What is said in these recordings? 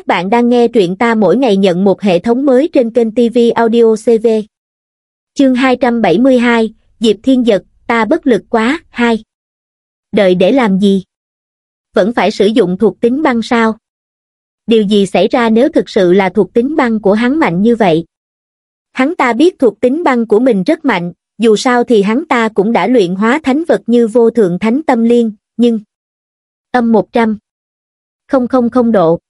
Các bạn đang nghe truyện ta mỗi ngày nhận một hệ thống mới trên kênh TV Audio CV. Chương 272, Diệp Thiên Giật, ta bất lực quá, 2. Đợi để làm gì? Vẫn phải sử dụng thuộc tính băng sao? Điều gì xảy ra nếu thực sự là thuộc tính băng của hắn mạnh như vậy? Hắn ta biết thuộc tính băng của mình rất mạnh, dù sao thì hắn ta cũng đã luyện hóa thánh vật như vô thượng thánh tâm liên, nhưng... Âm 100 không không không độ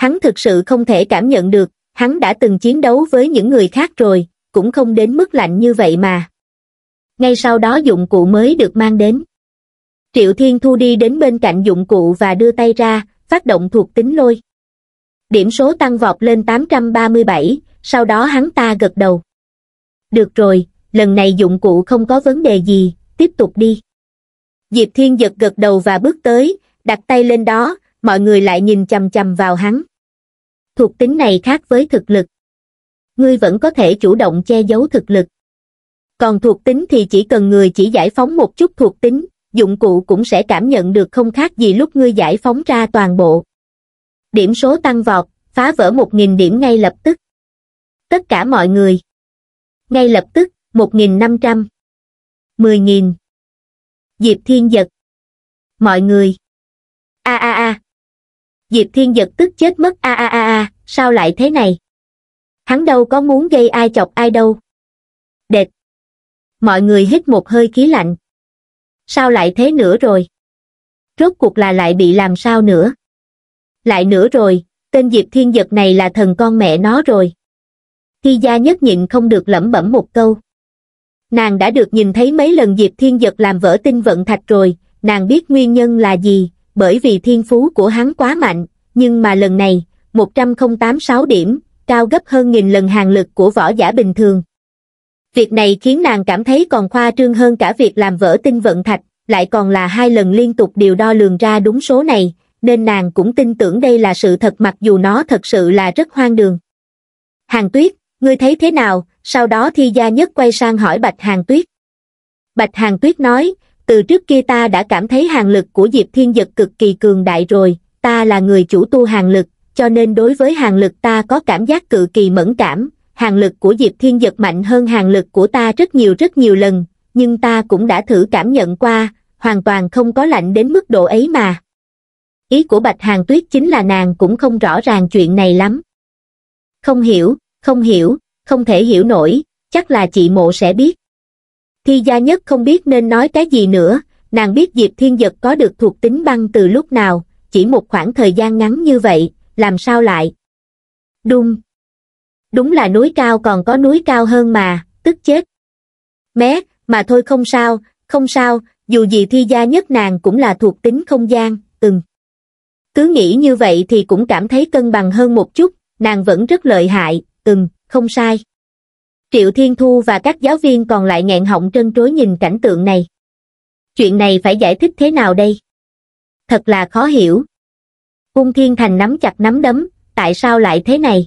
hắn thực sự không thể cảm nhận được, hắn đã từng chiến đấu với những người khác rồi, cũng không đến mức lạnh như vậy mà. Ngay sau đó dụng cụ mới được mang đến. Triệu Thiên Thu đi đến bên cạnh dụng cụ và đưa tay ra, phát động thuộc tính lôi. Điểm số tăng vọt lên 837, sau đó hắn ta gật đầu. Được rồi, lần này dụng cụ không có vấn đề gì, tiếp tục đi. Diệp Thiên giật gật đầu và bước tới, đặt tay lên đó, mọi người lại nhìn chầm chầm vào hắn thuộc tính này khác với thực lực. Ngươi vẫn có thể chủ động che giấu thực lực. Còn thuộc tính thì chỉ cần người chỉ giải phóng một chút thuộc tính, dụng cụ cũng sẽ cảm nhận được không khác gì lúc ngươi giải phóng ra toàn bộ. Điểm số tăng vọt, phá vỡ 1.000 điểm ngay lập tức. Tất cả mọi người. Ngay lập tức, 1.500. 10.000. Diệp Thiên Giật. Mọi người. A a a diệp thiên giật tức chết mất a a a a sao lại thế này hắn đâu có muốn gây ai chọc ai đâu đệt mọi người hít một hơi khí lạnh sao lại thế nữa rồi rốt cuộc là lại bị làm sao nữa lại nữa rồi tên diệp thiên giật này là thần con mẹ nó rồi khi gia nhất nhịn không được lẩm bẩm một câu nàng đã được nhìn thấy mấy lần diệp thiên giật làm vỡ tinh vận thạch rồi nàng biết nguyên nhân là gì bởi vì thiên phú của hắn quá mạnh, nhưng mà lần này, 100886 điểm, cao gấp hơn nghìn lần hàng lực của võ giả bình thường. Việc này khiến nàng cảm thấy còn khoa trương hơn cả việc làm vỡ tinh vận thạch, lại còn là hai lần liên tục điều đo lường ra đúng số này, nên nàng cũng tin tưởng đây là sự thật mặc dù nó thật sự là rất hoang đường. Hàng tuyết, ngươi thấy thế nào? Sau đó thi gia nhất quay sang hỏi Bạch Hàng tuyết. Bạch Hàng tuyết nói, từ trước kia ta đã cảm thấy hàng lực của diệp thiên giật cực kỳ cường đại rồi ta là người chủ tu hàng lực cho nên đối với hàng lực ta có cảm giác cực kỳ mẫn cảm hàng lực của diệp thiên giật mạnh hơn hàng lực của ta rất nhiều rất nhiều lần nhưng ta cũng đã thử cảm nhận qua hoàn toàn không có lạnh đến mức độ ấy mà ý của bạch hàng tuyết chính là nàng cũng không rõ ràng chuyện này lắm không hiểu không hiểu không thể hiểu nổi chắc là chị mộ sẽ biết Thi Gia Nhất không biết nên nói cái gì nữa, nàng biết Diệp Thiên Dật có được thuộc tính băng từ lúc nào, chỉ một khoảng thời gian ngắn như vậy, làm sao lại? Đung! Đúng là núi cao còn có núi cao hơn mà, tức chết. Mé, mà thôi không sao, không sao, dù gì Thi Gia Nhất nàng cũng là thuộc tính không gian, ừm. Cứ nghĩ như vậy thì cũng cảm thấy cân bằng hơn một chút, nàng vẫn rất lợi hại, ừm, không sai. Triệu Thiên Thu và các giáo viên còn lại nghẹn họng trân trối nhìn cảnh tượng này. Chuyện này phải giải thích thế nào đây? Thật là khó hiểu. Cung Thiên Thành nắm chặt nắm đấm, tại sao lại thế này?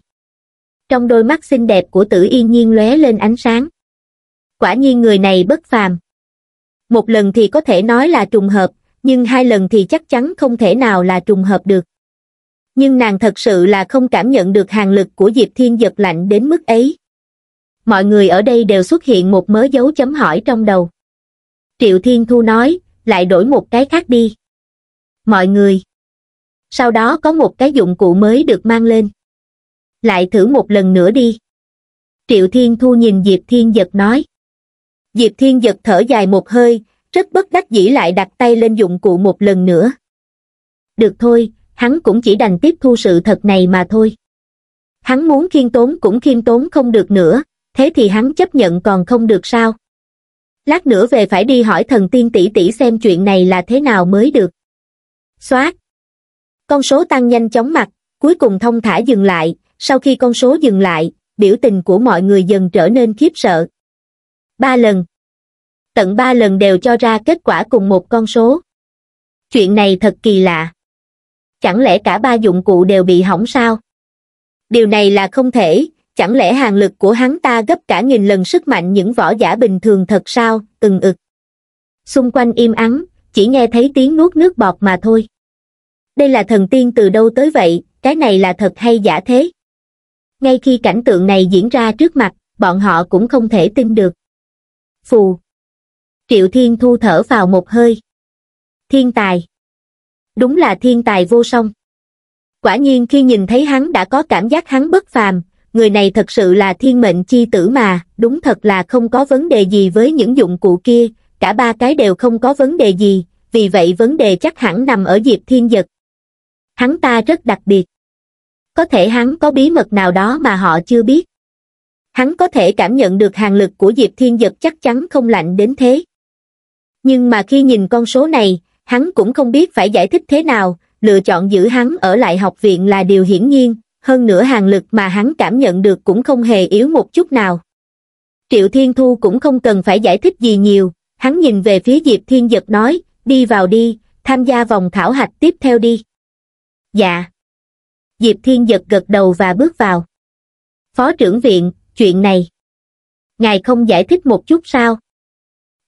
Trong đôi mắt xinh đẹp của tử yên nhiên lóe lên ánh sáng. Quả nhiên người này bất phàm. Một lần thì có thể nói là trùng hợp, nhưng hai lần thì chắc chắn không thể nào là trùng hợp được. Nhưng nàng thật sự là không cảm nhận được hàng lực của Diệp Thiên giật lạnh đến mức ấy mọi người ở đây đều xuất hiện một mớ dấu chấm hỏi trong đầu. Triệu Thiên Thu nói, lại đổi một cái khác đi. Mọi người. Sau đó có một cái dụng cụ mới được mang lên. Lại thử một lần nữa đi. Triệu Thiên Thu nhìn Diệp Thiên Giật nói. Diệp Thiên Giật thở dài một hơi, rất bất đắc dĩ lại đặt tay lên dụng cụ một lần nữa. Được thôi, hắn cũng chỉ đành tiếp thu sự thật này mà thôi. Hắn muốn khiêm tốn cũng khiêm tốn không được nữa, thế thì hắn chấp nhận còn không được sao lát nữa về phải đi hỏi thần tiên tỷ tỷ xem chuyện này là thế nào mới được xoát con số tăng nhanh chóng mặt cuối cùng thông thả dừng lại sau khi con số dừng lại biểu tình của mọi người dần trở nên khiếp sợ ba lần tận ba lần đều cho ra kết quả cùng một con số chuyện này thật kỳ lạ chẳng lẽ cả ba dụng cụ đều bị hỏng sao điều này là không thể chẳng lẽ hàng lực của hắn ta gấp cả nghìn lần sức mạnh những võ giả bình thường thật sao từng ực xung quanh im ắng chỉ nghe thấy tiếng nuốt nước bọt mà thôi đây là thần tiên từ đâu tới vậy cái này là thật hay giả thế ngay khi cảnh tượng này diễn ra trước mặt bọn họ cũng không thể tin được phù triệu thiên thu thở vào một hơi thiên tài đúng là thiên tài vô song quả nhiên khi nhìn thấy hắn đã có cảm giác hắn bất phàm người này thật sự là thiên mệnh chi tử mà, đúng thật là không có vấn đề gì với những dụng cụ kia, cả ba cái đều không có vấn đề gì, vì vậy vấn đề chắc hẳn nằm ở Diệp Thiên Giật. Hắn ta rất đặc biệt. Có thể hắn có bí mật nào đó mà họ chưa biết. Hắn có thể cảm nhận được hàng lực của Diệp Thiên Giật chắc chắn không lạnh đến thế. Nhưng mà khi nhìn con số này, hắn cũng không biết phải giải thích thế nào, lựa chọn giữ hắn ở lại học viện là điều hiển nhiên, hơn nữa hàng lực mà hắn cảm nhận được cũng không hề yếu một chút nào triệu thiên thu cũng không cần phải giải thích gì nhiều hắn nhìn về phía diệp thiên giật nói đi vào đi tham gia vòng khảo hạch tiếp theo đi dạ diệp thiên giật gật đầu và bước vào phó trưởng viện chuyện này ngài không giải thích một chút sao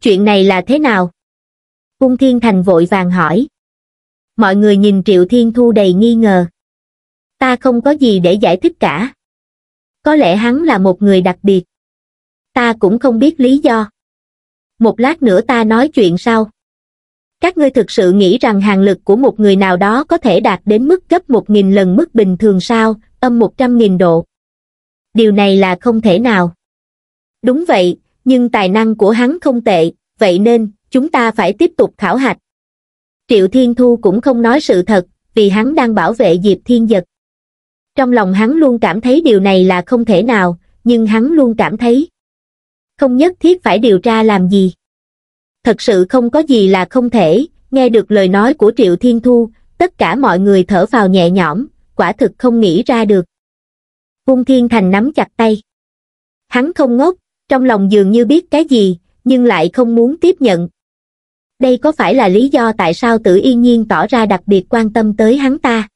chuyện này là thế nào cung thiên thành vội vàng hỏi mọi người nhìn triệu thiên thu đầy nghi ngờ ta không có gì để giải thích cả có lẽ hắn là một người đặc biệt ta cũng không biết lý do một lát nữa ta nói chuyện sau các ngươi thực sự nghĩ rằng hàng lực của một người nào đó có thể đạt đến mức gấp một nghìn lần mức bình thường sao âm một trăm nghìn độ điều này là không thể nào đúng vậy nhưng tài năng của hắn không tệ vậy nên chúng ta phải tiếp tục khảo hạch triệu thiên thu cũng không nói sự thật vì hắn đang bảo vệ diệp thiên giật trong lòng hắn luôn cảm thấy điều này là không thể nào, nhưng hắn luôn cảm thấy. Không nhất thiết phải điều tra làm gì. Thật sự không có gì là không thể, nghe được lời nói của Triệu Thiên Thu, tất cả mọi người thở vào nhẹ nhõm, quả thực không nghĩ ra được. vung Thiên Thành nắm chặt tay. Hắn không ngốc, trong lòng dường như biết cái gì, nhưng lại không muốn tiếp nhận. Đây có phải là lý do tại sao tử yên nhiên tỏ ra đặc biệt quan tâm tới hắn ta?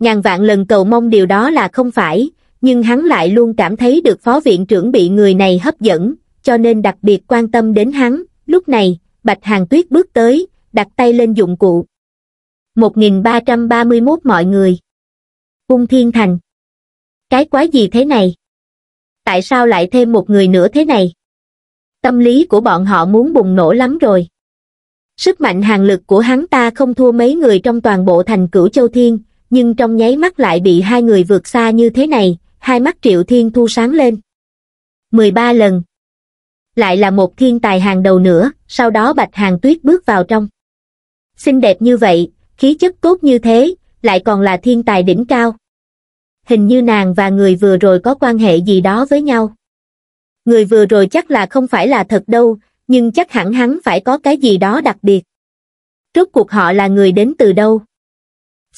ngàn vạn lần cầu mong điều đó là không phải, nhưng hắn lại luôn cảm thấy được phó viện trưởng bị người này hấp dẫn, cho nên đặc biệt quan tâm đến hắn. Lúc này, Bạch Hàng Tuyết bước tới, đặt tay lên dụng cụ. 1331 mọi người. Cung Thiên Thành. Cái quái gì thế này? Tại sao lại thêm một người nữa thế này? Tâm lý của bọn họ muốn bùng nổ lắm rồi. Sức mạnh hàng lực của hắn ta không thua mấy người trong toàn bộ thành cửu châu thiên, nhưng trong nháy mắt lại bị hai người vượt xa như thế này, hai mắt Triệu Thiên Thu sáng lên. 13 lần. Lại là một thiên tài hàng đầu nữa, sau đó Bạch Hàng Tuyết bước vào trong. Xinh đẹp như vậy, khí chất tốt như thế, lại còn là thiên tài đỉnh cao. Hình như nàng và người vừa rồi có quan hệ gì đó với nhau. Người vừa rồi chắc là không phải là thật đâu, nhưng chắc hẳn hắn phải có cái gì đó đặc biệt. Rốt cuộc họ là người đến từ đâu?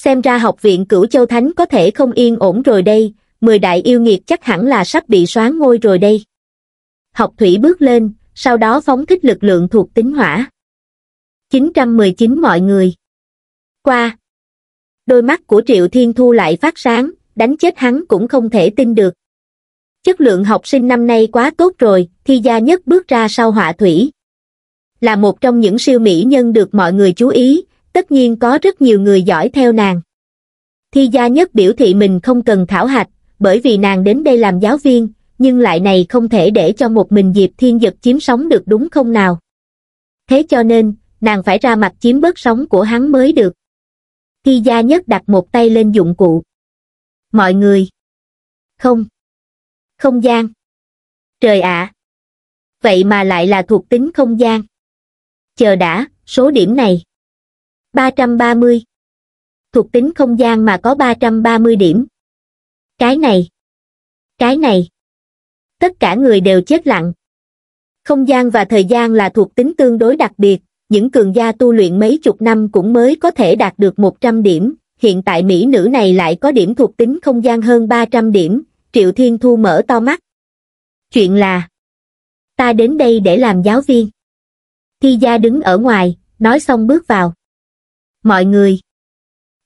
xem ra học viện cửu châu thánh có thể không yên ổn rồi đây, mười đại yêu nghiệt chắc hẳn là sắp bị soán ngôi rồi đây. Học thủy bước lên, sau đó phóng thích lực lượng thuộc tính hỏa. 919 mọi người. Qua. Đôi mắt của Triệu Thiên Thu lại phát sáng, đánh chết hắn cũng không thể tin được. Chất lượng học sinh năm nay quá tốt rồi, thi gia nhất bước ra sau họa thủy. Là một trong những siêu mỹ nhân được mọi người chú ý, tất nhiên có rất nhiều người giỏi theo nàng. Thi gia nhất biểu thị mình không cần khảo hạch, bởi vì nàng đến đây làm giáo viên, nhưng lại này không thể để cho một mình Diệp Thiên giật chiếm sóng được đúng không nào. Thế cho nên, nàng phải ra mặt chiếm bớt sóng của hắn mới được. Thi gia nhất đặt một tay lên dụng cụ. Mọi người. Không. Không gian. Trời ạ. Vậy mà lại là thuộc tính không gian. Chờ đã, số điểm này. 330. Thuộc tính không gian mà có 330 điểm. Cái này. Cái này. Tất cả người đều chết lặng. Không gian và thời gian là thuộc tính tương đối đặc biệt, những cường gia tu luyện mấy chục năm cũng mới có thể đạt được 100 điểm, hiện tại mỹ nữ này lại có điểm thuộc tính không gian hơn 300 điểm, Triệu Thiên Thu mở to mắt. Chuyện là Ta đến đây để làm giáo viên. Thi gia đứng ở ngoài, nói xong bước vào mọi người.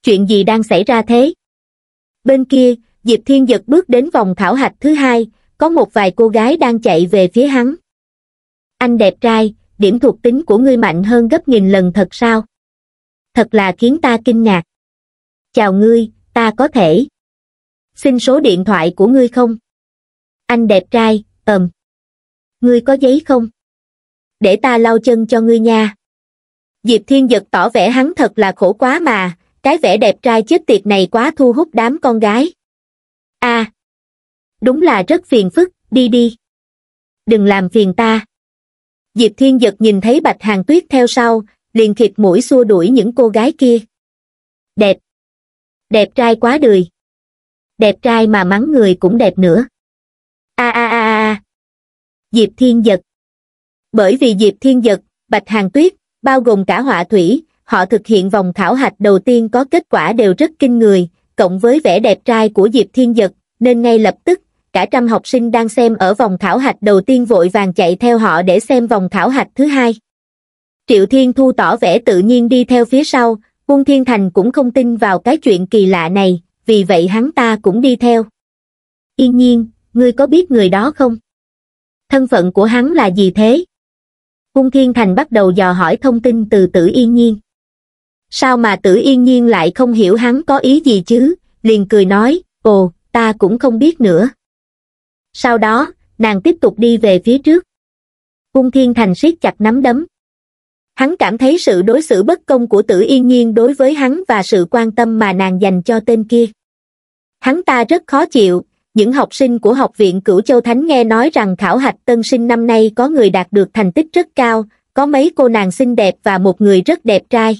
Chuyện gì đang xảy ra thế? Bên kia, Diệp Thiên giật bước đến vòng khảo hạch thứ hai, có một vài cô gái đang chạy về phía hắn. Anh đẹp trai, điểm thuộc tính của ngươi mạnh hơn gấp nghìn lần thật sao? Thật là khiến ta kinh ngạc. Chào ngươi, ta có thể. Xin số điện thoại của ngươi không? Anh đẹp trai, ầm. Ngươi có giấy không? Để ta lau chân cho ngươi nha. Diệp Thiên Giật tỏ vẻ hắn thật là khổ quá mà, cái vẻ đẹp trai chết tiệt này quá thu hút đám con gái. a đúng là rất phiền phức, đi đi. Đừng làm phiền ta. Diệp Thiên Giật nhìn thấy Bạch Hàng Tuyết theo sau, liền khịt mũi xua đuổi những cô gái kia. Đẹp. Đẹp trai quá đời. Đẹp trai mà mắng người cũng đẹp nữa. a a a a. Diệp Thiên Giật. Bởi vì Diệp Thiên Giật, Bạch Hàng Tuyết, bao gồm cả họa thủy, họ thực hiện vòng khảo hạch đầu tiên có kết quả đều rất kinh người, cộng với vẻ đẹp trai của Diệp Thiên Dật, nên ngay lập tức, cả trăm học sinh đang xem ở vòng khảo hạch đầu tiên vội vàng chạy theo họ để xem vòng khảo hạch thứ hai. Triệu Thiên Thu tỏ vẻ tự nhiên đi theo phía sau, Quân Thiên Thành cũng không tin vào cái chuyện kỳ lạ này, vì vậy hắn ta cũng đi theo. Yên nhiên, ngươi có biết người đó không? Thân phận của hắn là gì thế? Ung Thiên Thành bắt đầu dò hỏi thông tin từ Tử Yên Nhiên. Sao mà Tử Yên Nhiên lại không hiểu hắn có ý gì chứ, liền cười nói, ồ, ta cũng không biết nữa. Sau đó, nàng tiếp tục đi về phía trước. Ung Thiên Thành siết chặt nắm đấm. Hắn cảm thấy sự đối xử bất công của Tử Yên Nhiên đối với hắn và sự quan tâm mà nàng dành cho tên kia. Hắn ta rất khó chịu, những học sinh của Học viện Cửu Châu Thánh nghe nói rằng khảo hạch tân sinh năm nay có người đạt được thành tích rất cao, có mấy cô nàng xinh đẹp và một người rất đẹp trai.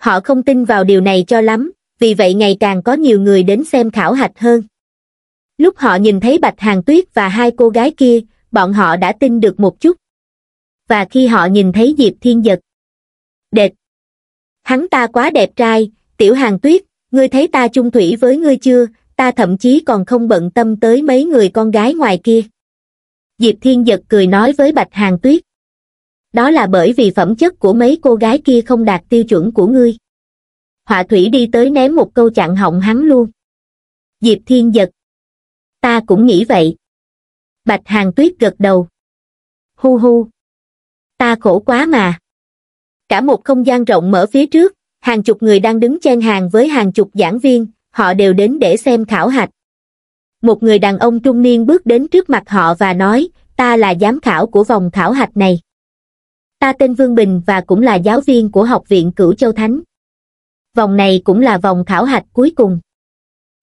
Họ không tin vào điều này cho lắm, vì vậy ngày càng có nhiều người đến xem khảo hạch hơn. Lúc họ nhìn thấy Bạch Hàng Tuyết và hai cô gái kia, bọn họ đã tin được một chút. Và khi họ nhìn thấy Diệp Thiên Giật, đệt, hắn ta quá đẹp trai, tiểu Hàng Tuyết, ngươi thấy ta chung thủy với ngươi chưa, ta thậm chí còn không bận tâm tới mấy người con gái ngoài kia diệp thiên giật cười nói với bạch hàng tuyết đó là bởi vì phẩm chất của mấy cô gái kia không đạt tiêu chuẩn của ngươi họa thủy đi tới ném một câu chặn họng hắn luôn diệp thiên giật ta cũng nghĩ vậy bạch hàng tuyết gật đầu hu hu ta khổ quá mà cả một không gian rộng mở phía trước hàng chục người đang đứng chen hàng với hàng chục giảng viên họ đều đến để xem khảo hạch. Một người đàn ông trung niên bước đến trước mặt họ và nói, ta là giám khảo của vòng khảo hạch này. Ta tên Vương Bình và cũng là giáo viên của Học viện Cửu Châu Thánh. Vòng này cũng là vòng khảo hạch cuối cùng.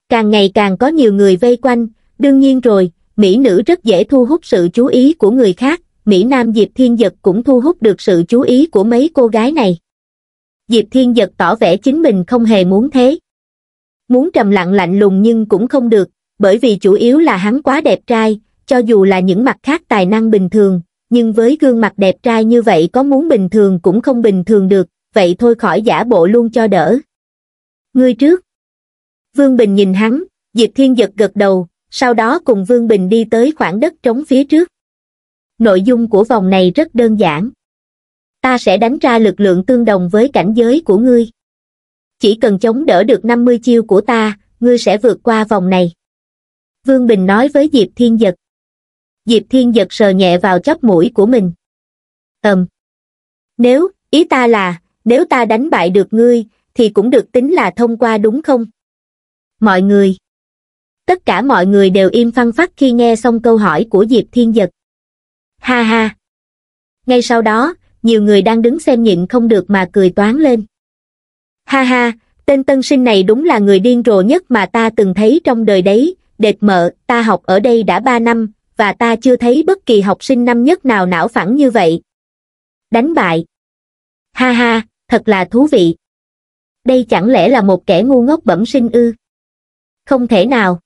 Càng ngày càng có nhiều người vây quanh, đương nhiên rồi, mỹ nữ rất dễ thu hút sự chú ý của người khác, mỹ nam Diệp Thiên giật cũng thu hút được sự chú ý của mấy cô gái này. Diệp Thiên giật tỏ vẻ chính mình không hề muốn thế muốn trầm lặng lạnh lùng nhưng cũng không được, bởi vì chủ yếu là hắn quá đẹp trai, cho dù là những mặt khác tài năng bình thường, nhưng với gương mặt đẹp trai như vậy có muốn bình thường cũng không bình thường được, vậy thôi khỏi giả bộ luôn cho đỡ. Ngươi trước. Vương Bình nhìn hắn, Diệp Thiên giật gật đầu, sau đó cùng Vương Bình đi tới khoảng đất trống phía trước. Nội dung của vòng này rất đơn giản. Ta sẽ đánh ra lực lượng tương đồng với cảnh giới của ngươi chỉ cần chống đỡ được năm mươi chiêu của ta ngươi sẽ vượt qua vòng này vương bình nói với diệp thiên giật diệp thiên giật sờ nhẹ vào chóp mũi của mình ầm um. nếu ý ta là nếu ta đánh bại được ngươi thì cũng được tính là thông qua đúng không mọi người tất cả mọi người đều im phăng phắc khi nghe xong câu hỏi của diệp thiên giật ha ha ngay sau đó nhiều người đang đứng xem nhịn không được mà cười toán lên ha ha tên tân sinh này đúng là người điên rồ nhất mà ta từng thấy trong đời đấy đệt mợ ta học ở đây đã ba năm và ta chưa thấy bất kỳ học sinh năm nhất nào não phẳng như vậy đánh bại ha ha thật là thú vị đây chẳng lẽ là một kẻ ngu ngốc bẩm sinh ư không thể nào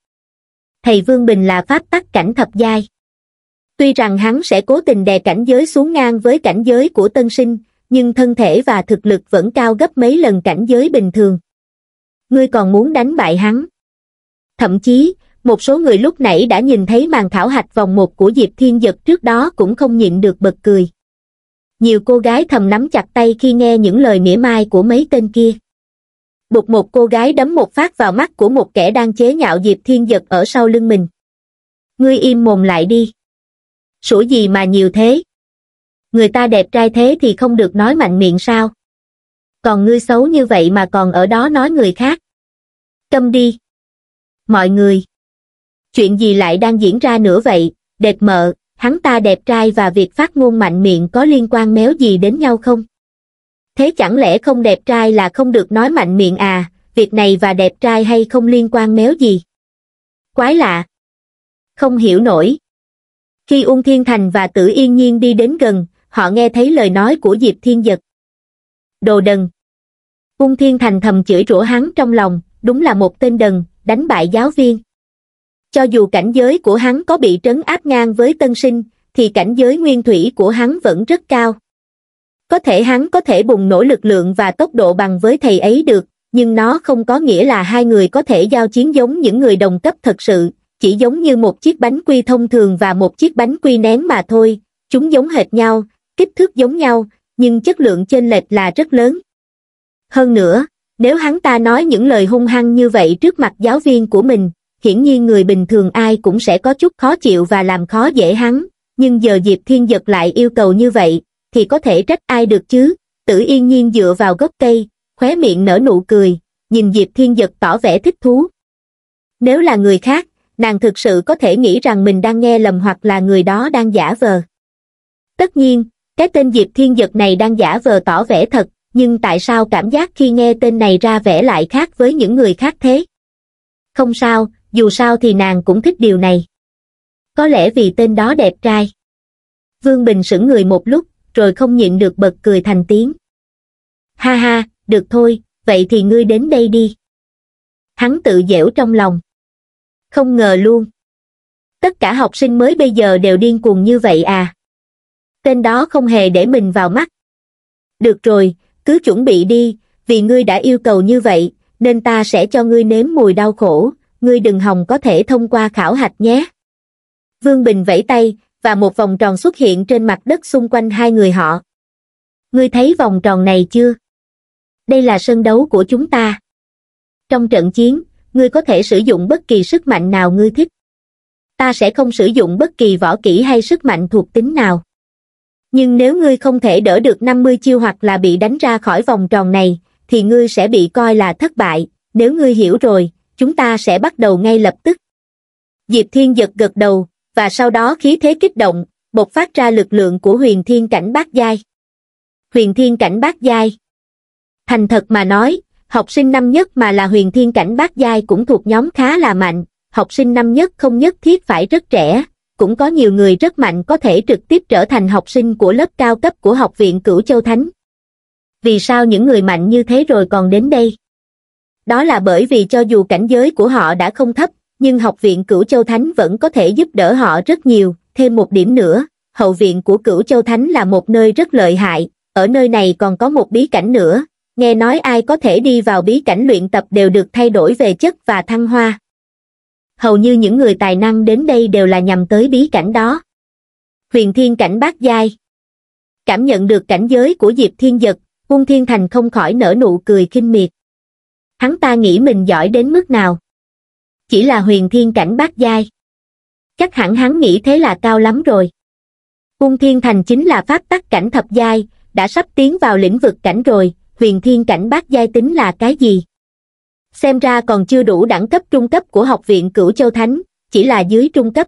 thầy vương bình là pháp tắc cảnh thập giai tuy rằng hắn sẽ cố tình đè cảnh giới xuống ngang với cảnh giới của tân sinh nhưng thân thể và thực lực vẫn cao gấp mấy lần cảnh giới bình thường. Ngươi còn muốn đánh bại hắn. Thậm chí, một số người lúc nãy đã nhìn thấy màn khảo hạch vòng một của Diệp Thiên Giật trước đó cũng không nhịn được bật cười. Nhiều cô gái thầm nắm chặt tay khi nghe những lời mỉa mai của mấy tên kia. Bụt một cô gái đấm một phát vào mắt của một kẻ đang chế nhạo Diệp Thiên Giật ở sau lưng mình. Ngươi im mồm lại đi. Sủa gì mà nhiều thế? người ta đẹp trai thế thì không được nói mạnh miệng sao còn ngươi xấu như vậy mà còn ở đó nói người khác câm đi mọi người chuyện gì lại đang diễn ra nữa vậy Đẹp mợ hắn ta đẹp trai và việc phát ngôn mạnh miệng có liên quan méo gì đến nhau không thế chẳng lẽ không đẹp trai là không được nói mạnh miệng à việc này và đẹp trai hay không liên quan méo gì quái lạ không hiểu nổi khi Ung Thiên Thành và Tử Yên Nhiên đi đến gần, họ nghe thấy lời nói của Diệp Thiên Giật. Đồ đần. Ung Thiên Thành thầm chửi rủa hắn trong lòng, đúng là một tên đần, đánh bại giáo viên. Cho dù cảnh giới của hắn có bị trấn áp ngang với tân sinh, thì cảnh giới nguyên thủy của hắn vẫn rất cao. Có thể hắn có thể bùng nổ lực lượng và tốc độ bằng với thầy ấy được, nhưng nó không có nghĩa là hai người có thể giao chiến giống những người đồng cấp thật sự, chỉ giống như một chiếc bánh quy thông thường và một chiếc bánh quy nén mà thôi, chúng giống hệt nhau, kích thước giống nhau nhưng chất lượng chênh lệch là rất lớn hơn nữa nếu hắn ta nói những lời hung hăng như vậy trước mặt giáo viên của mình hiển nhiên người bình thường ai cũng sẽ có chút khó chịu và làm khó dễ hắn nhưng giờ diệp thiên giật lại yêu cầu như vậy thì có thể trách ai được chứ tử yên nhiên dựa vào gốc cây khóe miệng nở nụ cười nhìn diệp thiên giật tỏ vẻ thích thú nếu là người khác nàng thực sự có thể nghĩ rằng mình đang nghe lầm hoặc là người đó đang giả vờ tất nhiên cái tên Diệp Thiên Dật này đang giả vờ tỏ vẻ thật, nhưng tại sao cảm giác khi nghe tên này ra vẻ lại khác với những người khác thế? Không sao, dù sao thì nàng cũng thích điều này. Có lẽ vì tên đó đẹp trai. Vương Bình sững người một lúc, rồi không nhịn được bật cười thành tiếng. Ha ha, được thôi, vậy thì ngươi đến đây đi. Hắn tự dẻo trong lòng. Không ngờ luôn. Tất cả học sinh mới bây giờ đều điên cuồng như vậy à tên đó không hề để mình vào mắt. Được rồi, cứ chuẩn bị đi, vì ngươi đã yêu cầu như vậy, nên ta sẽ cho ngươi nếm mùi đau khổ, ngươi đừng hòng có thể thông qua khảo hạch nhé. Vương Bình vẫy tay, và một vòng tròn xuất hiện trên mặt đất xung quanh hai người họ. Ngươi thấy vòng tròn này chưa? Đây là sân đấu của chúng ta. Trong trận chiến, ngươi có thể sử dụng bất kỳ sức mạnh nào ngươi thích. Ta sẽ không sử dụng bất kỳ võ kỹ hay sức mạnh thuộc tính nào nhưng nếu ngươi không thể đỡ được năm mươi chiêu hoặc là bị đánh ra khỏi vòng tròn này thì ngươi sẽ bị coi là thất bại nếu ngươi hiểu rồi chúng ta sẽ bắt đầu ngay lập tức diệp thiên giật gật đầu và sau đó khí thế kích động bộc phát ra lực lượng của huyền thiên cảnh bát giai huyền thiên cảnh bát giai thành thật mà nói học sinh năm nhất mà là huyền thiên cảnh bát giai cũng thuộc nhóm khá là mạnh học sinh năm nhất không nhất thiết phải rất trẻ cũng có nhiều người rất mạnh có thể trực tiếp trở thành học sinh của lớp cao cấp của Học viện Cửu Châu Thánh. Vì sao những người mạnh như thế rồi còn đến đây? Đó là bởi vì cho dù cảnh giới của họ đã không thấp, nhưng Học viện Cửu Châu Thánh vẫn có thể giúp đỡ họ rất nhiều. Thêm một điểm nữa, Hậu viện của Cửu Châu Thánh là một nơi rất lợi hại, ở nơi này còn có một bí cảnh nữa, nghe nói ai có thể đi vào bí cảnh luyện tập đều được thay đổi về chất và thăng hoa hầu như những người tài năng đến đây đều là nhằm tới bí cảnh đó. Huyền thiên cảnh bát giai Cảm nhận được cảnh giới của Diệp Thiên Giật, Ung Thiên Thành không khỏi nở nụ cười kinh miệt. Hắn ta nghĩ mình giỏi đến mức nào? Chỉ là huyền thiên cảnh bát giai. Chắc hẳn hắn nghĩ thế là cao lắm rồi. Ung Thiên Thành chính là pháp tắc cảnh thập giai, đã sắp tiến vào lĩnh vực cảnh rồi, huyền thiên cảnh bát giai tính là cái gì? xem ra còn chưa đủ đẳng cấp trung cấp của học viện cửu châu thánh chỉ là dưới trung cấp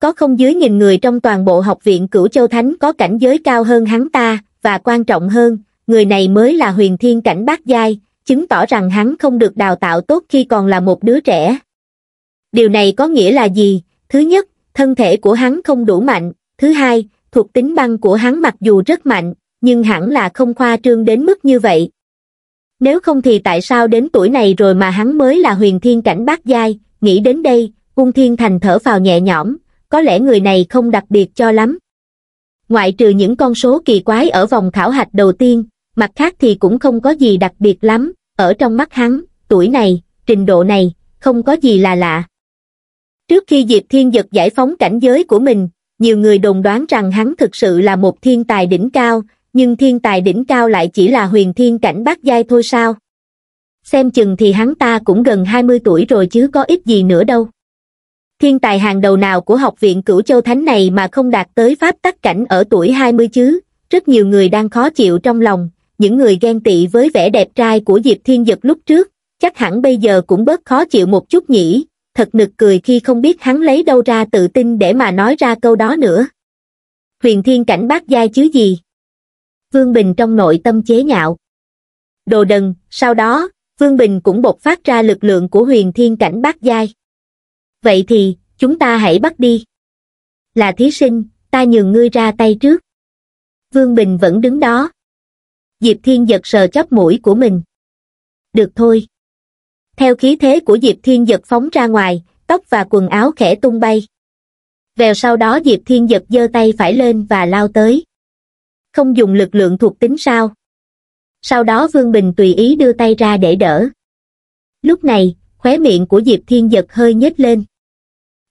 có không dưới nghìn người trong toàn bộ học viện cửu châu thánh có cảnh giới cao hơn hắn ta và quan trọng hơn người này mới là huyền thiên cảnh bát giai chứng tỏ rằng hắn không được đào tạo tốt khi còn là một đứa trẻ điều này có nghĩa là gì thứ nhất thân thể của hắn không đủ mạnh thứ hai thuộc tính băng của hắn mặc dù rất mạnh nhưng hẳn là không khoa trương đến mức như vậy nếu không thì tại sao đến tuổi này rồi mà hắn mới là huyền thiên cảnh bát giai, nghĩ đến đây, Ung Thiên Thành thở vào nhẹ nhõm, có lẽ người này không đặc biệt cho lắm. Ngoại trừ những con số kỳ quái ở vòng khảo hạch đầu tiên, mặt khác thì cũng không có gì đặc biệt lắm, ở trong mắt hắn, tuổi này, trình độ này, không có gì là lạ. Trước khi Diệp Thiên Dật giải phóng cảnh giới của mình, nhiều người đồn đoán rằng hắn thực sự là một thiên tài đỉnh cao, nhưng thiên tài đỉnh cao lại chỉ là huyền thiên cảnh bát giai thôi sao? Xem chừng thì hắn ta cũng gần 20 tuổi rồi chứ có ít gì nữa đâu. Thiên tài hàng đầu nào của học viện cửu châu thánh này mà không đạt tới pháp tắc cảnh ở tuổi 20 chứ, rất nhiều người đang khó chịu trong lòng, những người ghen tị với vẻ đẹp trai của Diệp Thiên Dật lúc trước, chắc hẳn bây giờ cũng bớt khó chịu một chút nhỉ, thật nực cười khi không biết hắn lấy đâu ra tự tin để mà nói ra câu đó nữa. Huyền thiên cảnh bát giai chứ gì? Vương Bình trong nội tâm chế nhạo. Đồ đần, sau đó, Vương Bình cũng bộc phát ra lực lượng của huyền thiên cảnh bát giai. Vậy thì, chúng ta hãy bắt đi. Là thí sinh, ta nhường ngươi ra tay trước. Vương Bình vẫn đứng đó. Diệp Thiên giật sờ chóp mũi của mình. Được thôi. Theo khí thế của Diệp Thiên giật phóng ra ngoài, tóc và quần áo khẽ tung bay. Vèo sau đó Diệp Thiên giật giơ tay phải lên và lao tới không dùng lực lượng thuộc tính sao sau đó vương bình tùy ý đưa tay ra để đỡ lúc này khóe miệng của diệp thiên giật hơi nhếch lên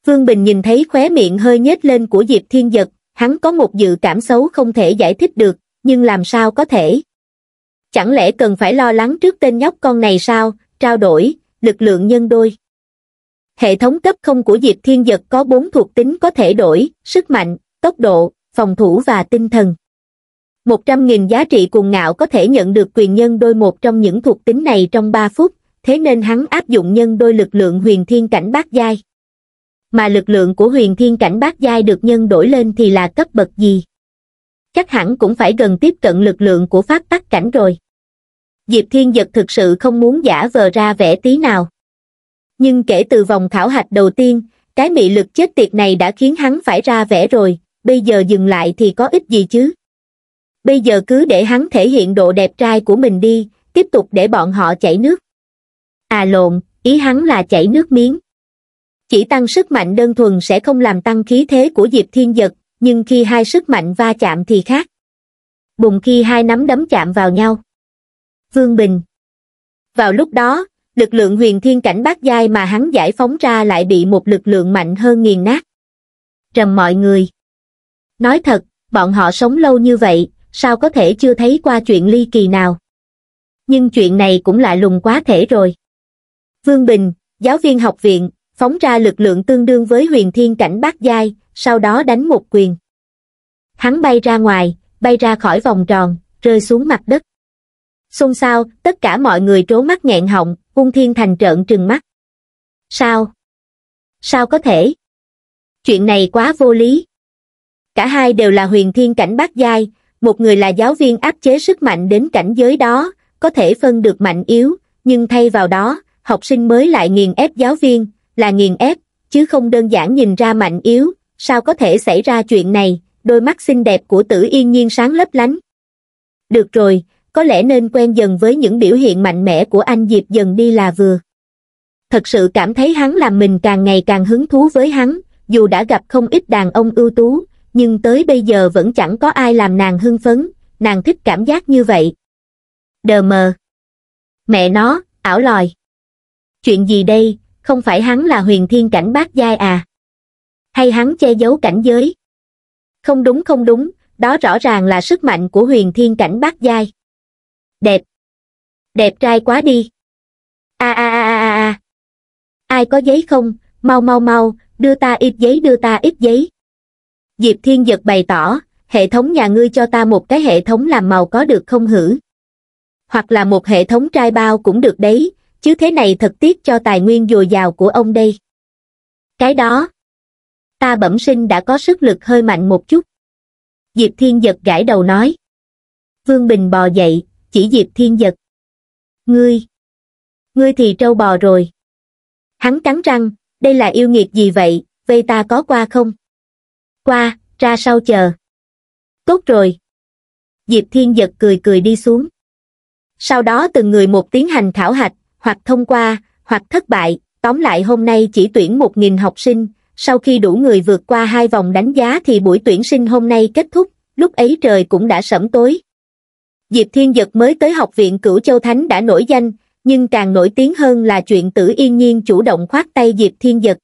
vương bình nhìn thấy khóe miệng hơi nhếch lên của diệp thiên giật hắn có một dự cảm xấu không thể giải thích được nhưng làm sao có thể chẳng lẽ cần phải lo lắng trước tên nhóc con này sao trao đổi lực lượng nhân đôi hệ thống cấp không của diệp thiên giật có bốn thuộc tính có thể đổi sức mạnh tốc độ phòng thủ và tinh thần một trăm nghìn giá trị cuồng ngạo có thể nhận được quyền nhân đôi một trong những thuộc tính này trong ba phút thế nên hắn áp dụng nhân đôi lực lượng huyền thiên cảnh bát giai mà lực lượng của huyền thiên cảnh bát giai được nhân đổi lên thì là cấp bậc gì chắc hẳn cũng phải gần tiếp cận lực lượng của pháp tắc cảnh rồi diệp thiên giật thực sự không muốn giả vờ ra vẻ tí nào nhưng kể từ vòng khảo hạch đầu tiên cái mị lực chết tiệt này đã khiến hắn phải ra vẻ rồi bây giờ dừng lại thì có ích gì chứ bây giờ cứ để hắn thể hiện độ đẹp trai của mình đi tiếp tục để bọn họ chảy nước à lộn ý hắn là chảy nước miếng chỉ tăng sức mạnh đơn thuần sẽ không làm tăng khí thế của diệp thiên giật nhưng khi hai sức mạnh va chạm thì khác bùng khi hai nắm đấm chạm vào nhau vương bình vào lúc đó lực lượng huyền thiên cảnh bát giai mà hắn giải phóng ra lại bị một lực lượng mạnh hơn nghiền nát trầm mọi người nói thật bọn họ sống lâu như vậy sao có thể chưa thấy qua chuyện ly kỳ nào. Nhưng chuyện này cũng lạ lùng quá thể rồi. Vương Bình, giáo viên học viện, phóng ra lực lượng tương đương với huyền thiên cảnh bát giai, sau đó đánh một quyền. Hắn bay ra ngoài, bay ra khỏi vòng tròn, rơi xuống mặt đất. Xôn xao, tất cả mọi người trố mắt nghẹn họng, ung thiên thành trợn trừng mắt. Sao? Sao có thể? Chuyện này quá vô lý. Cả hai đều là huyền thiên cảnh bát giai, một người là giáo viên áp chế sức mạnh đến cảnh giới đó có thể phân được mạnh yếu nhưng thay vào đó học sinh mới lại nghiền ép giáo viên là nghiền ép chứ không đơn giản nhìn ra mạnh yếu sao có thể xảy ra chuyện này đôi mắt xinh đẹp của tử yên nhiên sáng lấp lánh được rồi có lẽ nên quen dần với những biểu hiện mạnh mẽ của anh diệp dần đi là vừa thật sự cảm thấy hắn làm mình càng ngày càng hứng thú với hắn dù đã gặp không ít đàn ông ưu tú nhưng tới bây giờ vẫn chẳng có ai làm nàng hưng phấn, nàng thích cảm giác như vậy. Đờ mờ. Mẹ nó, ảo lòi. Chuyện gì đây, không phải hắn là huyền thiên cảnh bát giai à? Hay hắn che giấu cảnh giới? Không đúng không đúng, đó rõ ràng là sức mạnh của huyền thiên cảnh bát giai. Đẹp. Đẹp trai quá đi. A a a a a. Ai có giấy không? Mau mau mau, đưa ta ít giấy đưa ta ít giấy. Diệp Thiên Giật bày tỏ, hệ thống nhà ngươi cho ta một cái hệ thống làm màu có được không hử? Hoặc là một hệ thống trai bao cũng được đấy, chứ thế này thật tiếc cho tài nguyên dồi dào của ông đây. Cái đó, ta bẩm sinh đã có sức lực hơi mạnh một chút. Diệp Thiên Giật gãi đầu nói. Vương Bình bò dậy, chỉ Diệp Thiên Giật. Ngươi, ngươi thì trâu bò rồi. Hắn cắn răng, đây là yêu nghiệt gì vậy, vây ta có qua không? qua, ra sau chờ. Tốt rồi. Diệp Thiên giật cười cười đi xuống. Sau đó từng người một tiến hành khảo hạch, hoặc thông qua, hoặc thất bại, tóm lại hôm nay chỉ tuyển 1.000 học sinh, sau khi đủ người vượt qua hai vòng đánh giá thì buổi tuyển sinh hôm nay kết thúc, lúc ấy trời cũng đã sẩm tối. Diệp Thiên Giật mới tới học viện Cửu Châu Thánh đã nổi danh, nhưng càng nổi tiếng hơn là chuyện tử yên nhiên chủ động khoát tay Diệp Thiên Giật.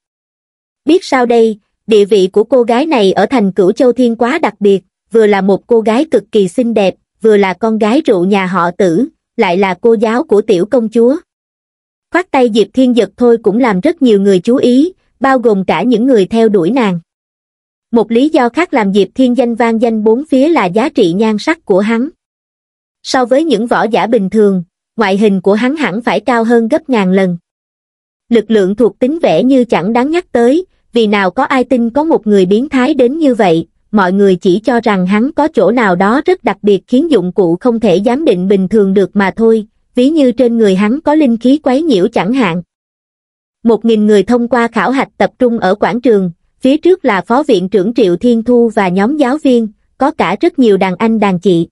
Biết sao đây, địa vị của cô gái này ở thành cửu châu thiên quá đặc biệt, vừa là một cô gái cực kỳ xinh đẹp, vừa là con gái rượu nhà họ tử, lại là cô giáo của tiểu công chúa. Khoát tay Diệp Thiên Giật thôi cũng làm rất nhiều người chú ý, bao gồm cả những người theo đuổi nàng. Một lý do khác làm Diệp Thiên danh vang danh bốn phía là giá trị nhan sắc của hắn. So với những võ giả bình thường, ngoại hình của hắn hẳn phải cao hơn gấp ngàn lần. Lực lượng thuộc tính vẻ như chẳng đáng nhắc tới, vì nào có ai tin có một người biến thái đến như vậy, mọi người chỉ cho rằng hắn có chỗ nào đó rất đặc biệt khiến dụng cụ không thể giám định bình thường được mà thôi, ví như trên người hắn có linh khí quấy nhiễu chẳng hạn. Một nghìn người thông qua khảo hạch tập trung ở quảng trường, phía trước là Phó Viện trưởng Triệu Thiên Thu và nhóm giáo viên, có cả rất nhiều đàn anh đàn chị.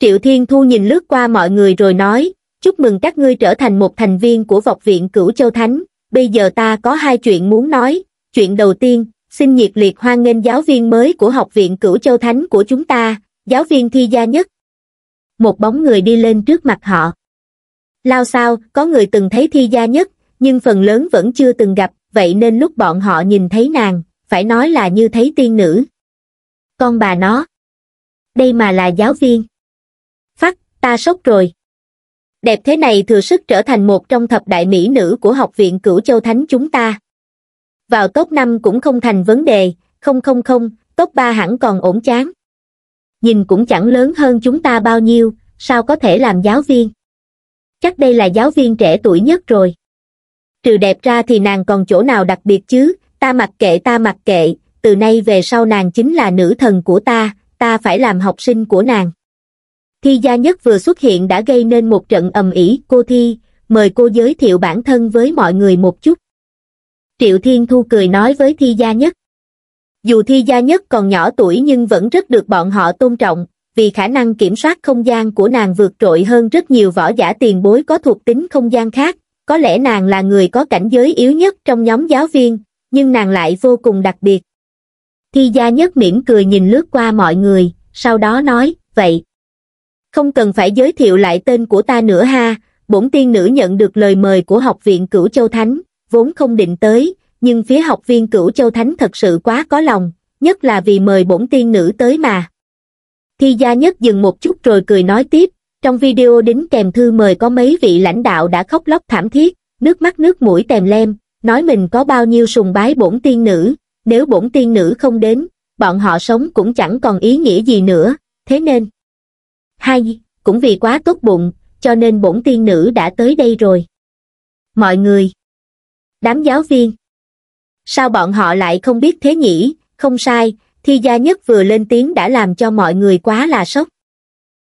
Triệu Thiên Thu nhìn lướt qua mọi người rồi nói, chúc mừng các ngươi trở thành một thành viên của vọc viện Cửu Châu Thánh, bây giờ ta có hai chuyện muốn nói, chuyện đầu tiên, xin nhiệt liệt hoan nghênh giáo viên mới của Học viện Cửu Châu Thánh của chúng ta, giáo viên thi gia nhất. Một bóng người đi lên trước mặt họ. Lao sao, có người từng thấy thi gia nhất, nhưng phần lớn vẫn chưa từng gặp, vậy nên lúc bọn họ nhìn thấy nàng, phải nói là như thấy tiên nữ. Con bà nó. Đây mà là giáo viên. Phát, ta sốc rồi. Đẹp thế này thừa sức trở thành một trong thập đại mỹ nữ của học viện Cửu Châu Thánh chúng ta vào top năm cũng không thành vấn đề không không không top ba hẳn còn ổn chán nhìn cũng chẳng lớn hơn chúng ta bao nhiêu sao có thể làm giáo viên chắc đây là giáo viên trẻ tuổi nhất rồi trừ đẹp ra thì nàng còn chỗ nào đặc biệt chứ ta mặc kệ ta mặc kệ từ nay về sau nàng chính là nữ thần của ta ta phải làm học sinh của nàng thi gia nhất vừa xuất hiện đã gây nên một trận ầm ĩ cô thi mời cô giới thiệu bản thân với mọi người một chút Triệu Thiên Thu cười nói với Thi Gia Nhất. Dù Thi Gia Nhất còn nhỏ tuổi nhưng vẫn rất được bọn họ tôn trọng, vì khả năng kiểm soát không gian của nàng vượt trội hơn rất nhiều võ giả tiền bối có thuộc tính không gian khác. Có lẽ nàng là người có cảnh giới yếu nhất trong nhóm giáo viên, nhưng nàng lại vô cùng đặc biệt. Thi Gia Nhất mỉm cười nhìn lướt qua mọi người, sau đó nói, vậy. Không cần phải giới thiệu lại tên của ta nữa ha, bổn tiên nữ nhận được lời mời của học viện Cửu Châu Thánh, vốn không định tới, nhưng phía học viên cửu châu thánh thật sự quá có lòng, nhất là vì mời bổn tiên nữ tới mà. Thi gia nhất dừng một chút rồi cười nói tiếp, trong video đính kèm thư mời có mấy vị lãnh đạo đã khóc lóc thảm thiết, nước mắt nước mũi tèm lem, nói mình có bao nhiêu sùng bái bổn tiên nữ, nếu bổn tiên nữ không đến, bọn họ sống cũng chẳng còn ý nghĩa gì nữa, thế nên. Hai, cũng vì quá tốt bụng, cho nên bổn tiên nữ đã tới đây rồi. Mọi người đám giáo viên. Sao bọn họ lại không biết thế nhỉ, không sai, thi gia nhất vừa lên tiếng đã làm cho mọi người quá là sốc.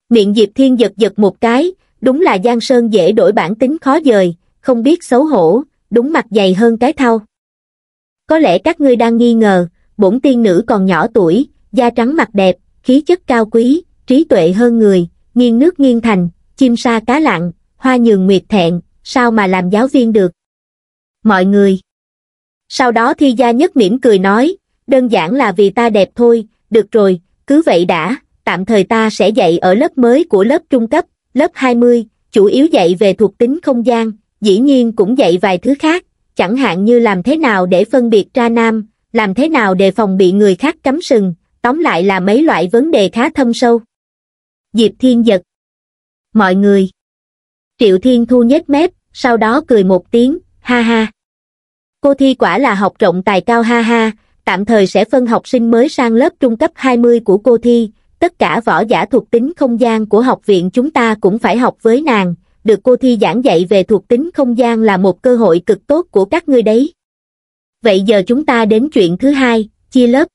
Miệng Diệp Thiên giật giật một cái, đúng là Giang Sơn dễ đổi bản tính khó dời, không biết xấu hổ, đúng mặt dày hơn cái thau. Có lẽ các ngươi đang nghi ngờ, bổn tiên nữ còn nhỏ tuổi, da trắng mặt đẹp, khí chất cao quý, trí tuệ hơn người, nghiêng nước nghiêng thành, chim sa cá lặng, hoa nhường nguyệt thẹn, sao mà làm giáo viên được mọi người. Sau đó thi gia nhất mỉm cười nói, đơn giản là vì ta đẹp thôi, được rồi, cứ vậy đã, tạm thời ta sẽ dạy ở lớp mới của lớp trung cấp, lớp 20, chủ yếu dạy về thuộc tính không gian, dĩ nhiên cũng dạy vài thứ khác, chẳng hạn như làm thế nào để phân biệt ra nam, làm thế nào đề phòng bị người khác cắm sừng, tóm lại là mấy loại vấn đề khá thâm sâu. Diệp Thiên giật. Mọi người. Triệu Thiên Thu nhếch mép, sau đó cười một tiếng, ha ha. Cô thi quả là học rộng tài cao ha ha, tạm thời sẽ phân học sinh mới sang lớp trung cấp 20 của cô thi, tất cả võ giả thuộc tính không gian của học viện chúng ta cũng phải học với nàng, được cô thi giảng dạy về thuộc tính không gian là một cơ hội cực tốt của các ngươi đấy. Vậy giờ chúng ta đến chuyện thứ hai, chia lớp.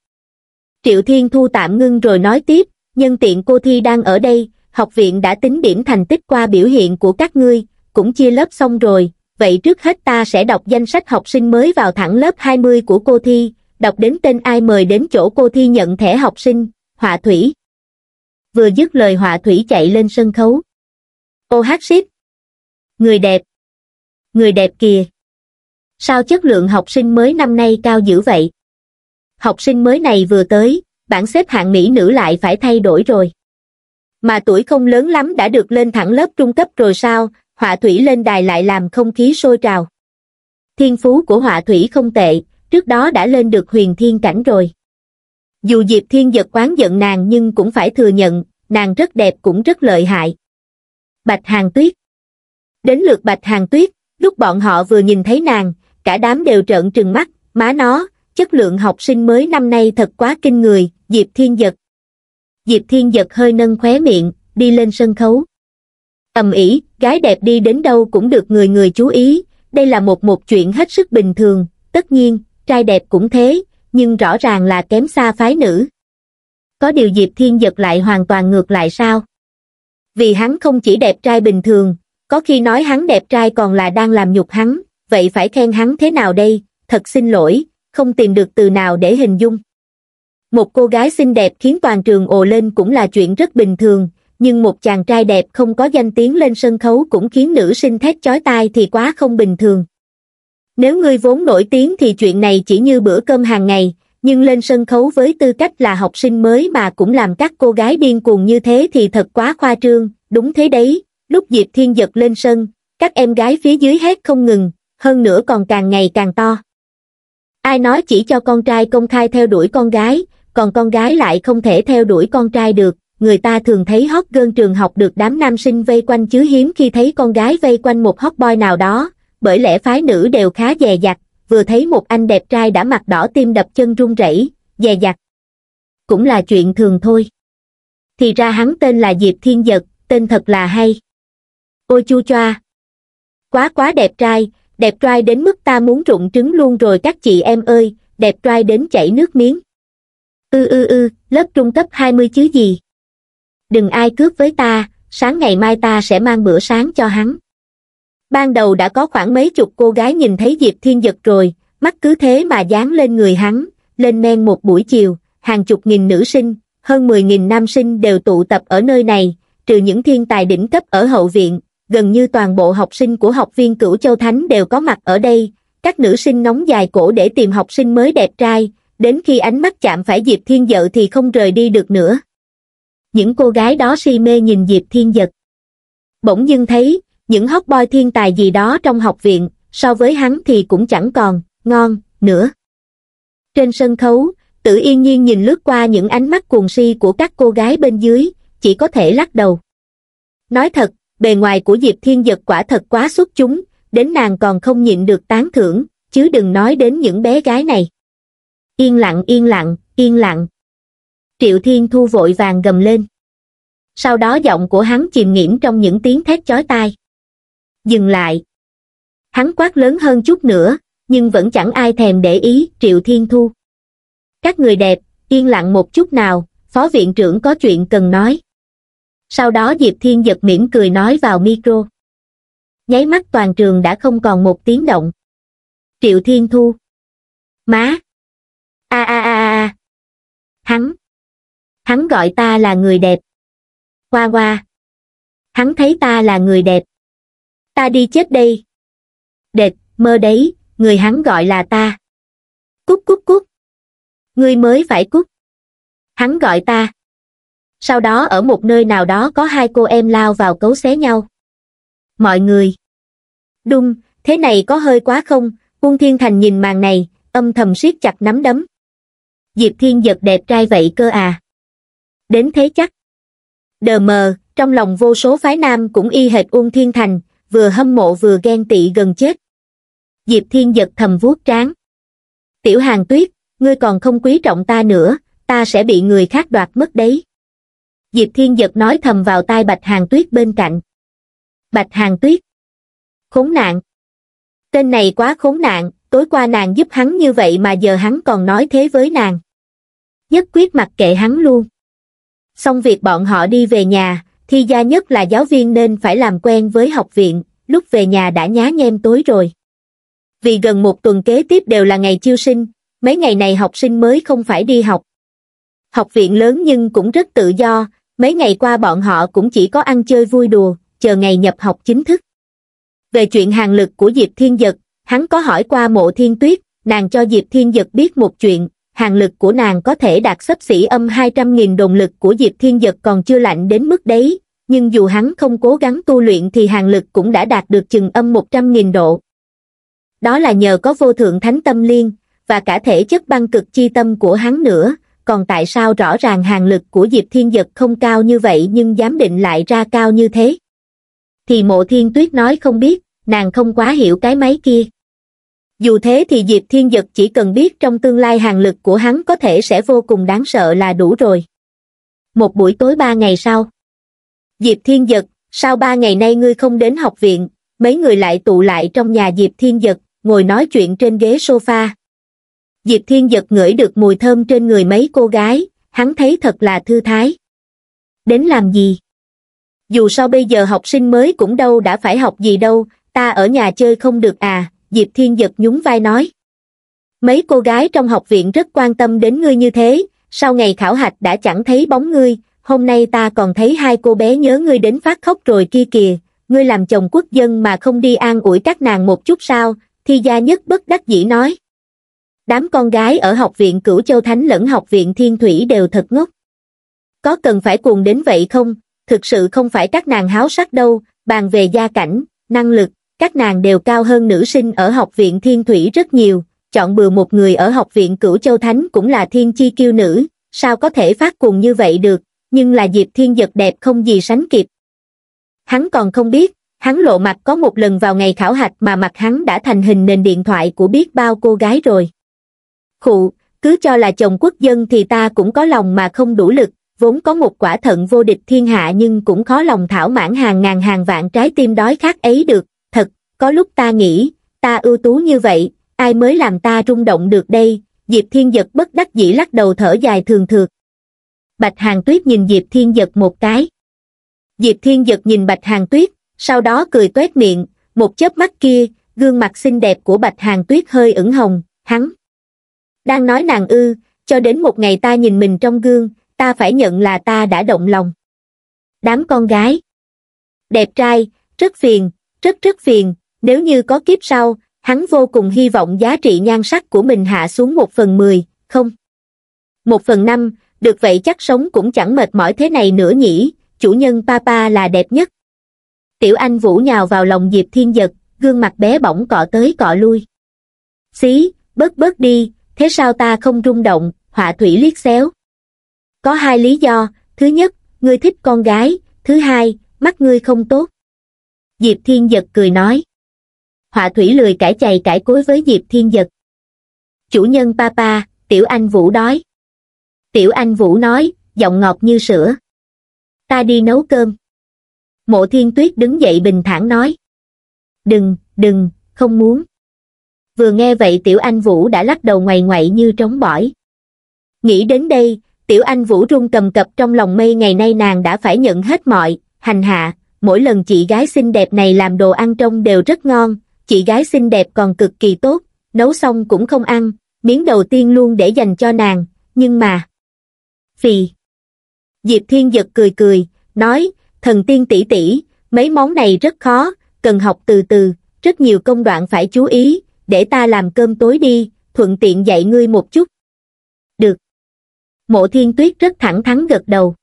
Triệu Thiên Thu tạm ngưng rồi nói tiếp, nhân tiện cô thi đang ở đây, học viện đã tính điểm thành tích qua biểu hiện của các ngươi, cũng chia lớp xong rồi, vậy trước hết ta sẽ đọc danh sách học sinh mới vào thẳng lớp 20 của cô thi, đọc đến tên ai mời đến chỗ cô thi nhận thẻ học sinh, Họa Thủy. Vừa dứt lời Họa Thủy chạy lên sân khấu. Ô hát ship. Người đẹp. Người đẹp kìa. Sao chất lượng học sinh mới năm nay cao dữ vậy? Học sinh mới này vừa tới, bảng xếp hạng mỹ nữ lại phải thay đổi rồi. Mà tuổi không lớn lắm đã được lên thẳng lớp trung cấp rồi sao, họa thủy lên đài lại làm không khí sôi trào. Thiên phú của họa thủy không tệ, trước đó đã lên được huyền thiên cảnh rồi. Dù Diệp Thiên giật quán giận nàng nhưng cũng phải thừa nhận, nàng rất đẹp cũng rất lợi hại. Bạch Hàng Tuyết Đến lượt Bạch Hàng Tuyết, lúc bọn họ vừa nhìn thấy nàng, cả đám đều trợn trừng mắt, má nó, chất lượng học sinh mới năm nay thật quá kinh người, Diệp Thiên Giật. Diệp Thiên Giật hơi nâng khóe miệng, đi lên sân khấu ầm ĩ gái đẹp đi đến đâu cũng được người người chú ý đây là một một chuyện hết sức bình thường tất nhiên trai đẹp cũng thế nhưng rõ ràng là kém xa phái nữ có điều diệp thiên giật lại hoàn toàn ngược lại sao vì hắn không chỉ đẹp trai bình thường có khi nói hắn đẹp trai còn là đang làm nhục hắn vậy phải khen hắn thế nào đây thật xin lỗi không tìm được từ nào để hình dung một cô gái xinh đẹp khiến toàn trường ồ lên cũng là chuyện rất bình thường nhưng một chàng trai đẹp không có danh tiếng lên sân khấu cũng khiến nữ sinh thét chói tai thì quá không bình thường. Nếu ngươi vốn nổi tiếng thì chuyện này chỉ như bữa cơm hàng ngày, nhưng lên sân khấu với tư cách là học sinh mới mà cũng làm các cô gái điên cuồng như thế thì thật quá khoa trương, đúng thế đấy, lúc Diệp Thiên giật lên sân, các em gái phía dưới hét không ngừng, hơn nữa còn càng ngày càng to. Ai nói chỉ cho con trai công khai theo đuổi con gái, còn con gái lại không thể theo đuổi con trai được, người ta thường thấy hot girl trường học được đám nam sinh vây quanh chứ hiếm khi thấy con gái vây quanh một hot boy nào đó, bởi lẽ phái nữ đều khá dè dặt, vừa thấy một anh đẹp trai đã mặt đỏ tim đập chân run rẩy, dè dặt. Cũng là chuyện thường thôi. Thì ra hắn tên là Diệp Thiên Giật, tên thật là hay. Ôi chu choa. Quá quá đẹp trai, đẹp trai đến mức ta muốn rụng trứng luôn rồi các chị em ơi, đẹp trai đến chảy nước miếng. Ư ư ư, lớp trung cấp 20 chứ gì đừng ai cướp với ta sáng ngày mai ta sẽ mang bữa sáng cho hắn ban đầu đã có khoảng mấy chục cô gái nhìn thấy diệp thiên Dật rồi mắt cứ thế mà dán lên người hắn lên men một buổi chiều hàng chục nghìn nữ sinh hơn mười nghìn nam sinh đều tụ tập ở nơi này trừ những thiên tài đỉnh cấp ở hậu viện gần như toàn bộ học sinh của học viên cửu châu thánh đều có mặt ở đây các nữ sinh nóng dài cổ để tìm học sinh mới đẹp trai đến khi ánh mắt chạm phải diệp thiên dợ thì không rời đi được nữa những cô gái đó si mê nhìn Diệp Thiên Giật. Bỗng dưng thấy, những hot boy thiên tài gì đó trong học viện, so với hắn thì cũng chẳng còn, ngon, nữa. Trên sân khấu, tự yên nhiên nhìn lướt qua những ánh mắt cuồng si của các cô gái bên dưới, chỉ có thể lắc đầu. Nói thật, bề ngoài của Diệp Thiên Giật quả thật quá xuất chúng, đến nàng còn không nhịn được tán thưởng, chứ đừng nói đến những bé gái này. Yên lặng yên lặng, yên lặng. Triệu Thiên Thu vội vàng gầm lên. Sau đó giọng của hắn chìm nghiễm trong những tiếng thét chói tai. Dừng lại. Hắn quát lớn hơn chút nữa, nhưng vẫn chẳng ai thèm để ý Triệu Thiên Thu. Các người đẹp, yên lặng một chút nào, Phó Viện trưởng có chuyện cần nói. Sau đó Diệp Thiên giật mỉm cười nói vào micro. Nháy mắt toàn trường đã không còn một tiếng động. Triệu Thiên Thu. Má. a a a a. Hắn hắn gọi ta là người đẹp hoa hoa hắn thấy ta là người đẹp ta đi chết đây đệt mơ đấy người hắn gọi là ta cút cút cút ngươi mới phải cút hắn gọi ta sau đó ở một nơi nào đó có hai cô em lao vào cấu xé nhau mọi người đung thế này có hơi quá không quân thiên thành nhìn màn này âm thầm siết chặt nắm đấm diệp thiên giật đẹp trai vậy cơ à đến thế chắc đờ mờ trong lòng vô số phái nam cũng y hệt uông thiên thành vừa hâm mộ vừa ghen tị gần chết diệp thiên giật thầm vuốt trán tiểu hàng tuyết ngươi còn không quý trọng ta nữa ta sẽ bị người khác đoạt mất đấy diệp thiên giật nói thầm vào tai bạch hàng tuyết bên cạnh bạch hàng tuyết khốn nạn tên này quá khốn nạn tối qua nàng giúp hắn như vậy mà giờ hắn còn nói thế với nàng nhất quyết mặc kệ hắn luôn Xong việc bọn họ đi về nhà, thi gia nhất là giáo viên nên phải làm quen với học viện, lúc về nhà đã nhá nhem tối rồi. Vì gần một tuần kế tiếp đều là ngày chiêu sinh, mấy ngày này học sinh mới không phải đi học. Học viện lớn nhưng cũng rất tự do, mấy ngày qua bọn họ cũng chỉ có ăn chơi vui đùa, chờ ngày nhập học chính thức. Về chuyện hàng lực của Diệp Thiên Dật, hắn có hỏi qua mộ thiên tuyết, nàng cho Diệp Thiên Dật biết một chuyện, hàng lực của nàng có thể đạt sấp xỉ âm 200.000 đồng lực của Diệp Thiên Giật còn chưa lạnh đến mức đấy, nhưng dù hắn không cố gắng tu luyện thì hàng lực cũng đã đạt được chừng âm 100.000 độ. Đó là nhờ có vô thượng thánh tâm liên, và cả thể chất băng cực chi tâm của hắn nữa, còn tại sao rõ ràng hàng lực của Diệp Thiên Giật không cao như vậy nhưng dám định lại ra cao như thế? Thì mộ thiên tuyết nói không biết, nàng không quá hiểu cái máy kia dù thế thì diệp thiên dật chỉ cần biết trong tương lai hàng lực của hắn có thể sẽ vô cùng đáng sợ là đủ rồi một buổi tối ba ngày sau diệp thiên dật sau ba ngày nay ngươi không đến học viện mấy người lại tụ lại trong nhà diệp thiên dật ngồi nói chuyện trên ghế sofa diệp thiên dật ngửi được mùi thơm trên người mấy cô gái hắn thấy thật là thư thái đến làm gì dù sao bây giờ học sinh mới cũng đâu đã phải học gì đâu ta ở nhà chơi không được à diệp thiên giật nhún vai nói mấy cô gái trong học viện rất quan tâm đến ngươi như thế sau ngày khảo hạch đã chẳng thấy bóng ngươi hôm nay ta còn thấy hai cô bé nhớ ngươi đến phát khóc rồi kia kìa ngươi làm chồng quốc dân mà không đi an ủi các nàng một chút sao thi gia nhất bất đắc dĩ nói đám con gái ở học viện cửu châu thánh lẫn học viện thiên thủy đều thật ngốc có cần phải cuồng đến vậy không thực sự không phải các nàng háo sắc đâu bàn về gia cảnh năng lực các nàng đều cao hơn nữ sinh ở học viện thiên thủy rất nhiều, chọn bừa một người ở học viện cửu châu thánh cũng là thiên chi kiêu nữ, sao có thể phát cùng như vậy được, nhưng là Diệp Thiên giật đẹp không gì sánh kịp. Hắn còn không biết, hắn lộ mặt có một lần vào ngày khảo hạch mà mặt hắn đã thành hình nền điện thoại của biết bao cô gái rồi. Khụ, cứ cho là chồng quốc dân thì ta cũng có lòng mà không đủ lực, vốn có một quả thận vô địch thiên hạ nhưng cũng khó lòng thảo mãn hàng ngàn hàng vạn trái tim đói khát ấy được, có lúc ta nghĩ ta ưu tú như vậy ai mới làm ta rung động được đây diệp thiên giật bất đắc dĩ lắc đầu thở dài thường thường bạch hàng tuyết nhìn diệp thiên giật một cái diệp thiên giật nhìn bạch hàng tuyết sau đó cười tuét miệng một chớp mắt kia gương mặt xinh đẹp của bạch hàng tuyết hơi ửng hồng hắn đang nói nàng ư cho đến một ngày ta nhìn mình trong gương ta phải nhận là ta đã động lòng đám con gái đẹp trai rất phiền rất rất phiền nếu như có kiếp sau hắn vô cùng hy vọng giá trị nhan sắc của mình hạ xuống một phần mười không một phần năm được vậy chắc sống cũng chẳng mệt mỏi thế này nữa nhỉ chủ nhân papa là đẹp nhất tiểu anh vũ nhào vào lòng diệp thiên giật gương mặt bé bỏng cọ tới cọ lui xí bớt bớt đi thế sao ta không rung động họa thủy liếc xéo có hai lý do thứ nhất ngươi thích con gái thứ hai mắt ngươi không tốt diệp thiên giật cười nói họa thủy lười cãi chày cãi cối với diệp thiên giật chủ nhân papa tiểu anh vũ đói tiểu anh vũ nói giọng ngọt như sữa ta đi nấu cơm mộ thiên tuyết đứng dậy bình thản nói đừng đừng không muốn vừa nghe vậy tiểu anh vũ đã lắc đầu ngoầy ngoậy như trống bỏi nghĩ đến đây tiểu anh vũ run cầm cập trong lòng mây ngày nay nàng đã phải nhận hết mọi hành hạ mỗi lần chị gái xinh đẹp này làm đồ ăn trông đều rất ngon chị gái xinh đẹp còn cực kỳ tốt, nấu xong cũng không ăn, miếng đầu tiên luôn để dành cho nàng, nhưng mà... Vì... Diệp Thiên Giật cười cười, nói, thần tiên tỷ tỷ, mấy món này rất khó, cần học từ từ, rất nhiều công đoạn phải chú ý, để ta làm cơm tối đi, thuận tiện dạy ngươi một chút. Được. Mộ Thiên Tuyết rất thẳng thắn gật đầu.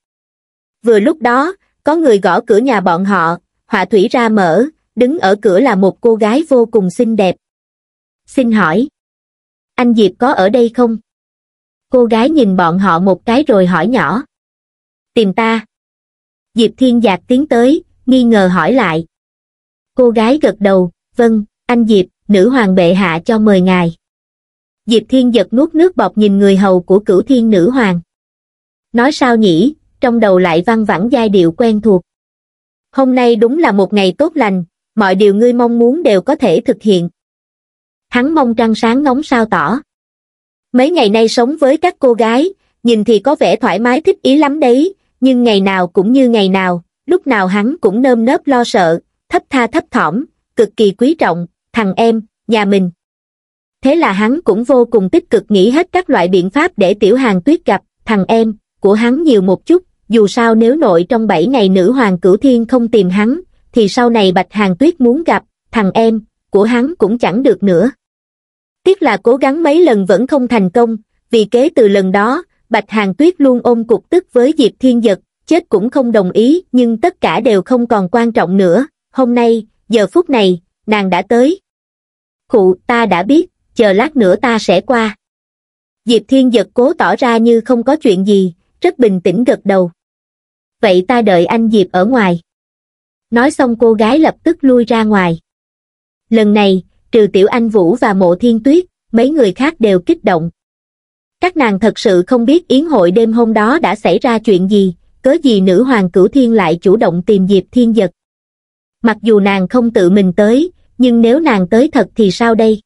Vừa lúc đó, có người gõ cửa nhà bọn họ, họa thủy ra mở, đứng ở cửa là một cô gái vô cùng xinh đẹp. Xin hỏi, anh Diệp có ở đây không? Cô gái nhìn bọn họ một cái rồi hỏi nhỏ. Tìm ta. Diệp Thiên Giạc tiến tới, nghi ngờ hỏi lại. Cô gái gật đầu, vâng, anh Diệp, nữ hoàng bệ hạ cho mời ngài. Diệp Thiên giật nuốt nước bọt nhìn người hầu của cửu thiên nữ hoàng. Nói sao nhỉ, trong đầu lại văng vẳng giai điệu quen thuộc. Hôm nay đúng là một ngày tốt lành, mọi điều ngươi mong muốn đều có thể thực hiện. Hắn mong trăng sáng ngóng sao tỏ. Mấy ngày nay sống với các cô gái, nhìn thì có vẻ thoải mái thích ý lắm đấy, nhưng ngày nào cũng như ngày nào, lúc nào hắn cũng nơm nớp lo sợ, thấp tha thấp thỏm, cực kỳ quý trọng, thằng em, nhà mình. Thế là hắn cũng vô cùng tích cực nghĩ hết các loại biện pháp để tiểu hàng tuyết gặp, thằng em, của hắn nhiều một chút, dù sao nếu nội trong 7 ngày nữ hoàng cửu thiên không tìm hắn, thì sau này Bạch Hàng Tuyết muốn gặp, thằng em, của hắn cũng chẳng được nữa. Tiếc là cố gắng mấy lần vẫn không thành công, vì kế từ lần đó, Bạch Hàng Tuyết luôn ôm cục tức với Diệp Thiên Giật, chết cũng không đồng ý nhưng tất cả đều không còn quan trọng nữa, hôm nay, giờ phút này, nàng đã tới. Khụ, ta đã biết, chờ lát nữa ta sẽ qua. Diệp Thiên Giật cố tỏ ra như không có chuyện gì, rất bình tĩnh gật đầu. Vậy ta đợi anh Diệp ở ngoài nói xong cô gái lập tức lui ra ngoài lần này trừ tiểu anh vũ và mộ thiên tuyết mấy người khác đều kích động các nàng thật sự không biết yến hội đêm hôm đó đã xảy ra chuyện gì cớ gì nữ hoàng cửu thiên lại chủ động tìm diệp thiên giật mặc dù nàng không tự mình tới nhưng nếu nàng tới thật thì sao đây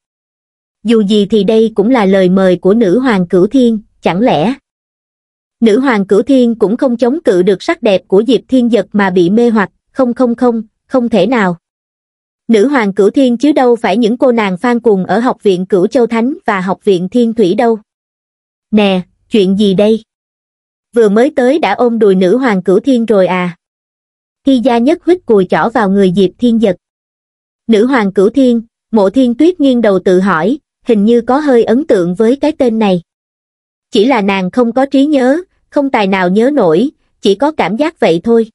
dù gì thì đây cũng là lời mời của nữ hoàng cửu thiên chẳng lẽ nữ hoàng cửu thiên cũng không chống cự được sắc đẹp của diệp thiên giật mà bị mê hoặc không không không, không thể nào. Nữ hoàng cửu thiên chứ đâu phải những cô nàng phan cuồng ở học viện cửu châu thánh và học viện thiên thủy đâu. Nè, chuyện gì đây? Vừa mới tới đã ôm đùi nữ hoàng cửu thiên rồi à? Thi gia nhất huyết cùi chỏ vào người Diệp Thiên Giật. Nữ hoàng cửu thiên, mộ thiên tuyết nghiêng đầu tự hỏi, hình như có hơi ấn tượng với cái tên này. Chỉ là nàng không có trí nhớ, không tài nào nhớ nổi, chỉ có cảm giác vậy thôi.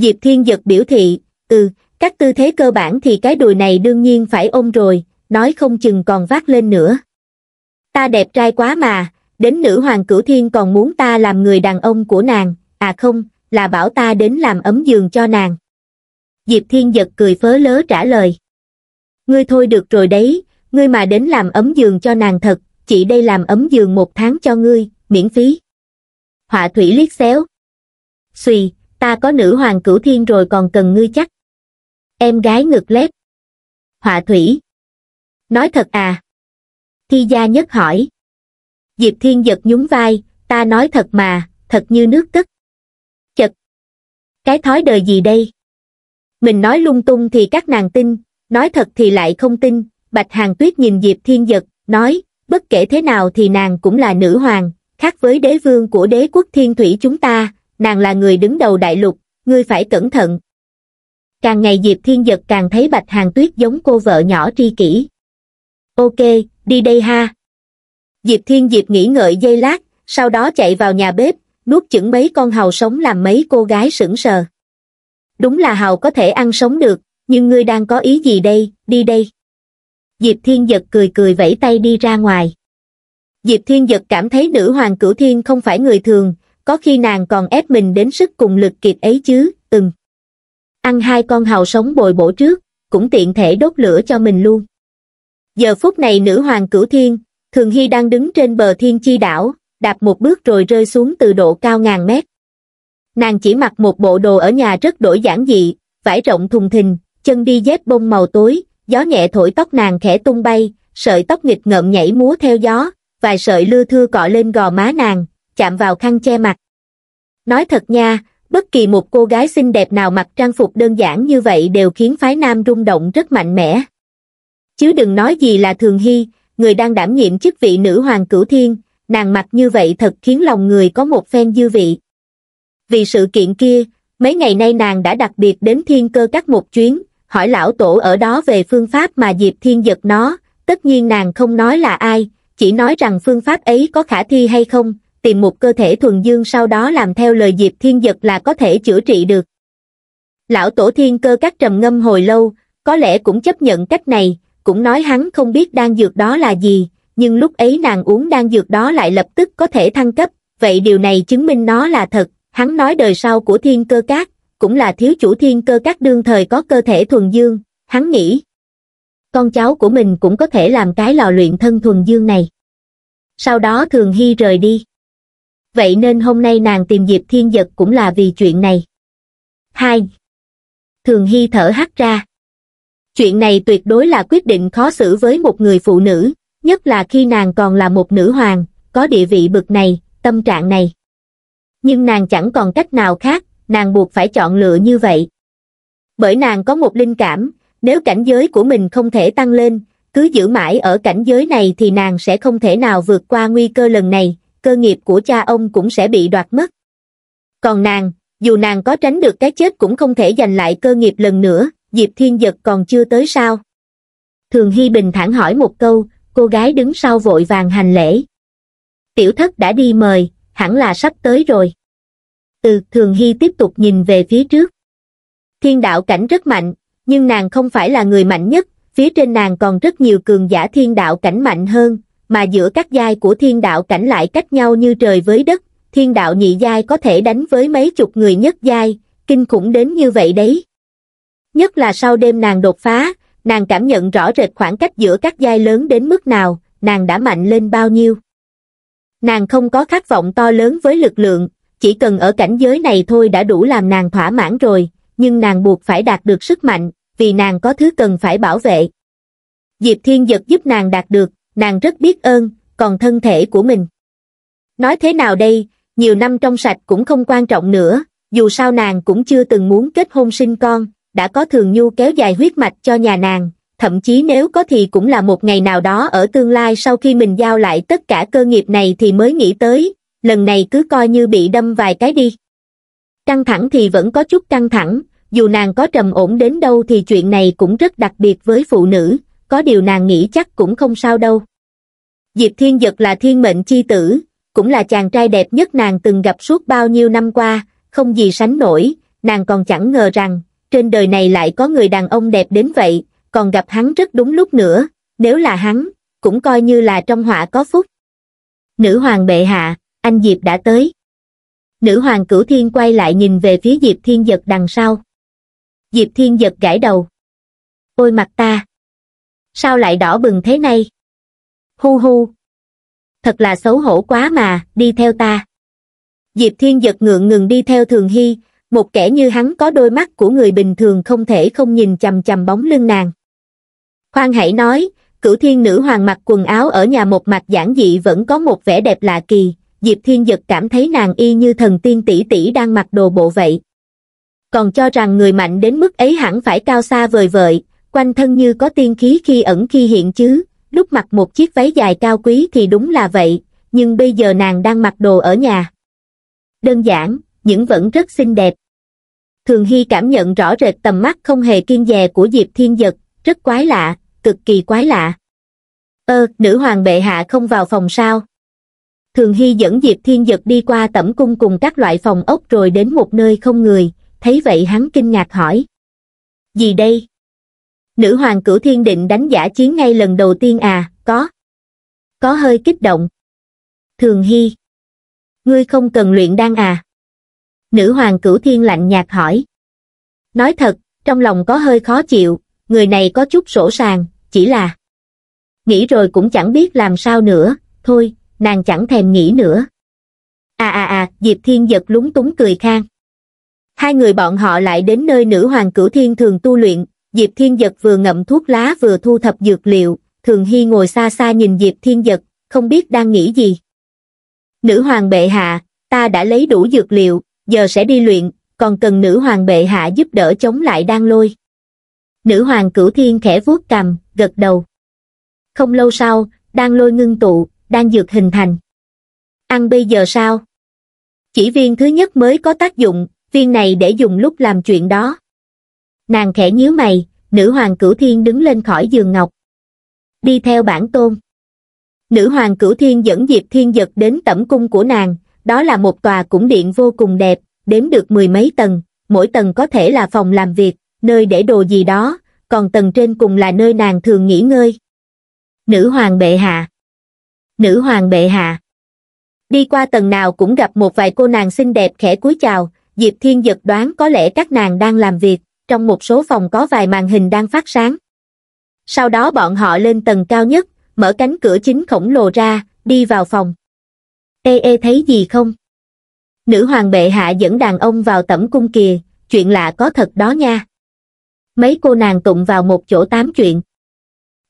Diệp Thiên Giật biểu thị, ừ, các tư thế cơ bản thì cái đùi này đương nhiên phải ôm rồi, nói không chừng còn vác lên nữa. Ta đẹp trai quá mà, đến nữ hoàng cửu thiên còn muốn ta làm người đàn ông của nàng, à không, là bảo ta đến làm ấm giường cho nàng. Diệp Thiên Giật cười phớ lớ trả lời. Ngươi thôi được rồi đấy, ngươi mà đến làm ấm giường cho nàng thật, chỉ đây làm ấm giường một tháng cho ngươi, miễn phí. Họa thủy liếc xéo. Xùy, ta có nữ hoàng cửu thiên rồi còn cần ngươi chắc. Em gái ngực lép. Họa thủy. Nói thật à? Thi gia nhất hỏi. Diệp thiên giật nhún vai, ta nói thật mà, thật như nước cất. Chật. Cái thói đời gì đây? Mình nói lung tung thì các nàng tin, nói thật thì lại không tin, Bạch Hàng Tuyết nhìn Diệp Thiên Giật, nói, bất kể thế nào thì nàng cũng là nữ hoàng, khác với đế vương của đế quốc thiên thủy chúng ta, nàng là người đứng đầu đại lục, ngươi phải cẩn thận. Càng ngày Diệp Thiên Giật càng thấy Bạch Hàng Tuyết giống cô vợ nhỏ tri kỷ. Ok, đi đây ha. Diệp Thiên Diệp nghỉ ngợi giây lát, sau đó chạy vào nhà bếp, nuốt chửng mấy con hàu sống làm mấy cô gái sững sờ. Đúng là hàu có thể ăn sống được, nhưng ngươi đang có ý gì đây, đi đây. Diệp Thiên Giật cười cười vẫy tay đi ra ngoài. Diệp Thiên Giật cảm thấy nữ hoàng cửu thiên không phải người thường, có khi nàng còn ép mình đến sức cùng lực kiệt ấy chứ, Từng Ăn hai con hào sống bồi bổ trước, cũng tiện thể đốt lửa cho mình luôn. Giờ phút này nữ hoàng cửu thiên, Thường Hy đang đứng trên bờ thiên chi đảo, đạp một bước rồi rơi xuống từ độ cao ngàn mét. Nàng chỉ mặc một bộ đồ ở nhà rất đổi giản dị, vải rộng thùng thình, chân đi dép bông màu tối, gió nhẹ thổi tóc nàng khẽ tung bay, sợi tóc nghịch ngợm nhảy múa theo gió, vài sợi lưa thưa cọ lên gò má nàng, chạm vào khăn che mặt. Nói thật nha, bất kỳ một cô gái xinh đẹp nào mặc trang phục đơn giản như vậy đều khiến phái nam rung động rất mạnh mẽ. Chứ đừng nói gì là Thường Hy, người đang đảm nhiệm chức vị nữ hoàng cửu thiên, nàng mặc như vậy thật khiến lòng người có một phen dư vị. Vì sự kiện kia, mấy ngày nay nàng đã đặc biệt đến thiên cơ các một chuyến, hỏi lão tổ ở đó về phương pháp mà Diệp Thiên giật nó, tất nhiên nàng không nói là ai, chỉ nói rằng phương pháp ấy có khả thi hay không, tìm một cơ thể thuần dương sau đó làm theo lời Diệp Thiên Giật là có thể chữa trị được. Lão Tổ Thiên Cơ các trầm ngâm hồi lâu, có lẽ cũng chấp nhận cách này, cũng nói hắn không biết đan dược đó là gì, nhưng lúc ấy nàng uống đan dược đó lại lập tức có thể thăng cấp, vậy điều này chứng minh nó là thật, hắn nói đời sau của Thiên Cơ các, cũng là thiếu chủ Thiên Cơ các đương thời có cơ thể thuần dương, hắn nghĩ. Con cháu của mình cũng có thể làm cái lò luyện thân thuần dương này. Sau đó Thường Hy rời đi vậy nên hôm nay nàng tìm Diệp Thiên Giật cũng là vì chuyện này. 2. Thường Hy thở hắt ra. Chuyện này tuyệt đối là quyết định khó xử với một người phụ nữ, nhất là khi nàng còn là một nữ hoàng, có địa vị bực này, tâm trạng này. Nhưng nàng chẳng còn cách nào khác, nàng buộc phải chọn lựa như vậy. Bởi nàng có một linh cảm, nếu cảnh giới của mình không thể tăng lên, cứ giữ mãi ở cảnh giới này thì nàng sẽ không thể nào vượt qua nguy cơ lần này, cơ nghiệp của cha ông cũng sẽ bị đoạt mất. Còn nàng, dù nàng có tránh được cái chết cũng không thể giành lại cơ nghiệp lần nữa, Diệp Thiên Giật còn chưa tới sao. Thường Hy Bình thản hỏi một câu, cô gái đứng sau vội vàng hành lễ. Tiểu thất đã đi mời, hẳn là sắp tới rồi. Ừ, Thường Hy tiếp tục nhìn về phía trước. Thiên đạo cảnh rất mạnh, nhưng nàng không phải là người mạnh nhất, phía trên nàng còn rất nhiều cường giả thiên đạo cảnh mạnh hơn, mà giữa các giai của thiên đạo cảnh lại cách nhau như trời với đất, thiên đạo nhị giai có thể đánh với mấy chục người nhất giai, kinh khủng đến như vậy đấy. Nhất là sau đêm nàng đột phá, nàng cảm nhận rõ rệt khoảng cách giữa các giai lớn đến mức nào, nàng đã mạnh lên bao nhiêu. Nàng không có khát vọng to lớn với lực lượng, chỉ cần ở cảnh giới này thôi đã đủ làm nàng thỏa mãn rồi, nhưng nàng buộc phải đạt được sức mạnh, vì nàng có thứ cần phải bảo vệ. Diệp Thiên Giật giúp nàng đạt được, nàng rất biết ơn, còn thân thể của mình. Nói thế nào đây, nhiều năm trong sạch cũng không quan trọng nữa, dù sao nàng cũng chưa từng muốn kết hôn sinh con, đã có thường nhu kéo dài huyết mạch cho nhà nàng, thậm chí nếu có thì cũng là một ngày nào đó ở tương lai sau khi mình giao lại tất cả cơ nghiệp này thì mới nghĩ tới, lần này cứ coi như bị đâm vài cái đi. Căng thẳng thì vẫn có chút căng thẳng, dù nàng có trầm ổn đến đâu thì chuyện này cũng rất đặc biệt với phụ nữ, có điều nàng nghĩ chắc cũng không sao đâu. Diệp Thiên Dật là thiên mệnh chi tử, cũng là chàng trai đẹp nhất nàng từng gặp suốt bao nhiêu năm qua, không gì sánh nổi, nàng còn chẳng ngờ rằng, trên đời này lại có người đàn ông đẹp đến vậy, còn gặp hắn rất đúng lúc nữa, nếu là hắn, cũng coi như là trong họa có phúc. Nữ hoàng bệ hạ, anh Diệp đã tới. Nữ hoàng cửu thiên quay lại nhìn về phía Diệp Thiên Dật đằng sau. Diệp Thiên Dật gãi đầu. Ôi mặt ta! Sao lại đỏ bừng thế này? hu hu thật là xấu hổ quá mà đi theo ta diệp thiên giật ngượng ngừng đi theo thường hy một kẻ như hắn có đôi mắt của người bình thường không thể không nhìn chầm chầm bóng lưng nàng khoan hãy nói cửu thiên nữ hoàng mặc quần áo ở nhà một mặt giản dị vẫn có một vẻ đẹp lạ kỳ diệp thiên giật cảm thấy nàng y như thần tiên tỷ tỷ đang mặc đồ bộ vậy còn cho rằng người mạnh đến mức ấy hẳn phải cao xa vời vợi quanh thân như có tiên khí khi ẩn khi hiện chứ lúc mặc một chiếc váy dài cao quý thì đúng là vậy nhưng bây giờ nàng đang mặc đồ ở nhà đơn giản nhưng vẫn rất xinh đẹp thường hy cảm nhận rõ rệt tầm mắt không hề kiên dè của diệp thiên dật rất quái lạ cực kỳ quái lạ ơ nữ hoàng bệ hạ không vào phòng sao thường hy dẫn diệp thiên dật đi qua tẩm cung cùng các loại phòng ốc rồi đến một nơi không người thấy vậy hắn kinh ngạc hỏi gì đây nữ hoàng cửu thiên định đánh giả chiến ngay lần đầu tiên à, có. Có hơi kích động. Thường Hy. Ngươi không cần luyện đan à? Nữ hoàng cửu thiên lạnh nhạt hỏi. Nói thật, trong lòng có hơi khó chịu, người này có chút sổ sàng, chỉ là... Nghĩ rồi cũng chẳng biết làm sao nữa, thôi, nàng chẳng thèm nghĩ nữa. À à à, Diệp Thiên giật lúng túng cười khang. Hai người bọn họ lại đến nơi nữ hoàng cửu thiên thường tu luyện, Diệp Thiên Giật vừa ngậm thuốc lá vừa thu thập dược liệu, Thường Hy ngồi xa xa nhìn Diệp Thiên Giật, không biết đang nghĩ gì. Nữ hoàng bệ hạ, ta đã lấy đủ dược liệu, giờ sẽ đi luyện, còn cần nữ hoàng bệ hạ giúp đỡ chống lại đang lôi. Nữ hoàng cửu thiên khẽ vuốt cầm, gật đầu. Không lâu sau, đang lôi ngưng tụ, đang dược hình thành. Ăn bây giờ sao? Chỉ viên thứ nhất mới có tác dụng, viên này để dùng lúc làm chuyện đó nàng khẽ nhíu mày nữ hoàng cửu thiên đứng lên khỏi giường ngọc đi theo bản tôn nữ hoàng cửu thiên dẫn diệp thiên giật đến tẩm cung của nàng đó là một tòa cung điện vô cùng đẹp đếm được mười mấy tầng mỗi tầng có thể là phòng làm việc nơi để đồ gì đó còn tầng trên cùng là nơi nàng thường nghỉ ngơi nữ hoàng bệ hạ nữ hoàng bệ hạ đi qua tầng nào cũng gặp một vài cô nàng xinh đẹp khẽ cúi chào diệp thiên giật đoán có lẽ các nàng đang làm việc trong một số phòng có vài màn hình đang phát sáng. Sau đó bọn họ lên tầng cao nhất, mở cánh cửa chính khổng lồ ra, đi vào phòng. Ê ê thấy gì không? Nữ hoàng bệ hạ dẫn đàn ông vào tẩm cung kìa, chuyện lạ có thật đó nha. Mấy cô nàng tụng vào một chỗ tám chuyện.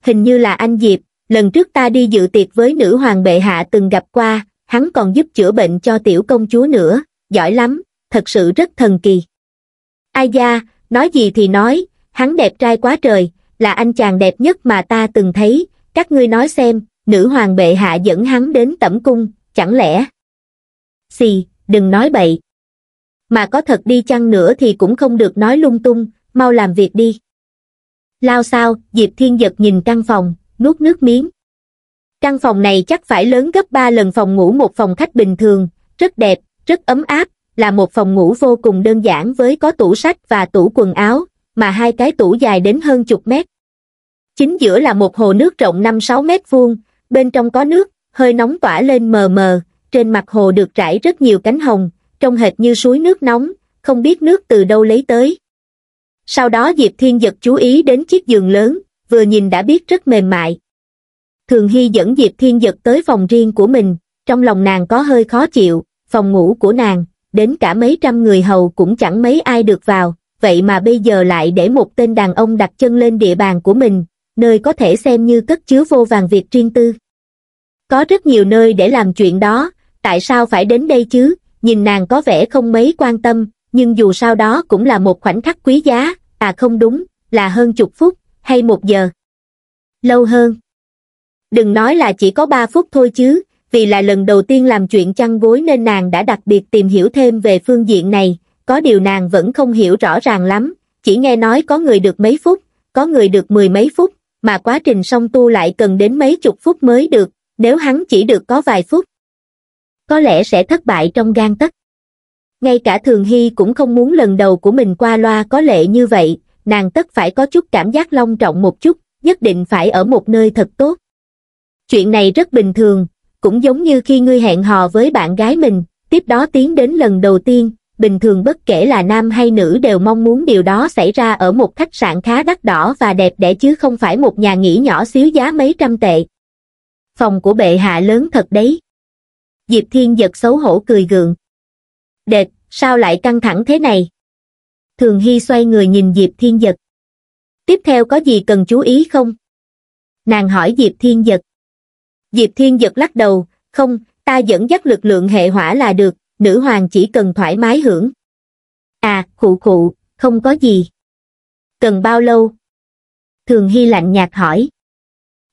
Hình như là anh Diệp, lần trước ta đi dự tiệc với nữ hoàng bệ hạ từng gặp qua, hắn còn giúp chữa bệnh cho tiểu công chúa nữa, giỏi lắm, thật sự rất thần kỳ. Ai da, nói gì thì nói hắn đẹp trai quá trời là anh chàng đẹp nhất mà ta từng thấy các ngươi nói xem nữ hoàng bệ hạ dẫn hắn đến tẩm cung chẳng lẽ xì đừng nói bậy mà có thật đi chăng nữa thì cũng không được nói lung tung mau làm việc đi lao sao diệp thiên giật nhìn căn phòng nuốt nước miếng căn phòng này chắc phải lớn gấp ba lần phòng ngủ một phòng khách bình thường rất đẹp rất ấm áp là một phòng ngủ vô cùng đơn giản với có tủ sách và tủ quần áo, mà hai cái tủ dài đến hơn chục mét. Chính giữa là một hồ nước rộng 5-6 mét vuông, bên trong có nước, hơi nóng tỏa lên mờ mờ, trên mặt hồ được trải rất nhiều cánh hồng, trông hệt như suối nước nóng, không biết nước từ đâu lấy tới. Sau đó Diệp Thiên Giật chú ý đến chiếc giường lớn, vừa nhìn đã biết rất mềm mại. Thường Hy dẫn Diệp Thiên Giật tới phòng riêng của mình, trong lòng nàng có hơi khó chịu, phòng ngủ của nàng, đến cả mấy trăm người hầu cũng chẳng mấy ai được vào, vậy mà bây giờ lại để một tên đàn ông đặt chân lên địa bàn của mình, nơi có thể xem như cất chứa vô vàng việc riêng tư. Có rất nhiều nơi để làm chuyện đó, tại sao phải đến đây chứ, nhìn nàng có vẻ không mấy quan tâm, nhưng dù sao đó cũng là một khoảnh khắc quý giá, à không đúng, là hơn chục phút, hay một giờ. Lâu hơn. Đừng nói là chỉ có ba phút thôi chứ, vì là lần đầu tiên làm chuyện chăn gối nên nàng đã đặc biệt tìm hiểu thêm về phương diện này, có điều nàng vẫn không hiểu rõ ràng lắm, chỉ nghe nói có người được mấy phút, có người được mười mấy phút, mà quá trình song tu lại cần đến mấy chục phút mới được, nếu hắn chỉ được có vài phút, có lẽ sẽ thất bại trong gan tất. Ngay cả Thường Hy cũng không muốn lần đầu của mình qua loa có lệ như vậy, nàng tất phải có chút cảm giác long trọng một chút, nhất định phải ở một nơi thật tốt. Chuyện này rất bình thường, cũng giống như khi ngươi hẹn hò với bạn gái mình, tiếp đó tiến đến lần đầu tiên, bình thường bất kể là nam hay nữ đều mong muốn điều đó xảy ra ở một khách sạn khá đắt đỏ và đẹp đẽ chứ không phải một nhà nghỉ nhỏ xíu giá mấy trăm tệ. Phòng của bệ hạ lớn thật đấy. Diệp Thiên giật xấu hổ cười gượng. Đệt, sao lại căng thẳng thế này? Thường Hy xoay người nhìn Diệp Thiên giật. Tiếp theo có gì cần chú ý không? Nàng hỏi Diệp Thiên giật. Diệp Thiên giật lắc đầu, không, ta dẫn dắt lực lượng hệ hỏa là được, nữ hoàng chỉ cần thoải mái hưởng. À, khụ khụ, không có gì. Cần bao lâu? Thường Hy lạnh nhạt hỏi.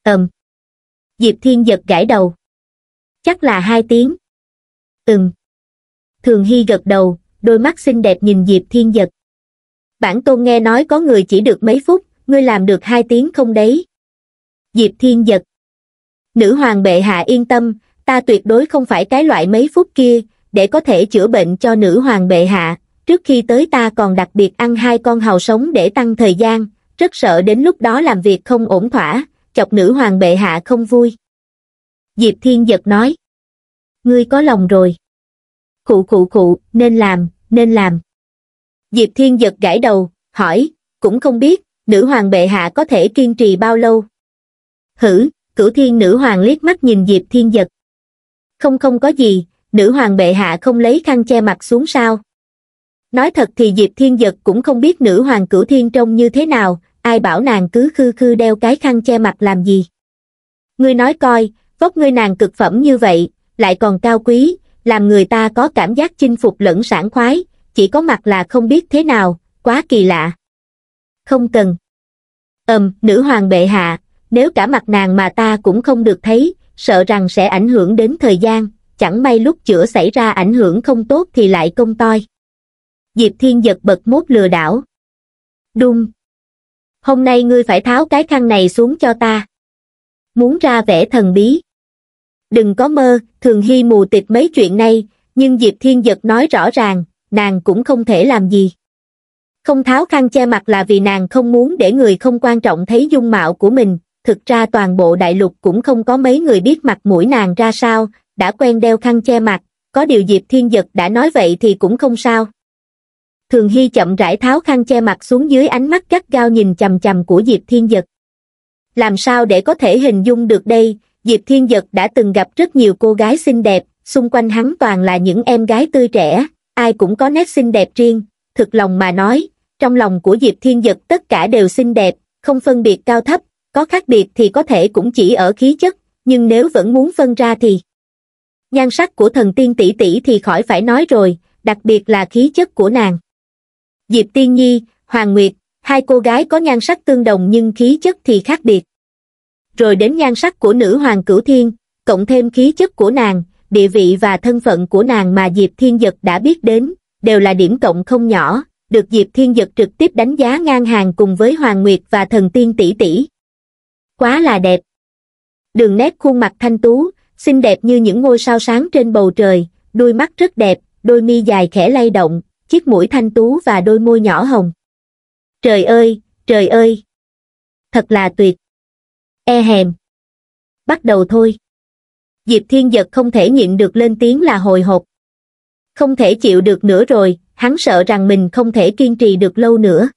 Ừm. Diệp Thiên giật gãi đầu. Chắc là hai tiếng. Ừm. Thường Hy gật đầu, đôi mắt xinh đẹp nhìn Diệp Thiên giật. Bản tôn nghe nói có người chỉ được mấy phút, ngươi làm được hai tiếng không đấy. Diệp Thiên giật, nữ hoàng bệ hạ yên tâm ta tuyệt đối không phải cái loại mấy phút kia để có thể chữa bệnh cho nữ hoàng bệ hạ trước khi tới ta còn đặc biệt ăn hai con hàu sống để tăng thời gian rất sợ đến lúc đó làm việc không ổn thỏa chọc nữ hoàng bệ hạ không vui diệp thiên giật nói ngươi có lòng rồi cụ cụ cụ nên làm nên làm diệp thiên giật gãi đầu hỏi cũng không biết nữ hoàng bệ hạ có thể kiên trì bao lâu hử cửu thiên nữ hoàng liếc mắt nhìn diệp thiên giật không không có gì nữ hoàng bệ hạ không lấy khăn che mặt xuống sao nói thật thì diệp thiên giật cũng không biết nữ hoàng cửu thiên trông như thế nào ai bảo nàng cứ khư khư đeo cái khăn che mặt làm gì ngươi nói coi vóc ngươi nàng cực phẩm như vậy lại còn cao quý làm người ta có cảm giác chinh phục lẫn sảng khoái chỉ có mặt là không biết thế nào quá kỳ lạ không cần ầm um, nữ hoàng bệ hạ nếu cả mặt nàng mà ta cũng không được thấy sợ rằng sẽ ảnh hưởng đến thời gian chẳng may lúc chữa xảy ra ảnh hưởng không tốt thì lại công toi diệp thiên giật bật mốt lừa đảo đung hôm nay ngươi phải tháo cái khăn này xuống cho ta muốn ra vẻ thần bí đừng có mơ thường hy mù tịt mấy chuyện này nhưng diệp thiên giật nói rõ ràng nàng cũng không thể làm gì không tháo khăn che mặt là vì nàng không muốn để người không quan trọng thấy dung mạo của mình thực ra toàn bộ đại lục cũng không có mấy người biết mặt mũi nàng ra sao, đã quen đeo khăn che mặt, có điều Diệp Thiên Dật đã nói vậy thì cũng không sao. Thường Hy chậm rãi tháo khăn che mặt xuống dưới ánh mắt gắt gao nhìn chầm chầm của Diệp Thiên Dật. Làm sao để có thể hình dung được đây, Diệp Thiên Dật đã từng gặp rất nhiều cô gái xinh đẹp, xung quanh hắn toàn là những em gái tươi trẻ, ai cũng có nét xinh đẹp riêng, thực lòng mà nói, trong lòng của Diệp Thiên Dật tất cả đều xinh đẹp, không phân biệt cao thấp, có khác biệt thì có thể cũng chỉ ở khí chất nhưng nếu vẫn muốn phân ra thì nhan sắc của thần tiên tỷ tỷ thì khỏi phải nói rồi đặc biệt là khí chất của nàng diệp tiên nhi hoàng nguyệt hai cô gái có nhan sắc tương đồng nhưng khí chất thì khác biệt rồi đến nhan sắc của nữ hoàng cửu thiên cộng thêm khí chất của nàng địa vị và thân phận của nàng mà diệp thiên dật đã biết đến đều là điểm cộng không nhỏ được diệp thiên dật trực tiếp đánh giá ngang hàng cùng với hoàng nguyệt và thần tiên tỷ tỷ quá là đẹp đường nét khuôn mặt thanh tú xinh đẹp như những ngôi sao sáng trên bầu trời đôi mắt rất đẹp đôi mi dài khẽ lay động chiếc mũi thanh tú và đôi môi nhỏ hồng trời ơi trời ơi thật là tuyệt e hèm bắt đầu thôi diệp thiên giật không thể nhịn được lên tiếng là hồi hộp không thể chịu được nữa rồi hắn sợ rằng mình không thể kiên trì được lâu nữa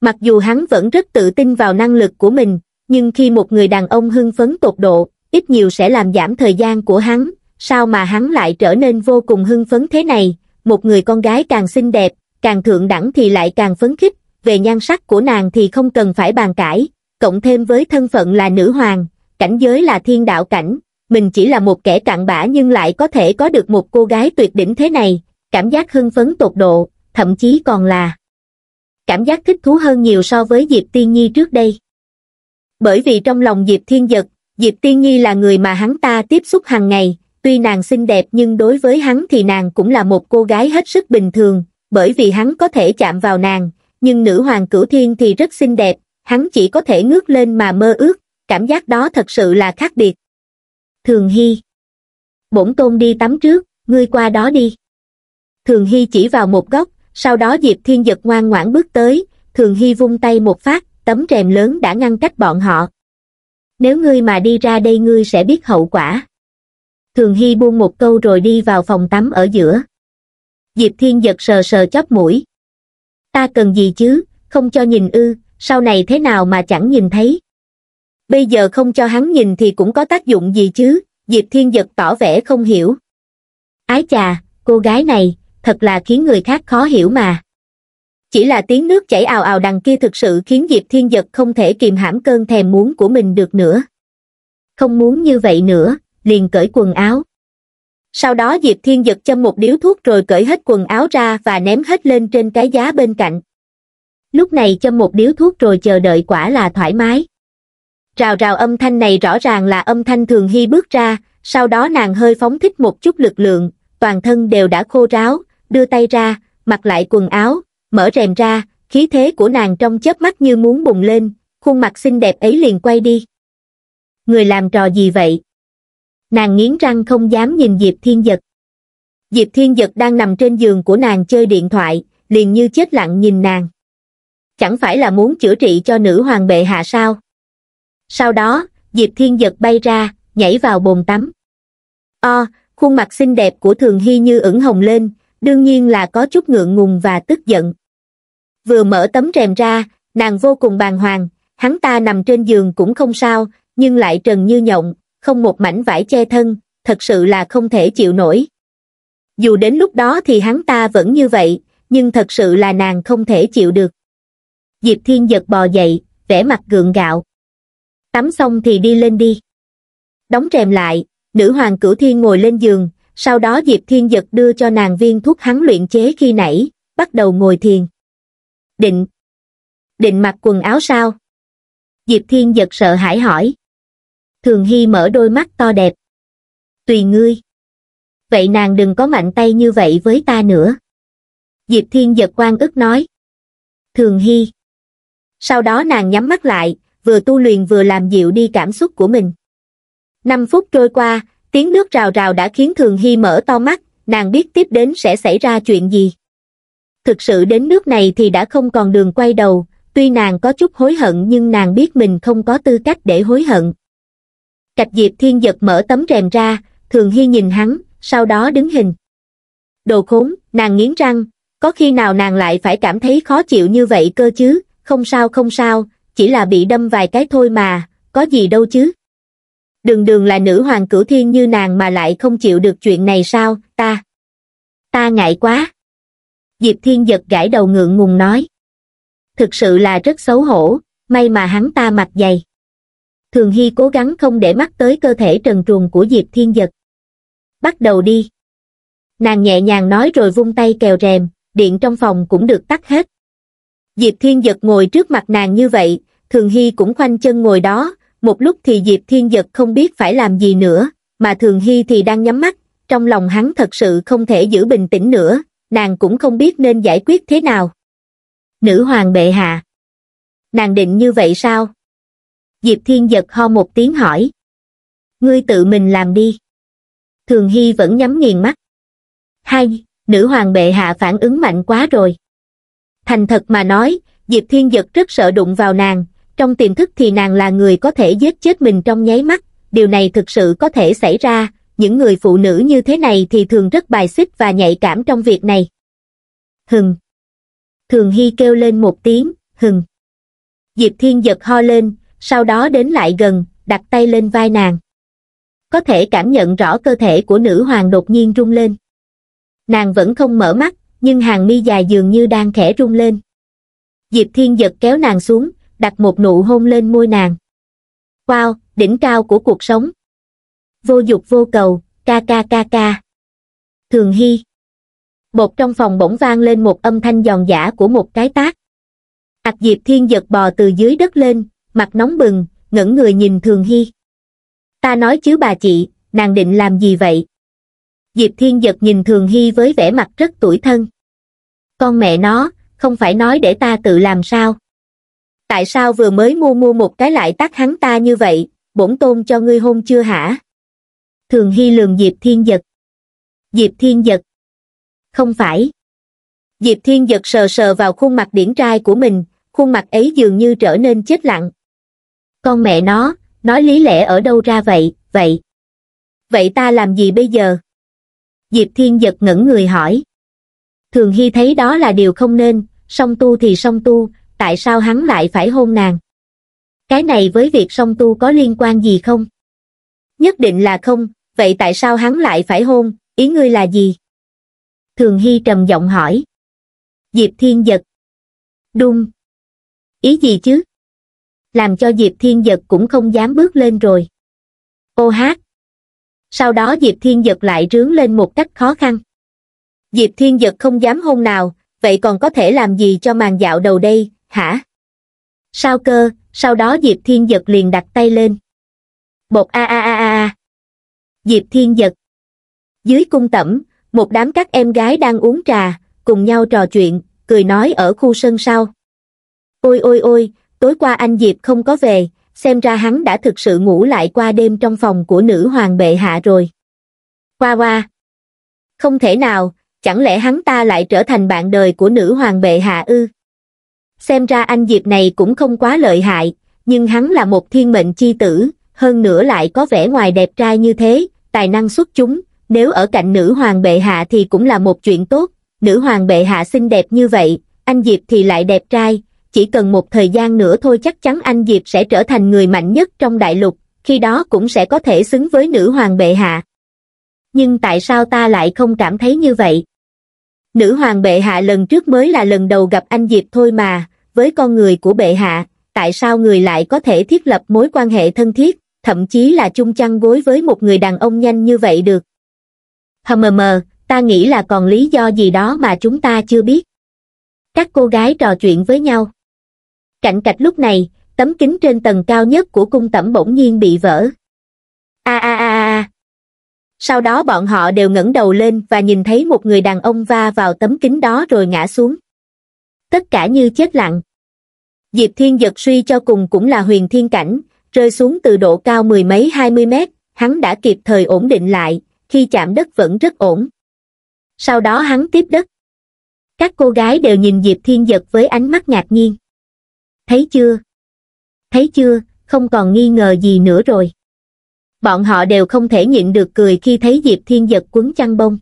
mặc dù hắn vẫn rất tự tin vào năng lực của mình nhưng khi một người đàn ông hưng phấn tột độ, ít nhiều sẽ làm giảm thời gian của hắn, sao mà hắn lại trở nên vô cùng hưng phấn thế này, một người con gái càng xinh đẹp, càng thượng đẳng thì lại càng phấn khích, về nhan sắc của nàng thì không cần phải bàn cãi, cộng thêm với thân phận là nữ hoàng, cảnh giới là thiên đạo cảnh, mình chỉ là một kẻ cặn bã nhưng lại có thể có được một cô gái tuyệt đỉnh thế này, cảm giác hưng phấn tột độ, thậm chí còn là cảm giác thích thú hơn nhiều so với Diệp Tiên Nhi trước đây bởi vì trong lòng Diệp Thiên Giật, Diệp Tiên Nhi là người mà hắn ta tiếp xúc hàng ngày, tuy nàng xinh đẹp nhưng đối với hắn thì nàng cũng là một cô gái hết sức bình thường, bởi vì hắn có thể chạm vào nàng, nhưng nữ hoàng cửu thiên thì rất xinh đẹp, hắn chỉ có thể ngước lên mà mơ ước, cảm giác đó thật sự là khác biệt. Thường Hy Bổn tôn đi tắm trước, ngươi qua đó đi. Thường Hy chỉ vào một góc, sau đó Diệp Thiên Giật ngoan ngoãn bước tới, Thường Hy vung tay một phát, tấm rèm lớn đã ngăn cách bọn họ. Nếu ngươi mà đi ra đây ngươi sẽ biết hậu quả. Thường Hy buông một câu rồi đi vào phòng tắm ở giữa. Diệp Thiên giật sờ sờ chóp mũi. Ta cần gì chứ, không cho nhìn ư, sau này thế nào mà chẳng nhìn thấy. Bây giờ không cho hắn nhìn thì cũng có tác dụng gì chứ, Diệp Thiên giật tỏ vẻ không hiểu. Ái chà, cô gái này, thật là khiến người khác khó hiểu mà chỉ là tiếng nước chảy ào ào đằng kia thực sự khiến diệp thiên giật không thể kìm hãm cơn thèm muốn của mình được nữa không muốn như vậy nữa liền cởi quần áo sau đó diệp thiên giật châm một điếu thuốc rồi cởi hết quần áo ra và ném hết lên trên cái giá bên cạnh lúc này châm một điếu thuốc rồi chờ đợi quả là thoải mái rào rào âm thanh này rõ ràng là âm thanh thường hy bước ra sau đó nàng hơi phóng thích một chút lực lượng toàn thân đều đã khô ráo đưa tay ra mặc lại quần áo mở rèm ra, khí thế của nàng trong chớp mắt như muốn bùng lên, khuôn mặt xinh đẹp ấy liền quay đi. Người làm trò gì vậy? Nàng nghiến răng không dám nhìn Diệp Thiên Dật. Diệp Thiên Dật đang nằm trên giường của nàng chơi điện thoại, liền như chết lặng nhìn nàng. Chẳng phải là muốn chữa trị cho nữ hoàng bệ hạ sao? Sau đó, Diệp Thiên Dật bay ra, nhảy vào bồn tắm. O, khuôn mặt xinh đẹp của Thường Hy như ửng hồng lên, đương nhiên là có chút ngượng ngùng và tức giận vừa mở tấm rèm ra nàng vô cùng bàng hoàng hắn ta nằm trên giường cũng không sao nhưng lại trần như nhộng không một mảnh vải che thân thật sự là không thể chịu nổi dù đến lúc đó thì hắn ta vẫn như vậy nhưng thật sự là nàng không thể chịu được diệp thiên giật bò dậy vẻ mặt gượng gạo tắm xong thì đi lên đi đóng rèm lại nữ hoàng cửu thiên ngồi lên giường sau đó diệp thiên giật đưa cho nàng viên thuốc hắn luyện chế khi nãy bắt đầu ngồi thiền định định mặc quần áo sao diệp thiên giật sợ hãi hỏi thường hy mở đôi mắt to đẹp tùy ngươi vậy nàng đừng có mạnh tay như vậy với ta nữa diệp thiên giật quan ức nói thường hy sau đó nàng nhắm mắt lại vừa tu luyện vừa làm dịu đi cảm xúc của mình năm phút trôi qua tiếng nước rào rào đã khiến thường hy mở to mắt nàng biết tiếp đến sẽ xảy ra chuyện gì thực sự đến nước này thì đã không còn đường quay đầu, tuy nàng có chút hối hận nhưng nàng biết mình không có tư cách để hối hận. Cạch Diệp Thiên giật mở tấm rèm ra, Thường Hy nhìn hắn, sau đó đứng hình. Đồ khốn, nàng nghiến răng, có khi nào nàng lại phải cảm thấy khó chịu như vậy cơ chứ, không sao không sao, chỉ là bị đâm vài cái thôi mà, có gì đâu chứ. Đường đường là nữ hoàng cửu thiên như nàng mà lại không chịu được chuyện này sao, ta. Ta ngại quá diệp thiên giật gãi đầu ngượng ngùng nói thực sự là rất xấu hổ may mà hắn ta mặt dày thường hy cố gắng không để mắt tới cơ thể trần truồng của diệp thiên giật bắt đầu đi nàng nhẹ nhàng nói rồi vung tay kèo rèm điện trong phòng cũng được tắt hết diệp thiên giật ngồi trước mặt nàng như vậy thường hy cũng khoanh chân ngồi đó một lúc thì diệp thiên giật không biết phải làm gì nữa mà thường hy thì đang nhắm mắt trong lòng hắn thật sự không thể giữ bình tĩnh nữa nàng cũng không biết nên giải quyết thế nào. Nữ hoàng bệ hạ. Nàng định như vậy sao? Diệp Thiên giật ho một tiếng hỏi. Ngươi tự mình làm đi. Thường Hy vẫn nhắm nghiền mắt. Hai, nữ hoàng bệ hạ phản ứng mạnh quá rồi. Thành thật mà nói, Diệp Thiên Giật rất sợ đụng vào nàng, trong tiềm thức thì nàng là người có thể giết chết mình trong nháy mắt, điều này thực sự có thể xảy ra, những người phụ nữ như thế này thì thường rất bài xích và nhạy cảm trong việc này. Hừng. Thường Hy kêu lên một tiếng, hừng. Diệp Thiên giật ho lên, sau đó đến lại gần, đặt tay lên vai nàng. Có thể cảm nhận rõ cơ thể của nữ hoàng đột nhiên rung lên. Nàng vẫn không mở mắt, nhưng hàng mi dài dường như đang khẽ rung lên. Diệp Thiên giật kéo nàng xuống, đặt một nụ hôn lên môi nàng. Wow, đỉnh cao của cuộc sống vô dục vô cầu, ca ca ca ca. Thường Hy Một trong phòng bỗng vang lên một âm thanh giòn giả của một cái tác. Ảc Diệp Thiên giật bò từ dưới đất lên, mặt nóng bừng, ngẩng người nhìn Thường Hy. Ta nói chứ bà chị, nàng định làm gì vậy? Diệp Thiên giật nhìn Thường Hy với vẻ mặt rất tủi thân. Con mẹ nó, không phải nói để ta tự làm sao? Tại sao vừa mới mua mua một cái lại tắt hắn ta như vậy, bổn tôn cho ngươi hôn chưa hả? thường hy lường diệp thiên giật diệp thiên giật không phải diệp thiên giật sờ sờ vào khuôn mặt điển trai của mình khuôn mặt ấy dường như trở nên chết lặng con mẹ nó nói lý lẽ ở đâu ra vậy vậy vậy ta làm gì bây giờ diệp thiên giật ngẩng người hỏi thường hy thấy đó là điều không nên song tu thì song tu tại sao hắn lại phải hôn nàng cái này với việc song tu có liên quan gì không nhất định là không, vậy tại sao hắn lại phải hôn, ý ngươi là gì? Thường Hy trầm giọng hỏi. Diệp Thiên Giật. Đung. Ý gì chứ? Làm cho Diệp Thiên Giật cũng không dám bước lên rồi. Ô hát. Sau đó Diệp Thiên Giật lại rướng lên một cách khó khăn. Diệp Thiên Giật không dám hôn nào, vậy còn có thể làm gì cho màn dạo đầu đây, hả? Sao cơ, sau đó Diệp Thiên Giật liền đặt tay lên. Bột a a a diệp thiên giật dưới cung tẩm một đám các em gái đang uống trà cùng nhau trò chuyện cười nói ở khu sân sau ôi ôi ôi tối qua anh diệp không có về xem ra hắn đã thực sự ngủ lại qua đêm trong phòng của nữ hoàng bệ hạ rồi Qua qua không thể nào chẳng lẽ hắn ta lại trở thành bạn đời của nữ hoàng bệ hạ ư xem ra anh diệp này cũng không quá lợi hại nhưng hắn là một thiên mệnh chi tử hơn nữa lại có vẻ ngoài đẹp trai như thế tài năng xuất chúng, nếu ở cạnh nữ hoàng bệ hạ thì cũng là một chuyện tốt, nữ hoàng bệ hạ xinh đẹp như vậy, anh Diệp thì lại đẹp trai, chỉ cần một thời gian nữa thôi chắc chắn anh Diệp sẽ trở thành người mạnh nhất trong đại lục, khi đó cũng sẽ có thể xứng với nữ hoàng bệ hạ. Nhưng tại sao ta lại không cảm thấy như vậy? Nữ hoàng bệ hạ lần trước mới là lần đầu gặp anh Diệp thôi mà, với con người của bệ hạ, tại sao người lại có thể thiết lập mối quan hệ thân thiết? thậm chí là chung chăn gối với một người đàn ông nhanh như vậy được hờ mờ mờ ta nghĩ là còn lý do gì đó mà chúng ta chưa biết các cô gái trò chuyện với nhau cạnh cạch lúc này tấm kính trên tầng cao nhất của cung tẩm bỗng nhiên bị vỡ a a a a sau đó bọn họ đều ngẩng đầu lên và nhìn thấy một người đàn ông va vào tấm kính đó rồi ngã xuống tất cả như chết lặng diệp thiên giật suy cho cùng cũng là huyền thiên cảnh rơi xuống từ độ cao mười mấy hai mươi mét, hắn đã kịp thời ổn định lại, khi chạm đất vẫn rất ổn. Sau đó hắn tiếp đất. Các cô gái đều nhìn Diệp Thiên Giật với ánh mắt ngạc nhiên. Thấy chưa? Thấy chưa, không còn nghi ngờ gì nữa rồi. Bọn họ đều không thể nhịn được cười khi thấy Diệp Thiên Giật quấn chăn bông.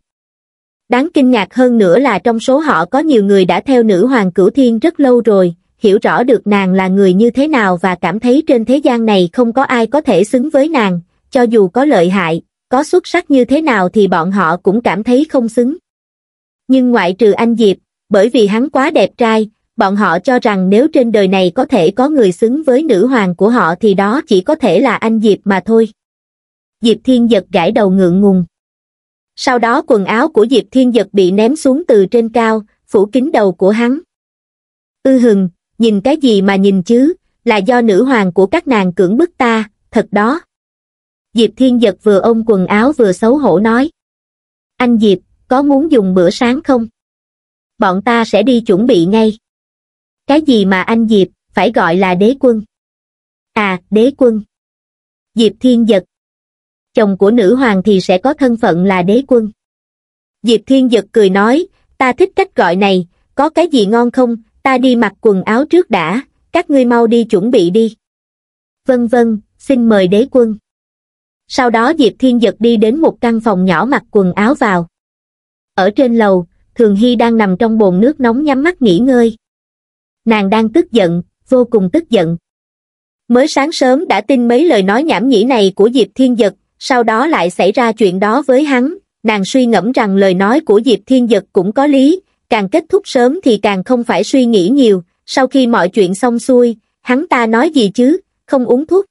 Đáng kinh ngạc hơn nữa là trong số họ có nhiều người đã theo nữ hoàng cửu thiên rất lâu rồi, hiểu rõ được nàng là người như thế nào và cảm thấy trên thế gian này không có ai có thể xứng với nàng, cho dù có lợi hại, có xuất sắc như thế nào thì bọn họ cũng cảm thấy không xứng. Nhưng ngoại trừ anh Diệp, bởi vì hắn quá đẹp trai, bọn họ cho rằng nếu trên đời này có thể có người xứng với nữ hoàng của họ thì đó chỉ có thể là anh Diệp mà thôi. Diệp Thiên Giật gãi đầu ngượng ngùng. Sau đó quần áo của Diệp Thiên Giật bị ném xuống từ trên cao, phủ kín đầu của hắn. Ư hừng, nhìn cái gì mà nhìn chứ, là do nữ hoàng của các nàng cưỡng bức ta, thật đó. Diệp Thiên Giật vừa ôm quần áo vừa xấu hổ nói. Anh Diệp, có muốn dùng bữa sáng không? Bọn ta sẽ đi chuẩn bị ngay. Cái gì mà anh Diệp, phải gọi là đế quân. À, đế quân. Diệp Thiên Giật. Chồng của nữ hoàng thì sẽ có thân phận là đế quân. Diệp Thiên Giật cười nói, ta thích cách gọi này, có cái gì ngon không, ta đi mặc quần áo trước đã các ngươi mau đi chuẩn bị đi vân vân xin mời đế quân sau đó diệp thiên giật đi đến một căn phòng nhỏ mặc quần áo vào ở trên lầu thường hy đang nằm trong bồn nước nóng nhắm mắt nghỉ ngơi nàng đang tức giận vô cùng tức giận mới sáng sớm đã tin mấy lời nói nhảm nhí này của diệp thiên giật sau đó lại xảy ra chuyện đó với hắn nàng suy ngẫm rằng lời nói của diệp thiên giật cũng có lý càng kết thúc sớm thì càng không phải suy nghĩ nhiều, sau khi mọi chuyện xong xuôi, hắn ta nói gì chứ, không uống thuốc.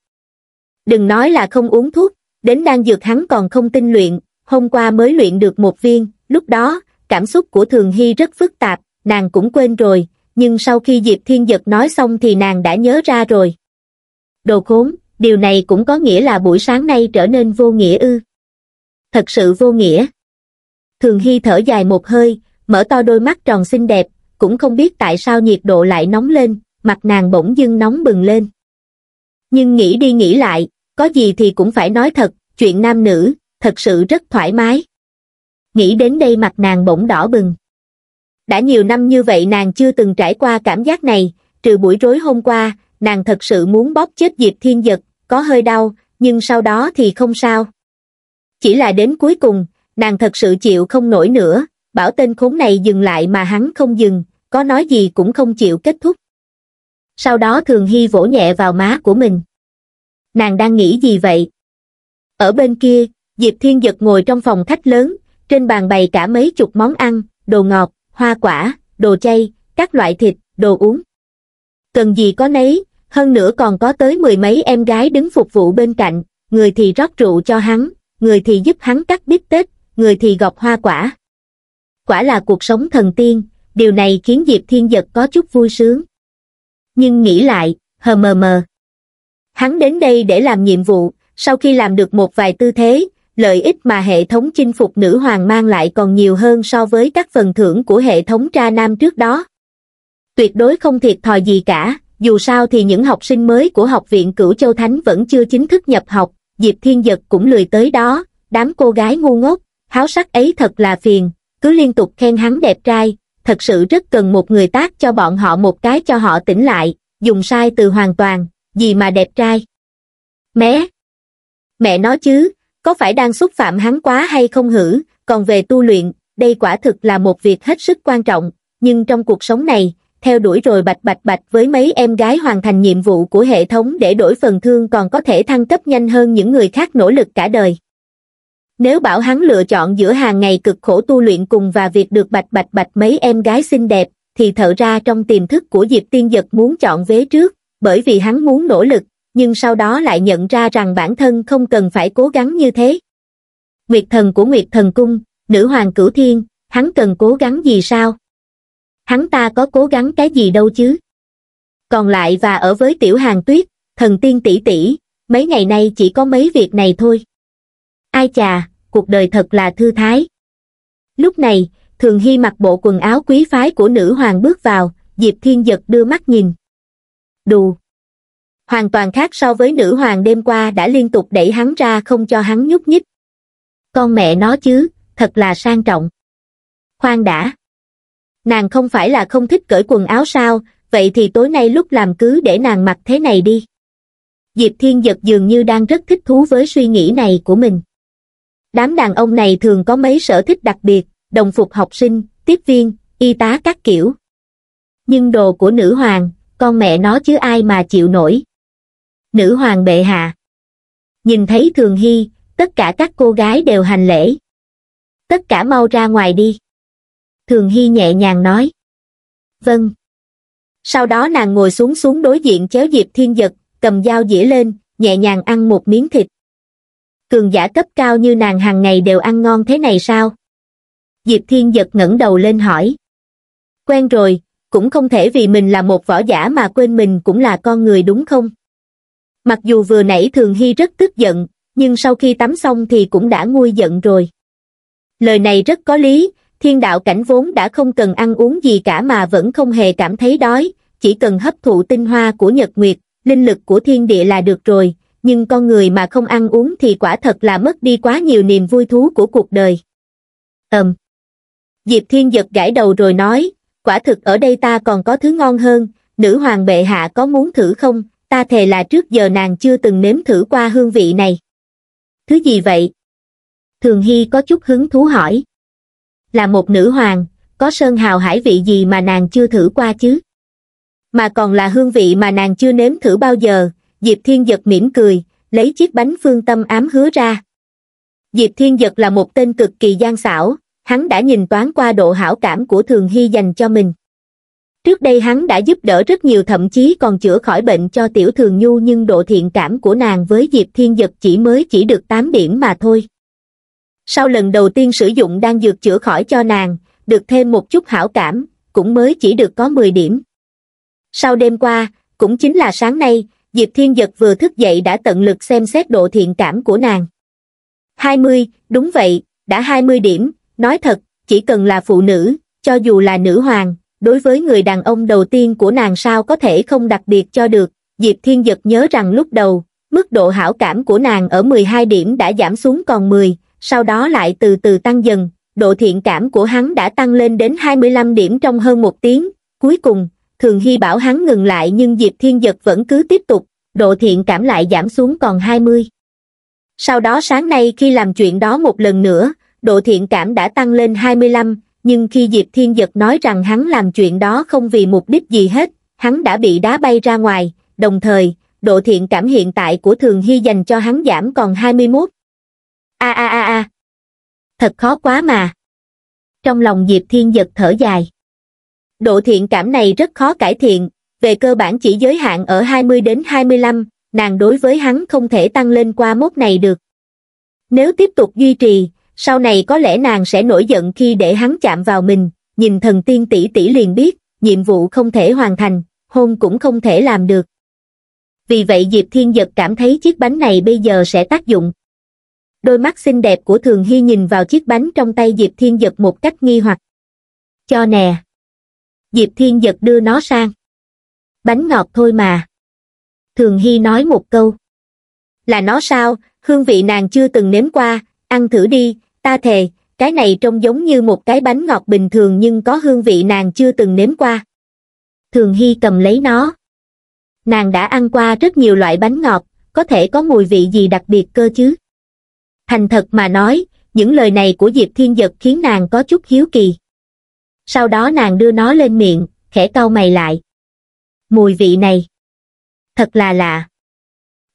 Đừng nói là không uống thuốc, đến đang dược hắn còn không tinh luyện, hôm qua mới luyện được một viên, lúc đó, cảm xúc của Thường Hy rất phức tạp, nàng cũng quên rồi, nhưng sau khi Diệp Thiên Dật nói xong thì nàng đã nhớ ra rồi. Đồ khốn, điều này cũng có nghĩa là buổi sáng nay trở nên vô nghĩa ư. Thật sự vô nghĩa. Thường Hy thở dài một hơi, mở to đôi mắt tròn xinh đẹp, cũng không biết tại sao nhiệt độ lại nóng lên, mặt nàng bỗng dưng nóng bừng lên. Nhưng nghĩ đi nghĩ lại, có gì thì cũng phải nói thật, chuyện nam nữ, thật sự rất thoải mái. Nghĩ đến đây mặt nàng bỗng đỏ bừng. Đã nhiều năm như vậy nàng chưa từng trải qua cảm giác này, trừ buổi rối hôm qua, nàng thật sự muốn bóp chết Diệp Thiên Giật, có hơi đau, nhưng sau đó thì không sao. Chỉ là đến cuối cùng, nàng thật sự chịu không nổi nữa, bảo tên khốn này dừng lại mà hắn không dừng, có nói gì cũng không chịu kết thúc. Sau đó Thường Hy vỗ nhẹ vào má của mình. Nàng đang nghĩ gì vậy? Ở bên kia, Diệp Thiên Giật ngồi trong phòng khách lớn, trên bàn bày cả mấy chục món ăn, đồ ngọt, hoa quả, đồ chay, các loại thịt, đồ uống. Cần gì có nấy, hơn nữa còn có tới mười mấy em gái đứng phục vụ bên cạnh, người thì rót rượu cho hắn, người thì giúp hắn cắt bít tết, người thì gọt hoa quả quả là cuộc sống thần tiên, điều này khiến Diệp Thiên Giật có chút vui sướng. Nhưng nghĩ lại, hờ mờ mờ. Hắn đến đây để làm nhiệm vụ, sau khi làm được một vài tư thế, lợi ích mà hệ thống chinh phục nữ hoàng mang lại còn nhiều hơn so với các phần thưởng của hệ thống tra nam trước đó. Tuyệt đối không thiệt thòi gì cả, dù sao thì những học sinh mới của học viện Cửu Châu Thánh vẫn chưa chính thức nhập học, Diệp Thiên Giật cũng lười tới đó, đám cô gái ngu ngốc, háo sắc ấy thật là phiền, cứ liên tục khen hắn đẹp trai, thật sự rất cần một người tác cho bọn họ một cái cho họ tỉnh lại, dùng sai từ hoàn toàn, gì mà đẹp trai. Mẹ, Mẹ nói chứ, có phải đang xúc phạm hắn quá hay không hử, còn về tu luyện, đây quả thực là một việc hết sức quan trọng, nhưng trong cuộc sống này, theo đuổi rồi bạch bạch bạch với mấy em gái hoàn thành nhiệm vụ của hệ thống để đổi phần thương còn có thể thăng cấp nhanh hơn những người khác nỗ lực cả đời nếu bảo hắn lựa chọn giữa hàng ngày cực khổ tu luyện cùng và việc được bạch bạch bạch mấy em gái xinh đẹp thì thở ra trong tiềm thức của diệp tiên dật muốn chọn vế trước bởi vì hắn muốn nỗ lực nhưng sau đó lại nhận ra rằng bản thân không cần phải cố gắng như thế nguyệt thần của nguyệt thần cung nữ hoàng cửu thiên hắn cần cố gắng gì sao hắn ta có cố gắng cái gì đâu chứ còn lại và ở với tiểu hàng tuyết thần tiên tỷ tỷ mấy ngày nay chỉ có mấy việc này thôi ai chà cuộc đời thật là thư thái lúc này thường hy mặc bộ quần áo quý phái của nữ hoàng bước vào diệp thiên giật đưa mắt nhìn đù hoàn toàn khác so với nữ hoàng đêm qua đã liên tục đẩy hắn ra không cho hắn nhúc nhích con mẹ nó chứ thật là sang trọng khoan đã nàng không phải là không thích cởi quần áo sao vậy thì tối nay lúc làm cứ để nàng mặc thế này đi diệp thiên giật dường như đang rất thích thú với suy nghĩ này của mình Đám đàn ông này thường có mấy sở thích đặc biệt, đồng phục học sinh, tiếp viên, y tá các kiểu. Nhưng đồ của nữ hoàng, con mẹ nó chứ ai mà chịu nổi. Nữ hoàng bệ hạ. Nhìn thấy Thường Hy, tất cả các cô gái đều hành lễ. Tất cả mau ra ngoài đi. Thường Hy nhẹ nhàng nói. Vâng. Sau đó nàng ngồi xuống xuống đối diện chéo Diệp Thiên Giật, cầm dao dĩa lên, nhẹ nhàng ăn một miếng thịt cường giả cấp cao như nàng hàng ngày đều ăn ngon thế này sao? Diệp Thiên giật ngẩng đầu lên hỏi. Quen rồi, cũng không thể vì mình là một võ giả mà quên mình cũng là con người đúng không? Mặc dù vừa nãy Thường Hy rất tức giận, nhưng sau khi tắm xong thì cũng đã nguôi giận rồi. Lời này rất có lý, thiên đạo cảnh vốn đã không cần ăn uống gì cả mà vẫn không hề cảm thấy đói, chỉ cần hấp thụ tinh hoa của nhật nguyệt, linh lực của thiên địa là được rồi, nhưng con người mà không ăn uống thì quả thật là mất đi quá nhiều niềm vui thú của cuộc đời. Ầm. Um. Diệp Thiên giật gãi đầu rồi nói, quả thực ở đây ta còn có thứ ngon hơn, nữ hoàng bệ hạ có muốn thử không, ta thề là trước giờ nàng chưa từng nếm thử qua hương vị này. Thứ gì vậy? Thường Hy có chút hứng thú hỏi. Là một nữ hoàng, có sơn hào hải vị gì mà nàng chưa thử qua chứ? Mà còn là hương vị mà nàng chưa nếm thử bao giờ, Diệp Thiên Giật mỉm cười, lấy chiếc bánh phương tâm ám hứa ra. Diệp Thiên Giật là một tên cực kỳ gian xảo, hắn đã nhìn toán qua độ hảo cảm của Thường Hy dành cho mình. Trước đây hắn đã giúp đỡ rất nhiều thậm chí còn chữa khỏi bệnh cho Tiểu Thường Nhu nhưng độ thiện cảm của nàng với Diệp Thiên Giật chỉ mới chỉ được 8 điểm mà thôi. Sau lần đầu tiên sử dụng đan dược chữa khỏi cho nàng, được thêm một chút hảo cảm, cũng mới chỉ được có 10 điểm. Sau đêm qua, cũng chính là sáng nay, diệp thiên giật vừa thức dậy đã tận lực xem xét độ thiện cảm của nàng hai mươi đúng vậy đã hai mươi điểm nói thật chỉ cần là phụ nữ cho dù là nữ hoàng đối với người đàn ông đầu tiên của nàng sao có thể không đặc biệt cho được diệp thiên giật nhớ rằng lúc đầu mức độ hảo cảm của nàng ở mười hai điểm đã giảm xuống còn mười sau đó lại từ từ tăng dần độ thiện cảm của hắn đã tăng lên đến 25 điểm trong hơn một tiếng, cuối cùng, thường hy bảo hắn ngừng lại nhưng diệp thiên giật vẫn cứ tiếp tục độ thiện cảm lại giảm xuống còn hai mươi sau đó sáng nay khi làm chuyện đó một lần nữa độ thiện cảm đã tăng lên hai mươi lăm nhưng khi diệp thiên giật nói rằng hắn làm chuyện đó không vì mục đích gì hết hắn đã bị đá bay ra ngoài đồng thời độ thiện cảm hiện tại của thường hy dành cho hắn giảm còn hai mươi mốt a a a a thật khó quá mà trong lòng diệp thiên giật thở dài độ thiện cảm này rất khó cải thiện, về cơ bản chỉ giới hạn ở 20 đến 25, nàng đối với hắn không thể tăng lên qua mốc này được. Nếu tiếp tục duy trì, sau này có lẽ nàng sẽ nổi giận khi để hắn chạm vào mình, nhìn thần tiên tỷ tỷ liền biết, nhiệm vụ không thể hoàn thành, hôn cũng không thể làm được. Vì vậy Diệp Thiên Giật cảm thấy chiếc bánh này bây giờ sẽ tác dụng. Đôi mắt xinh đẹp của Thường Hy nhìn vào chiếc bánh trong tay Diệp Thiên Giật một cách nghi hoặc. Cho nè diệp thiên giật đưa nó sang bánh ngọt thôi mà thường hy nói một câu là nó sao hương vị nàng chưa từng nếm qua ăn thử đi ta thề cái này trông giống như một cái bánh ngọt bình thường nhưng có hương vị nàng chưa từng nếm qua thường hy cầm lấy nó nàng đã ăn qua rất nhiều loại bánh ngọt có thể có mùi vị gì đặc biệt cơ chứ thành thật mà nói những lời này của diệp thiên giật khiến nàng có chút hiếu kỳ sau đó nàng đưa nó lên miệng, khẽ cau mày lại. Mùi vị này, thật là lạ.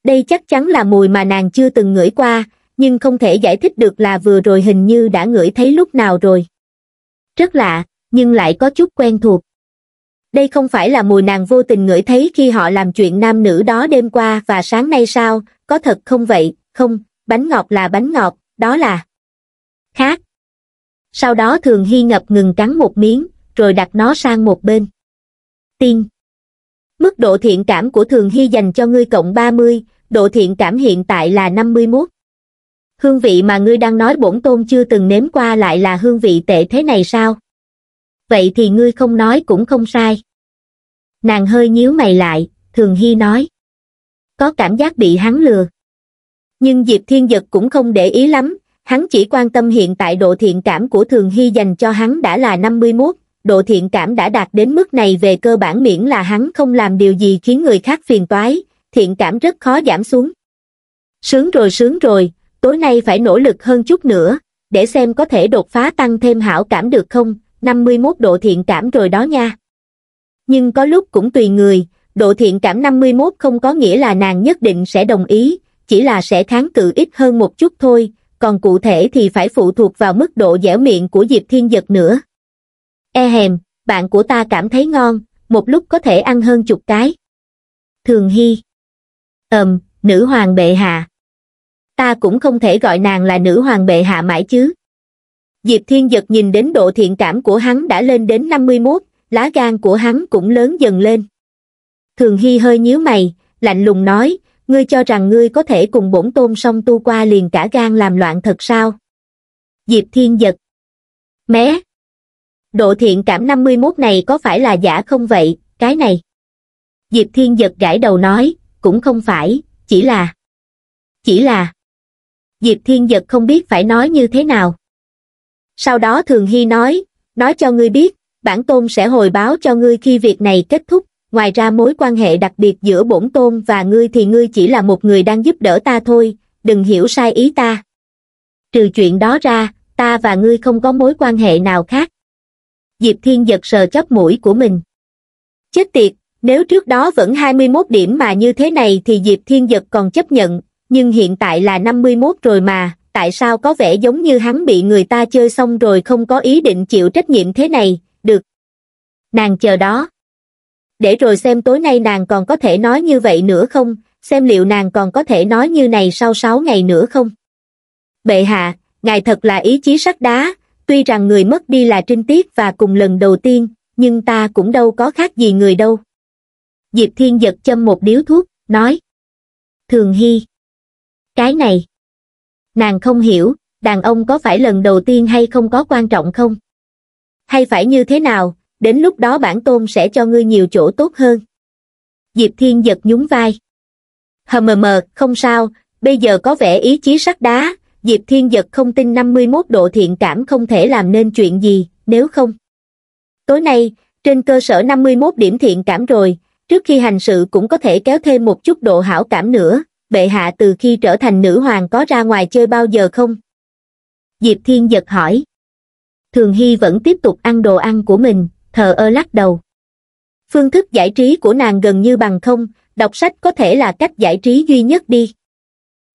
Đây chắc chắn là mùi mà nàng chưa từng ngửi qua, nhưng không thể giải thích được là vừa rồi hình như đã ngửi thấy lúc nào rồi. Rất lạ, nhưng lại có chút quen thuộc. Đây không phải là mùi nàng vô tình ngửi thấy khi họ làm chuyện nam nữ đó đêm qua và sáng nay sao, có thật không vậy, không, bánh ngọt là bánh ngọt, đó là khác, sau đó thường hy ngập ngừng cắn một miếng, rồi đặt nó sang một bên. Tiên Mức độ thiện cảm của thường hy dành cho ngươi cộng 30, độ thiện cảm hiện tại là 51. Hương vị mà ngươi đang nói bổn tôn chưa từng nếm qua lại là hương vị tệ thế này sao? Vậy thì ngươi không nói cũng không sai. Nàng hơi nhíu mày lại, thường hy nói. Có cảm giác bị hắn lừa. Nhưng Diệp Thiên Dật cũng không để ý lắm, hắn chỉ quan tâm hiện tại độ thiện cảm của thường hy dành cho hắn đã là 51, độ thiện cảm đã đạt đến mức này về cơ bản miễn là hắn không làm điều gì khiến người khác phiền toái, thiện cảm rất khó giảm xuống. Sướng rồi sướng rồi, tối nay phải nỗ lực hơn chút nữa, để xem có thể đột phá tăng thêm hảo cảm được không, 51 độ thiện cảm rồi đó nha. Nhưng có lúc cũng tùy người, độ thiện cảm 51 không có nghĩa là nàng nhất định sẽ đồng ý, chỉ là sẽ kháng cự ít hơn một chút thôi, còn cụ thể thì phải phụ thuộc vào mức độ dẻo miệng của Diệp Thiên Giật nữa. E hèm, bạn của ta cảm thấy ngon, một lúc có thể ăn hơn chục cái. Thường Hy Ờm, nữ hoàng bệ hạ. Ta cũng không thể gọi nàng là nữ hoàng bệ hạ mãi chứ. Diệp Thiên Giật nhìn đến độ thiện cảm của hắn đã lên đến 51, lá gan của hắn cũng lớn dần lên. Thường Hy hơi nhíu mày, lạnh lùng nói, ngươi cho rằng ngươi có thể cùng bổn tôn song tu qua liền cả gan làm loạn thật sao? Diệp Thiên giật. Mé. Độ thiện cảm 51 này có phải là giả không vậy, cái này? Diệp Thiên giật gãi đầu nói, cũng không phải, chỉ là... Chỉ là... Diệp Thiên giật không biết phải nói như thế nào. Sau đó Thường Hy nói, nói cho ngươi biết, bản tôn sẽ hồi báo cho ngươi khi việc này kết thúc, ngoài ra mối quan hệ đặc biệt giữa bổn tôn và ngươi thì ngươi chỉ là một người đang giúp đỡ ta thôi, đừng hiểu sai ý ta. Trừ chuyện đó ra, ta và ngươi không có mối quan hệ nào khác. Diệp Thiên giật sờ chóp mũi của mình. Chết tiệt, nếu trước đó vẫn 21 điểm mà như thế này thì Diệp Thiên giật còn chấp nhận, nhưng hiện tại là 51 rồi mà, tại sao có vẻ giống như hắn bị người ta chơi xong rồi không có ý định chịu trách nhiệm thế này, được. Nàng chờ đó, để rồi xem tối nay nàng còn có thể nói như vậy nữa không, xem liệu nàng còn có thể nói như này sau sáu ngày nữa không. Bệ hạ, ngài thật là ý chí sắt đá, tuy rằng người mất đi là trinh tiết và cùng lần đầu tiên, nhưng ta cũng đâu có khác gì người đâu. Diệp Thiên giật châm một điếu thuốc, nói. Thường Hy. Cái này. Nàng không hiểu, đàn ông có phải lần đầu tiên hay không có quan trọng không? Hay phải như thế nào, đến lúc đó bản tôn sẽ cho ngươi nhiều chỗ tốt hơn. Diệp Thiên giật nhún vai. Hờ mờ mờ, không sao, bây giờ có vẻ ý chí sắt đá, Diệp Thiên giật không tin 51 độ thiện cảm không thể làm nên chuyện gì, nếu không. Tối nay, trên cơ sở 51 điểm thiện cảm rồi, trước khi hành sự cũng có thể kéo thêm một chút độ hảo cảm nữa, bệ hạ từ khi trở thành nữ hoàng có ra ngoài chơi bao giờ không? Diệp Thiên giật hỏi. Thường Hy vẫn tiếp tục ăn đồ ăn của mình, thờ ơ lắc đầu phương thức giải trí của nàng gần như bằng không đọc sách có thể là cách giải trí duy nhất đi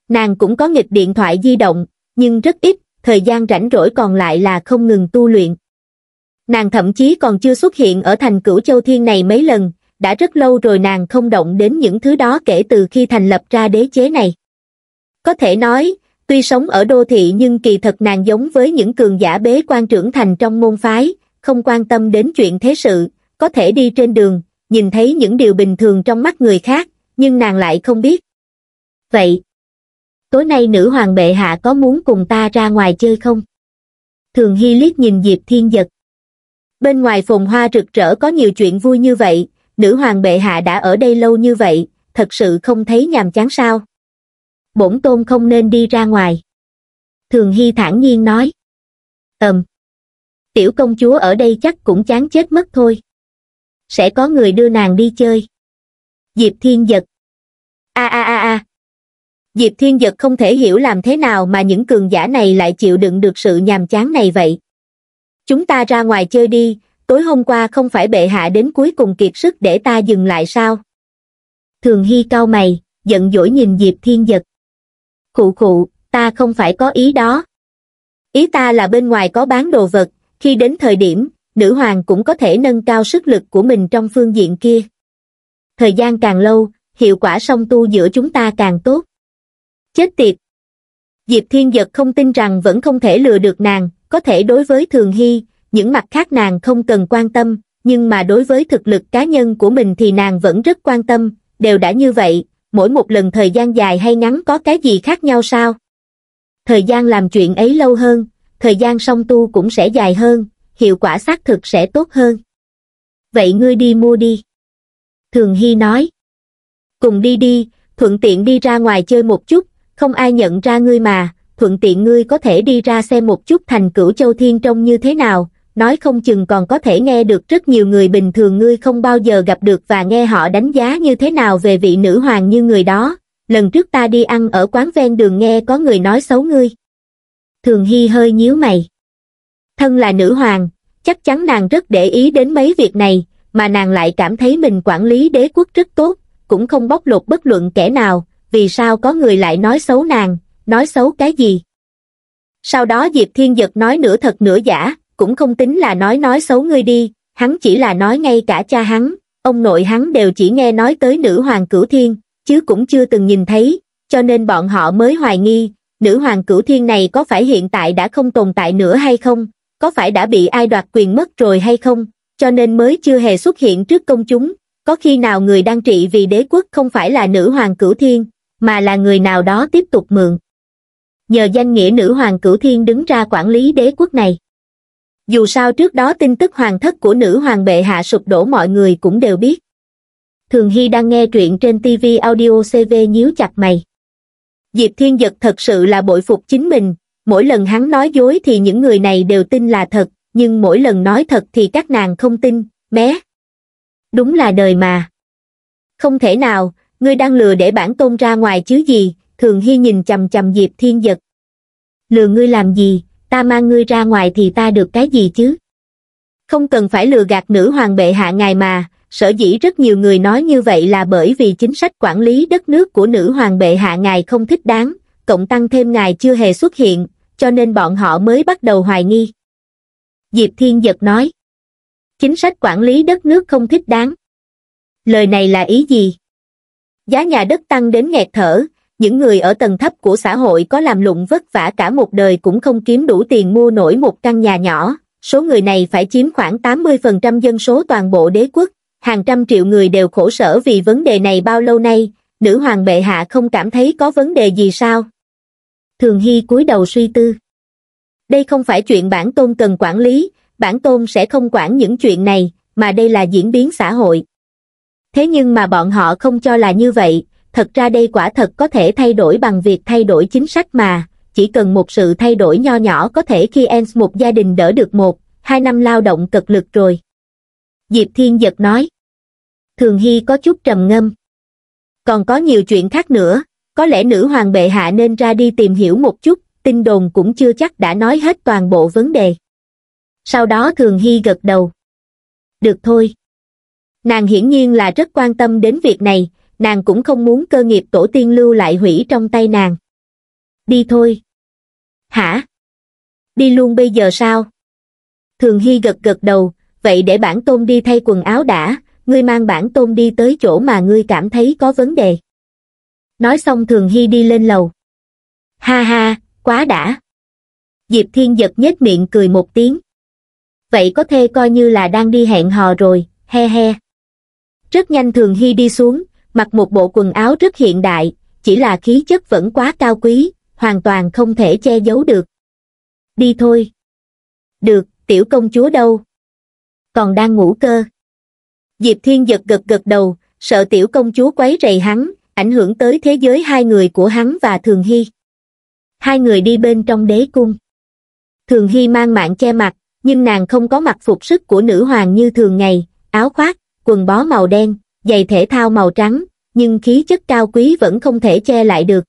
nàng cũng có nghịch điện thoại di động nhưng rất ít thời gian rảnh rỗi còn lại là không ngừng tu luyện nàng thậm chí còn chưa xuất hiện ở thành cửu châu thiên này mấy lần đã rất lâu rồi nàng không động đến những thứ đó kể từ khi thành lập ra đế chế này có thể nói tuy sống ở đô thị nhưng kỳ thật nàng giống với những cường giả bế quan trưởng thành trong môn phái không quan tâm đến chuyện thế sự, có thể đi trên đường, nhìn thấy những điều bình thường trong mắt người khác, nhưng nàng lại không biết. Vậy, tối nay nữ hoàng bệ hạ có muốn cùng ta ra ngoài chơi không? Thường Hy liếc nhìn Diệp Thiên Giật. Bên ngoài phồn hoa rực rỡ có nhiều chuyện vui như vậy, nữ hoàng bệ hạ đã ở đây lâu như vậy, thật sự không thấy nhàm chán sao. Bổn tôn không nên đi ra ngoài. Thường Hy thản nhiên nói. Ừm tiểu công chúa ở đây chắc cũng chán chết mất thôi sẽ có người đưa nàng đi chơi diệp thiên giật a a a a diệp thiên giật không thể hiểu làm thế nào mà những cường giả này lại chịu đựng được sự nhàm chán này vậy chúng ta ra ngoài chơi đi tối hôm qua không phải bệ hạ đến cuối cùng kiệt sức để ta dừng lại sao thường hy cao mày giận dỗi nhìn diệp thiên giật khụ khụ ta không phải có ý đó ý ta là bên ngoài có bán đồ vật khi đến thời điểm, nữ hoàng cũng có thể nâng cao sức lực của mình trong phương diện kia. Thời gian càng lâu, hiệu quả song tu giữa chúng ta càng tốt. Chết tiệt! Diệp Thiên Giật không tin rằng vẫn không thể lừa được nàng, có thể đối với Thường Hy, những mặt khác nàng không cần quan tâm, nhưng mà đối với thực lực cá nhân của mình thì nàng vẫn rất quan tâm, đều đã như vậy, mỗi một lần thời gian dài hay ngắn có cái gì khác nhau sao? Thời gian làm chuyện ấy lâu hơn, thời gian song tu cũng sẽ dài hơn, hiệu quả xác thực sẽ tốt hơn. Vậy ngươi đi mua đi. Thường Hy nói. Cùng đi đi, thuận tiện đi ra ngoài chơi một chút, không ai nhận ra ngươi mà, thuận tiện ngươi có thể đi ra xem một chút thành cửu châu thiên trông như thế nào, nói không chừng còn có thể nghe được rất nhiều người bình thường ngươi không bao giờ gặp được và nghe họ đánh giá như thế nào về vị nữ hoàng như người đó. Lần trước ta đi ăn ở quán ven đường nghe có người nói xấu ngươi. Thường Hy hơi nhíu mày. Thân là nữ hoàng, chắc chắn nàng rất để ý đến mấy việc này, mà nàng lại cảm thấy mình quản lý đế quốc rất tốt, cũng không bóc lột bất luận kẻ nào, vì sao có người lại nói xấu nàng, nói xấu cái gì. Sau đó Diệp Thiên giật nói nửa thật nửa giả, cũng không tính là nói nói xấu ngươi đi, hắn chỉ là nói ngay cả cha hắn, ông nội hắn đều chỉ nghe nói tới nữ hoàng cửu thiên, chứ cũng chưa từng nhìn thấy, cho nên bọn họ mới hoài nghi, nữ hoàng cửu thiên này có phải hiện tại đã không tồn tại nữa hay không, có phải đã bị ai đoạt quyền mất rồi hay không, cho nên mới chưa hề xuất hiện trước công chúng, có khi nào người đang trị vì đế quốc không phải là nữ hoàng cửu thiên, mà là người nào đó tiếp tục mượn. Nhờ danh nghĩa nữ hoàng cửu thiên đứng ra quản lý đế quốc này. Dù sao trước đó tin tức hoàng thất của nữ hoàng bệ hạ sụp đổ mọi người cũng đều biết. Thường Hy đang nghe truyện trên TV audio CV nhíu chặt mày. Diệp Thiên Giật thật sự là bội phục chính mình, mỗi lần hắn nói dối thì những người này đều tin là thật, nhưng mỗi lần nói thật thì các nàng không tin, bé. Đúng là đời mà. Không thể nào, ngươi đang lừa để bản tôn ra ngoài chứ gì, Thường Hy nhìn chầm chầm Diệp Thiên Giật. Lừa ngươi làm gì, ta mang ngươi ra ngoài thì ta được cái gì chứ? Không cần phải lừa gạt nữ hoàng bệ hạ ngài mà, sở dĩ rất nhiều người nói như vậy là bởi vì chính sách quản lý đất nước của nữ hoàng bệ hạ ngài không thích đáng, cộng tăng thêm ngài chưa hề xuất hiện, cho nên bọn họ mới bắt đầu hoài nghi. Diệp Thiên Giật nói, chính sách quản lý đất nước không thích đáng. Lời này là ý gì? Giá nhà đất tăng đến nghẹt thở, những người ở tầng thấp của xã hội có làm lụng vất vả cả một đời cũng không kiếm đủ tiền mua nổi một căn nhà nhỏ, số người này phải chiếm khoảng 80% dân số toàn bộ đế quốc, hàng trăm triệu người đều khổ sở vì vấn đề này bao lâu nay, nữ hoàng bệ hạ không cảm thấy có vấn đề gì sao? Thường Hy cúi đầu suy tư. Đây không phải chuyện bản tôn cần quản lý, bản tôn sẽ không quản những chuyện này, mà đây là diễn biến xã hội. Thế nhưng mà bọn họ không cho là như vậy, thật ra đây quả thật có thể thay đổi bằng việc thay đổi chính sách mà, chỉ cần một sự thay đổi nho nhỏ có thể khi Ens một gia đình đỡ được một, hai năm lao động cực lực rồi. Diệp Thiên Giật nói thường hy có chút trầm ngâm còn có nhiều chuyện khác nữa có lẽ nữ hoàng bệ hạ nên ra đi tìm hiểu một chút tin đồn cũng chưa chắc đã nói hết toàn bộ vấn đề sau đó thường hy gật đầu được thôi nàng hiển nhiên là rất quan tâm đến việc này nàng cũng không muốn cơ nghiệp tổ tiên lưu lại hủy trong tay nàng đi thôi hả đi luôn bây giờ sao thường hy gật gật đầu vậy để bản tôn đi thay quần áo đã ngươi mang bản tôn đi tới chỗ mà ngươi cảm thấy có vấn đề. Nói xong Thường Hy đi lên lầu. Ha ha, quá đã. Diệp Thiên giật nhếch miệng cười một tiếng. Vậy có thể coi như là đang đi hẹn hò rồi, he he. Rất nhanh Thường Hy đi xuống, mặc một bộ quần áo rất hiện đại, chỉ là khí chất vẫn quá cao quý, hoàn toàn không thể che giấu được. Đi thôi. Được, tiểu công chúa đâu? Còn đang ngủ cơ diệp thiên giật gật gật đầu sợ tiểu công chúa quấy rầy hắn ảnh hưởng tới thế giới hai người của hắn và thường hy hai người đi bên trong đế cung thường hy mang mạng che mặt nhưng nàng không có mặc phục sức của nữ hoàng như thường ngày áo khoác quần bó màu đen giày thể thao màu trắng nhưng khí chất cao quý vẫn không thể che lại được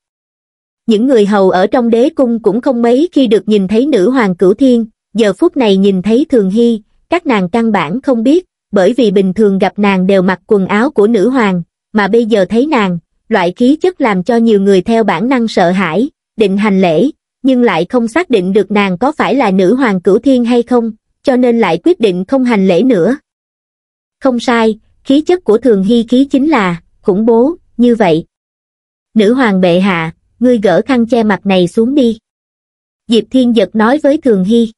những người hầu ở trong đế cung cũng không mấy khi được nhìn thấy nữ hoàng cửu thiên giờ phút này nhìn thấy thường hy các nàng căn bản không biết bởi vì bình thường gặp nàng đều mặc quần áo của nữ hoàng, mà bây giờ thấy nàng, loại khí chất làm cho nhiều người theo bản năng sợ hãi, định hành lễ, nhưng lại không xác định được nàng có phải là nữ hoàng cửu thiên hay không, cho nên lại quyết định không hành lễ nữa. Không sai, khí chất của thường hy khí chính là khủng bố, như vậy. Nữ hoàng bệ hạ, ngươi gỡ khăn che mặt này xuống đi. Diệp Thiên Giật nói với Thường Hy.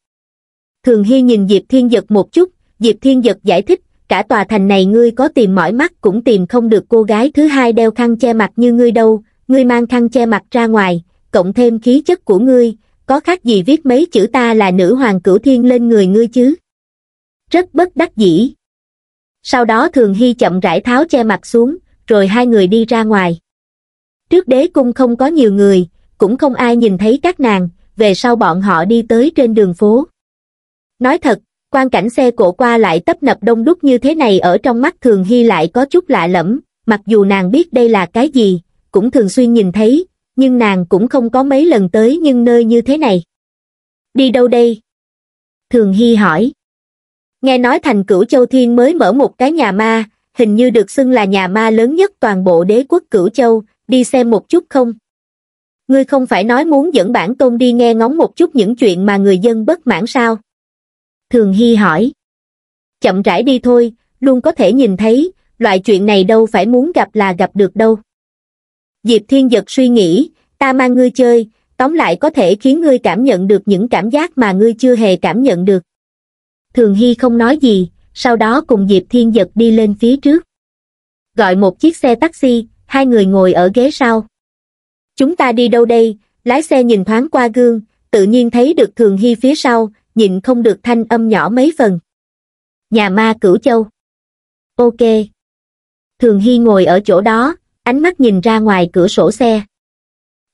Thường Hy nhìn Diệp Thiên Giật một chút, Diệp Thiên Giật giải thích cả tòa thành này ngươi có tìm mỏi mắt cũng tìm không được cô gái thứ hai đeo khăn che mặt như ngươi đâu, ngươi mang khăn che mặt ra ngoài, cộng thêm khí chất của ngươi, có khác gì viết mấy chữ ta là nữ hoàng cửu thiên lên người ngươi chứ? Rất bất đắc dĩ. Sau đó Thường Hy chậm rãi tháo che mặt xuống, rồi hai người đi ra ngoài. Trước đế cung không có nhiều người, cũng không ai nhìn thấy các nàng, về sau bọn họ đi tới trên đường phố. Nói thật, quan cảnh xe cộ qua lại tấp nập đông đúc như thế này ở trong mắt Thường Hy lại có chút lạ lẫm, mặc dù nàng biết đây là cái gì, cũng thường xuyên nhìn thấy, nhưng nàng cũng không có mấy lần tới nhưng nơi như thế này. Đi đâu đây? Thường Hy hỏi. Nghe nói thành cửu châu thiên mới mở một cái nhà ma, hình như được xưng là nhà ma lớn nhất toàn bộ đế quốc cửu châu, đi xem một chút không? Ngươi không phải nói muốn dẫn bản tôn đi nghe ngóng một chút những chuyện mà người dân bất mãn sao? Thường Hy hỏi. Chậm rãi đi thôi, luôn có thể nhìn thấy, loại chuyện này đâu phải muốn gặp là gặp được đâu. Diệp Thiên Giật suy nghĩ, ta mang ngươi chơi, tóm lại có thể khiến ngươi cảm nhận được những cảm giác mà ngươi chưa hề cảm nhận được. Thường Hy không nói gì, sau đó cùng Diệp Thiên Giật đi lên phía trước. Gọi một chiếc xe taxi, hai người ngồi ở ghế sau. Chúng ta đi đâu đây, lái xe nhìn thoáng qua gương, tự nhiên thấy được Thường Hy phía sau, nhịn không được thanh âm nhỏ mấy phần. Nhà ma cửu châu. Ok. Thường Hy ngồi ở chỗ đó, ánh mắt nhìn ra ngoài cửa sổ xe.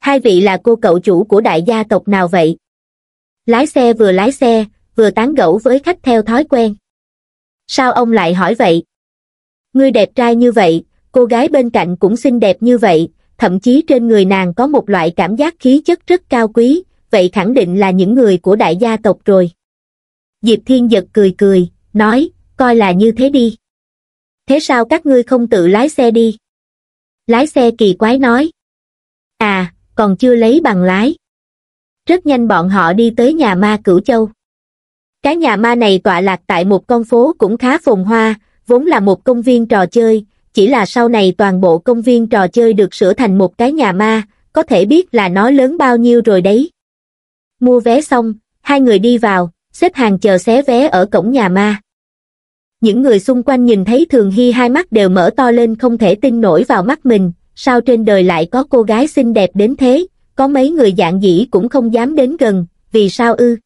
Hai vị là cô cậu chủ của đại gia tộc nào vậy? Lái xe vừa lái xe, vừa tán gẫu với khách theo thói quen. Sao ông lại hỏi vậy? Ngươi đẹp trai như vậy, cô gái bên cạnh cũng xinh đẹp như vậy, thậm chí trên người nàng có một loại cảm giác khí chất rất cao quý, vậy khẳng định là những người của đại gia tộc rồi. Diệp Thiên giật cười cười, nói, coi là như thế đi. Thế sao các ngươi không tự lái xe đi? Lái xe kỳ quái nói. À, còn chưa lấy bằng lái. Rất nhanh bọn họ đi tới nhà ma Cửu Châu. Cái nhà ma này tọa lạc tại một con phố cũng khá phồn hoa, vốn là một công viên trò chơi, chỉ là sau này toàn bộ công viên trò chơi được sửa thành một cái nhà ma, có thể biết là nó lớn bao nhiêu rồi đấy. Mua vé xong, hai người đi vào, xếp hàng chờ xé vé ở cổng nhà ma. Những người xung quanh nhìn thấy Thường Hy hai mắt đều mở to lên không thể tin nổi vào mắt mình, sao trên đời lại có cô gái xinh đẹp đến thế, có mấy người dạng dĩ cũng không dám đến gần, vì sao ư?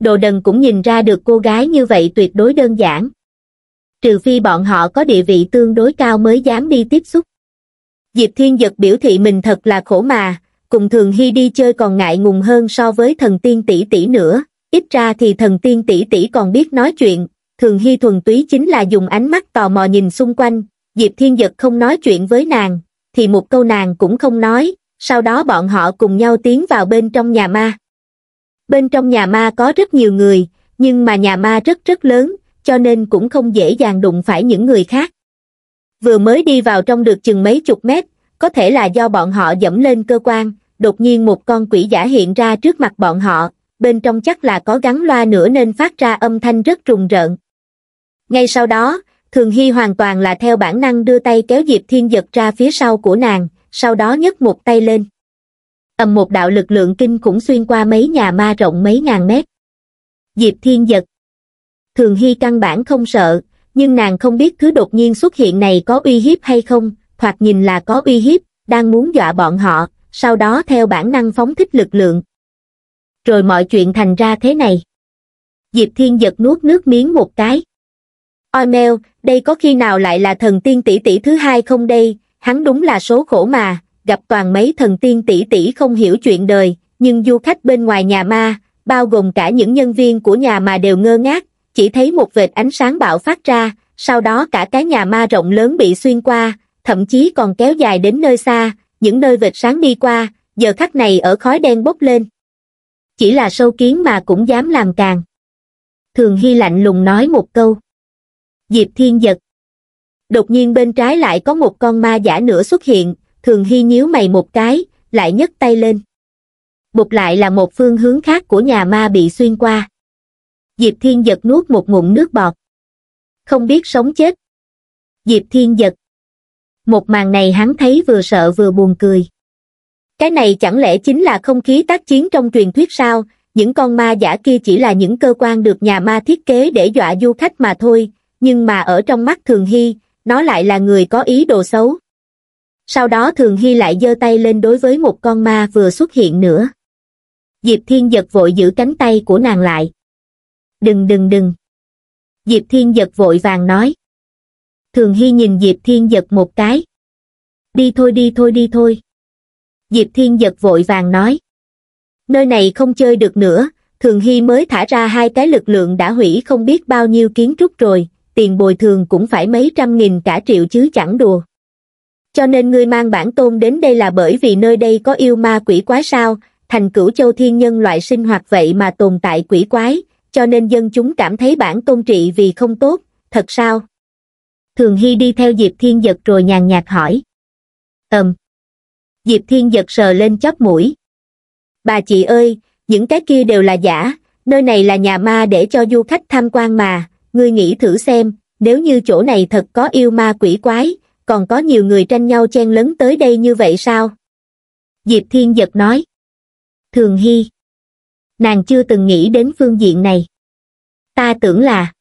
Đồ đần cũng nhìn ra được cô gái như vậy tuyệt đối đơn giản. Trừ phi bọn họ có địa vị tương đối cao mới dám đi tiếp xúc. Diệp Thiên Dật biểu thị mình thật là khổ mà, cùng thường hy đi chơi còn ngại ngùng hơn so với thần tiên tỷ tỷ nữa ít ra thì thần tiên tỷ tỷ còn biết nói chuyện thường hy thuần túy chính là dùng ánh mắt tò mò nhìn xung quanh diệp thiên giật không nói chuyện với nàng thì một câu nàng cũng không nói sau đó bọn họ cùng nhau tiến vào bên trong nhà ma bên trong nhà ma có rất nhiều người nhưng mà nhà ma rất rất lớn cho nên cũng không dễ dàng đụng phải những người khác vừa mới đi vào trong được chừng mấy chục mét có thể là do bọn họ dẫm lên cơ quan đột nhiên một con quỷ giả hiện ra trước mặt bọn họ, bên trong chắc là có gắn loa nữa nên phát ra âm thanh rất rùng rợn. Ngay sau đó, Thường Hy hoàn toàn là theo bản năng đưa tay kéo Diệp Thiên giật ra phía sau của nàng, sau đó nhấc một tay lên. Ầm một đạo lực lượng kinh cũng xuyên qua mấy nhà ma rộng mấy ngàn mét. Diệp Thiên giật. Thường Hy căn bản không sợ, nhưng nàng không biết thứ đột nhiên xuất hiện này có uy hiếp hay không, hoặc nhìn là có uy hiếp, đang muốn dọa bọn họ, sau đó theo bản năng phóng thích lực lượng. Rồi mọi chuyện thành ra thế này. Diệp Thiên giật nuốt nước miếng một cái. Oi mèo, đây có khi nào lại là thần tiên tỷ tỷ thứ hai không đây, hắn đúng là số khổ mà, gặp toàn mấy thần tiên tỷ tỷ không hiểu chuyện đời, nhưng du khách bên ngoài nhà ma, bao gồm cả những nhân viên của nhà mà đều ngơ ngác, chỉ thấy một vệt ánh sáng bạo phát ra, sau đó cả cái nhà ma rộng lớn bị xuyên qua, thậm chí còn kéo dài đến nơi xa, những nơi vệt sáng đi qua giờ khắc này ở khói đen bốc lên chỉ là sâu kiến mà cũng dám làm càng thường hy lạnh lùng nói một câu diệp thiên giật đột nhiên bên trái lại có một con ma giả nữa xuất hiện thường hy nhíu mày một cái lại nhấc tay lên bục lại là một phương hướng khác của nhà ma bị xuyên qua diệp thiên giật nuốt một ngụm nước bọt không biết sống chết diệp thiên giật một màn này hắn thấy vừa sợ vừa buồn cười. Cái này chẳng lẽ chính là không khí tác chiến trong truyền thuyết sao, những con ma giả kia chỉ là những cơ quan được nhà ma thiết kế để dọa du khách mà thôi, nhưng mà ở trong mắt Thường Hy, nó lại là người có ý đồ xấu. Sau đó Thường Hy lại giơ tay lên đối với một con ma vừa xuất hiện nữa. Diệp Thiên Giật vội giữ cánh tay của nàng lại. Đừng đừng đừng. Diệp Thiên Giật vội vàng nói. Thường Hy nhìn Diệp Thiên Giật một cái. Đi thôi đi thôi đi thôi. Diệp Thiên Giật vội vàng nói. Nơi này không chơi được nữa, Thường Hy mới thả ra hai cái lực lượng đã hủy không biết bao nhiêu kiến trúc rồi, tiền bồi thường cũng phải mấy trăm nghìn cả triệu chứ chẳng đùa. Cho nên ngươi mang bản tôn đến đây là bởi vì nơi đây có yêu ma quỷ quái sao, thành cửu châu thiên nhân loại sinh hoạt vậy mà tồn tại quỷ quái, cho nên dân chúng cảm thấy bản tôn trị vì không tốt, thật sao? thường hy đi theo diệp thiên giật rồi nhàn nhạt hỏi ầm diệp thiên giật sờ lên chóp mũi bà chị ơi những cái kia đều là giả nơi này là nhà ma để cho du khách tham quan mà ngươi nghĩ thử xem nếu như chỗ này thật có yêu ma quỷ quái còn có nhiều người tranh nhau chen lấn tới đây như vậy sao diệp thiên giật nói thường hy nàng chưa từng nghĩ đến phương diện này ta tưởng là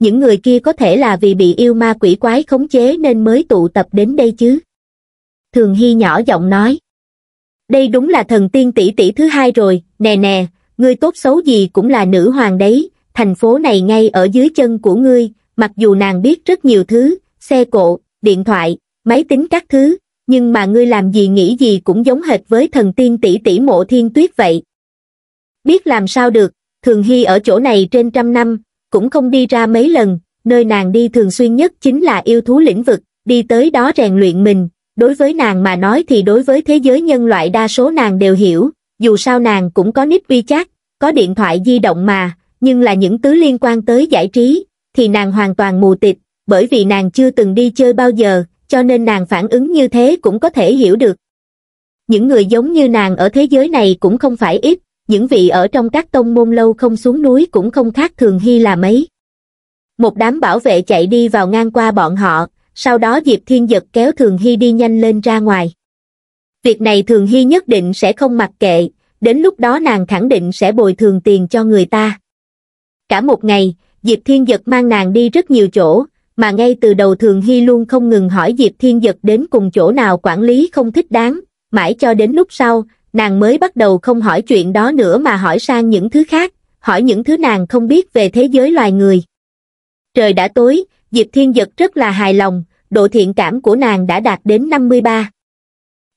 những người kia có thể là vì bị yêu ma quỷ quái khống chế nên mới tụ tập đến đây chứ. Thường Hy nhỏ giọng nói. Đây đúng là thần tiên tỷ tỷ thứ hai rồi, nè nè, ngươi tốt xấu gì cũng là nữ hoàng đấy, thành phố này ngay ở dưới chân của ngươi, mặc dù nàng biết rất nhiều thứ, xe cộ, điện thoại, máy tính các thứ, nhưng mà ngươi làm gì nghĩ gì cũng giống hệt với thần tiên tỷ tỷ mộ thiên tuyết vậy. Biết làm sao được, Thường Hy ở chỗ này trên trăm năm, cũng không đi ra mấy lần, nơi nàng đi thường xuyên nhất chính là yêu thú lĩnh vực, đi tới đó rèn luyện mình, đối với nàng mà nói thì đối với thế giới nhân loại đa số nàng đều hiểu, dù sao nàng cũng có nick WeChat, có điện thoại di động mà, nhưng là những thứ liên quan tới giải trí, thì nàng hoàn toàn mù tịt, bởi vì nàng chưa từng đi chơi bao giờ, cho nên nàng phản ứng như thế cũng có thể hiểu được. Những người giống như nàng ở thế giới này cũng không phải ít, những vị ở trong các tông môn lâu không xuống núi cũng không khác thường hy là mấy. Một đám bảo vệ chạy đi vào ngang qua bọn họ, sau đó Diệp Thiên Giật kéo Thường Hy đi nhanh lên ra ngoài. Việc này Thường Hy nhất định sẽ không mặc kệ, đến lúc đó nàng khẳng định sẽ bồi thường tiền cho người ta. Cả một ngày, Diệp Thiên Giật mang nàng đi rất nhiều chỗ, mà ngay từ đầu Thường Hy luôn không ngừng hỏi Diệp Thiên Giật đến cùng chỗ nào quản lý không thích đáng, mãi cho đến lúc sau, nàng mới bắt đầu không hỏi chuyện đó nữa mà hỏi sang những thứ khác, hỏi những thứ nàng không biết về thế giới loài người. Trời đã tối, Diệp Thiên Giật rất là hài lòng, độ thiện cảm của nàng đã đạt đến 53.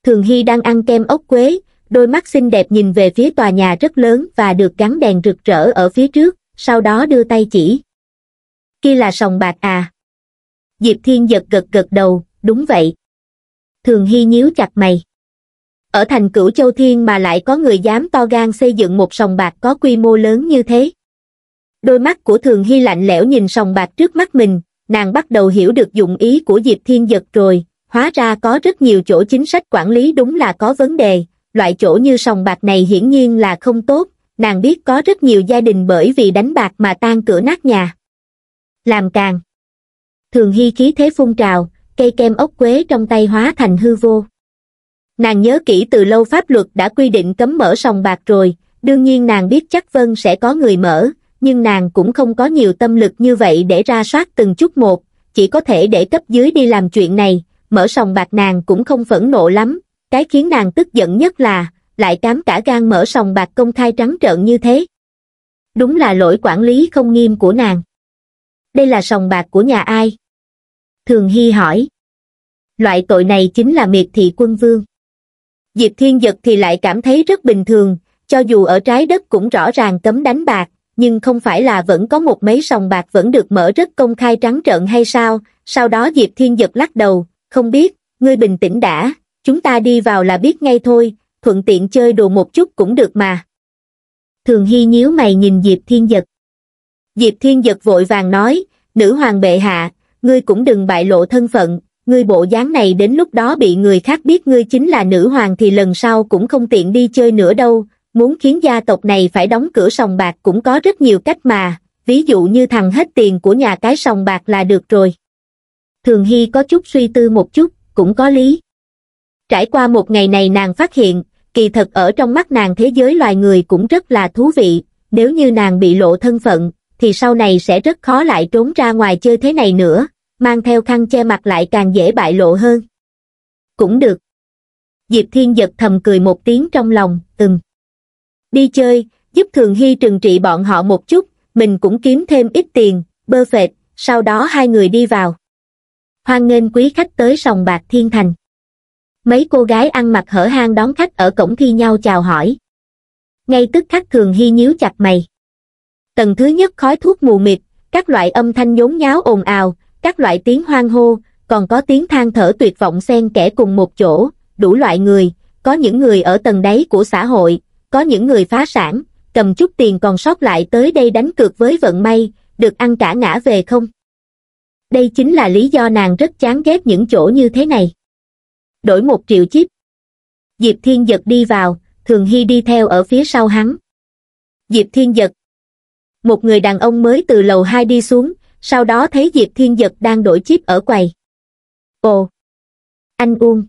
Thường Hy đang ăn kem ốc quế, đôi mắt xinh đẹp nhìn về phía tòa nhà rất lớn và được gắn đèn rực rỡ ở phía trước, sau đó đưa tay chỉ. Kia là sòng bạc à? Diệp Thiên Giật gật gật đầu, đúng vậy. Thường Hy nhíu chặt mày ở thành cửu châu thiên mà lại có người dám to gan xây dựng một sòng bạc có quy mô lớn như thế đôi mắt của thường hy lạnh lẽo nhìn sòng bạc trước mắt mình nàng bắt đầu hiểu được dụng ý của diệp thiên giật rồi hóa ra có rất nhiều chỗ chính sách quản lý đúng là có vấn đề loại chỗ như sòng bạc này hiển nhiên là không tốt nàng biết có rất nhiều gia đình bởi vì đánh bạc mà tan cửa nát nhà làm càng thường hy khí thế phun trào cây kem ốc quế trong tay hóa thành hư vô nàng nhớ kỹ từ lâu pháp luật đã quy định cấm mở sòng bạc rồi đương nhiên nàng biết chắc vân sẽ có người mở nhưng nàng cũng không có nhiều tâm lực như vậy để ra soát từng chút một chỉ có thể để cấp dưới đi làm chuyện này mở sòng bạc nàng cũng không phẫn nộ lắm cái khiến nàng tức giận nhất là lại cám cả gan mở sòng bạc công khai trắng trợn như thế đúng là lỗi quản lý không nghiêm của nàng đây là sòng bạc của nhà ai thường hy hỏi loại tội này chính là miệt thị quân vương diệp thiên giật thì lại cảm thấy rất bình thường cho dù ở trái đất cũng rõ ràng cấm đánh bạc nhưng không phải là vẫn có một mấy sòng bạc vẫn được mở rất công khai trắng trợn hay sao sau đó diệp thiên giật lắc đầu không biết ngươi bình tĩnh đã chúng ta đi vào là biết ngay thôi thuận tiện chơi đồ một chút cũng được mà thường hy nhíu mày nhìn diệp thiên giật diệp thiên giật vội vàng nói nữ hoàng bệ hạ ngươi cũng đừng bại lộ thân phận ngươi bộ dáng này đến lúc đó bị người khác biết ngươi chính là nữ hoàng thì lần sau cũng không tiện đi chơi nữa đâu, muốn khiến gia tộc này phải đóng cửa sòng bạc cũng có rất nhiều cách mà, ví dụ như thằng hết tiền của nhà cái sòng bạc là được rồi. Thường Hy có chút suy tư một chút, cũng có lý. Trải qua một ngày này nàng phát hiện, kỳ thật ở trong mắt nàng thế giới loài người cũng rất là thú vị, nếu như nàng bị lộ thân phận, thì sau này sẽ rất khó lại trốn ra ngoài chơi thế này nữa, mang theo khăn che mặt lại càng dễ bại lộ hơn. Cũng được. Diệp Thiên giật thầm cười một tiếng trong lòng, ừm. Đi chơi, giúp Thường Hy trừng trị bọn họ một chút, mình cũng kiếm thêm ít tiền, bơ phệt, sau đó hai người đi vào. Hoan nghênh quý khách tới sòng bạc Thiên Thành. Mấy cô gái ăn mặc hở hang đón khách ở cổng thi nhau chào hỏi. Ngay tức khắc Thường Hy nhíu chặt mày. Tầng thứ nhất khói thuốc mù mịt, các loại âm thanh nhốn nháo ồn ào, các loại tiếng hoang hô, còn có tiếng than thở tuyệt vọng xen kẽ cùng một chỗ, đủ loại người, có những người ở tầng đáy của xã hội, có những người phá sản, cầm chút tiền còn sót lại tới đây đánh cược với vận may, được ăn cả ngã về không. Đây chính là lý do nàng rất chán ghét những chỗ như thế này. Đổi một triệu chip. Diệp Thiên Giật đi vào, Thường Hy đi theo ở phía sau hắn. Diệp Thiên Giật. Một người đàn ông mới từ lầu 2 đi xuống, sau đó thấy Diệp Thiên Giật đang đổi chip ở quầy. Ồ! Anh Uông!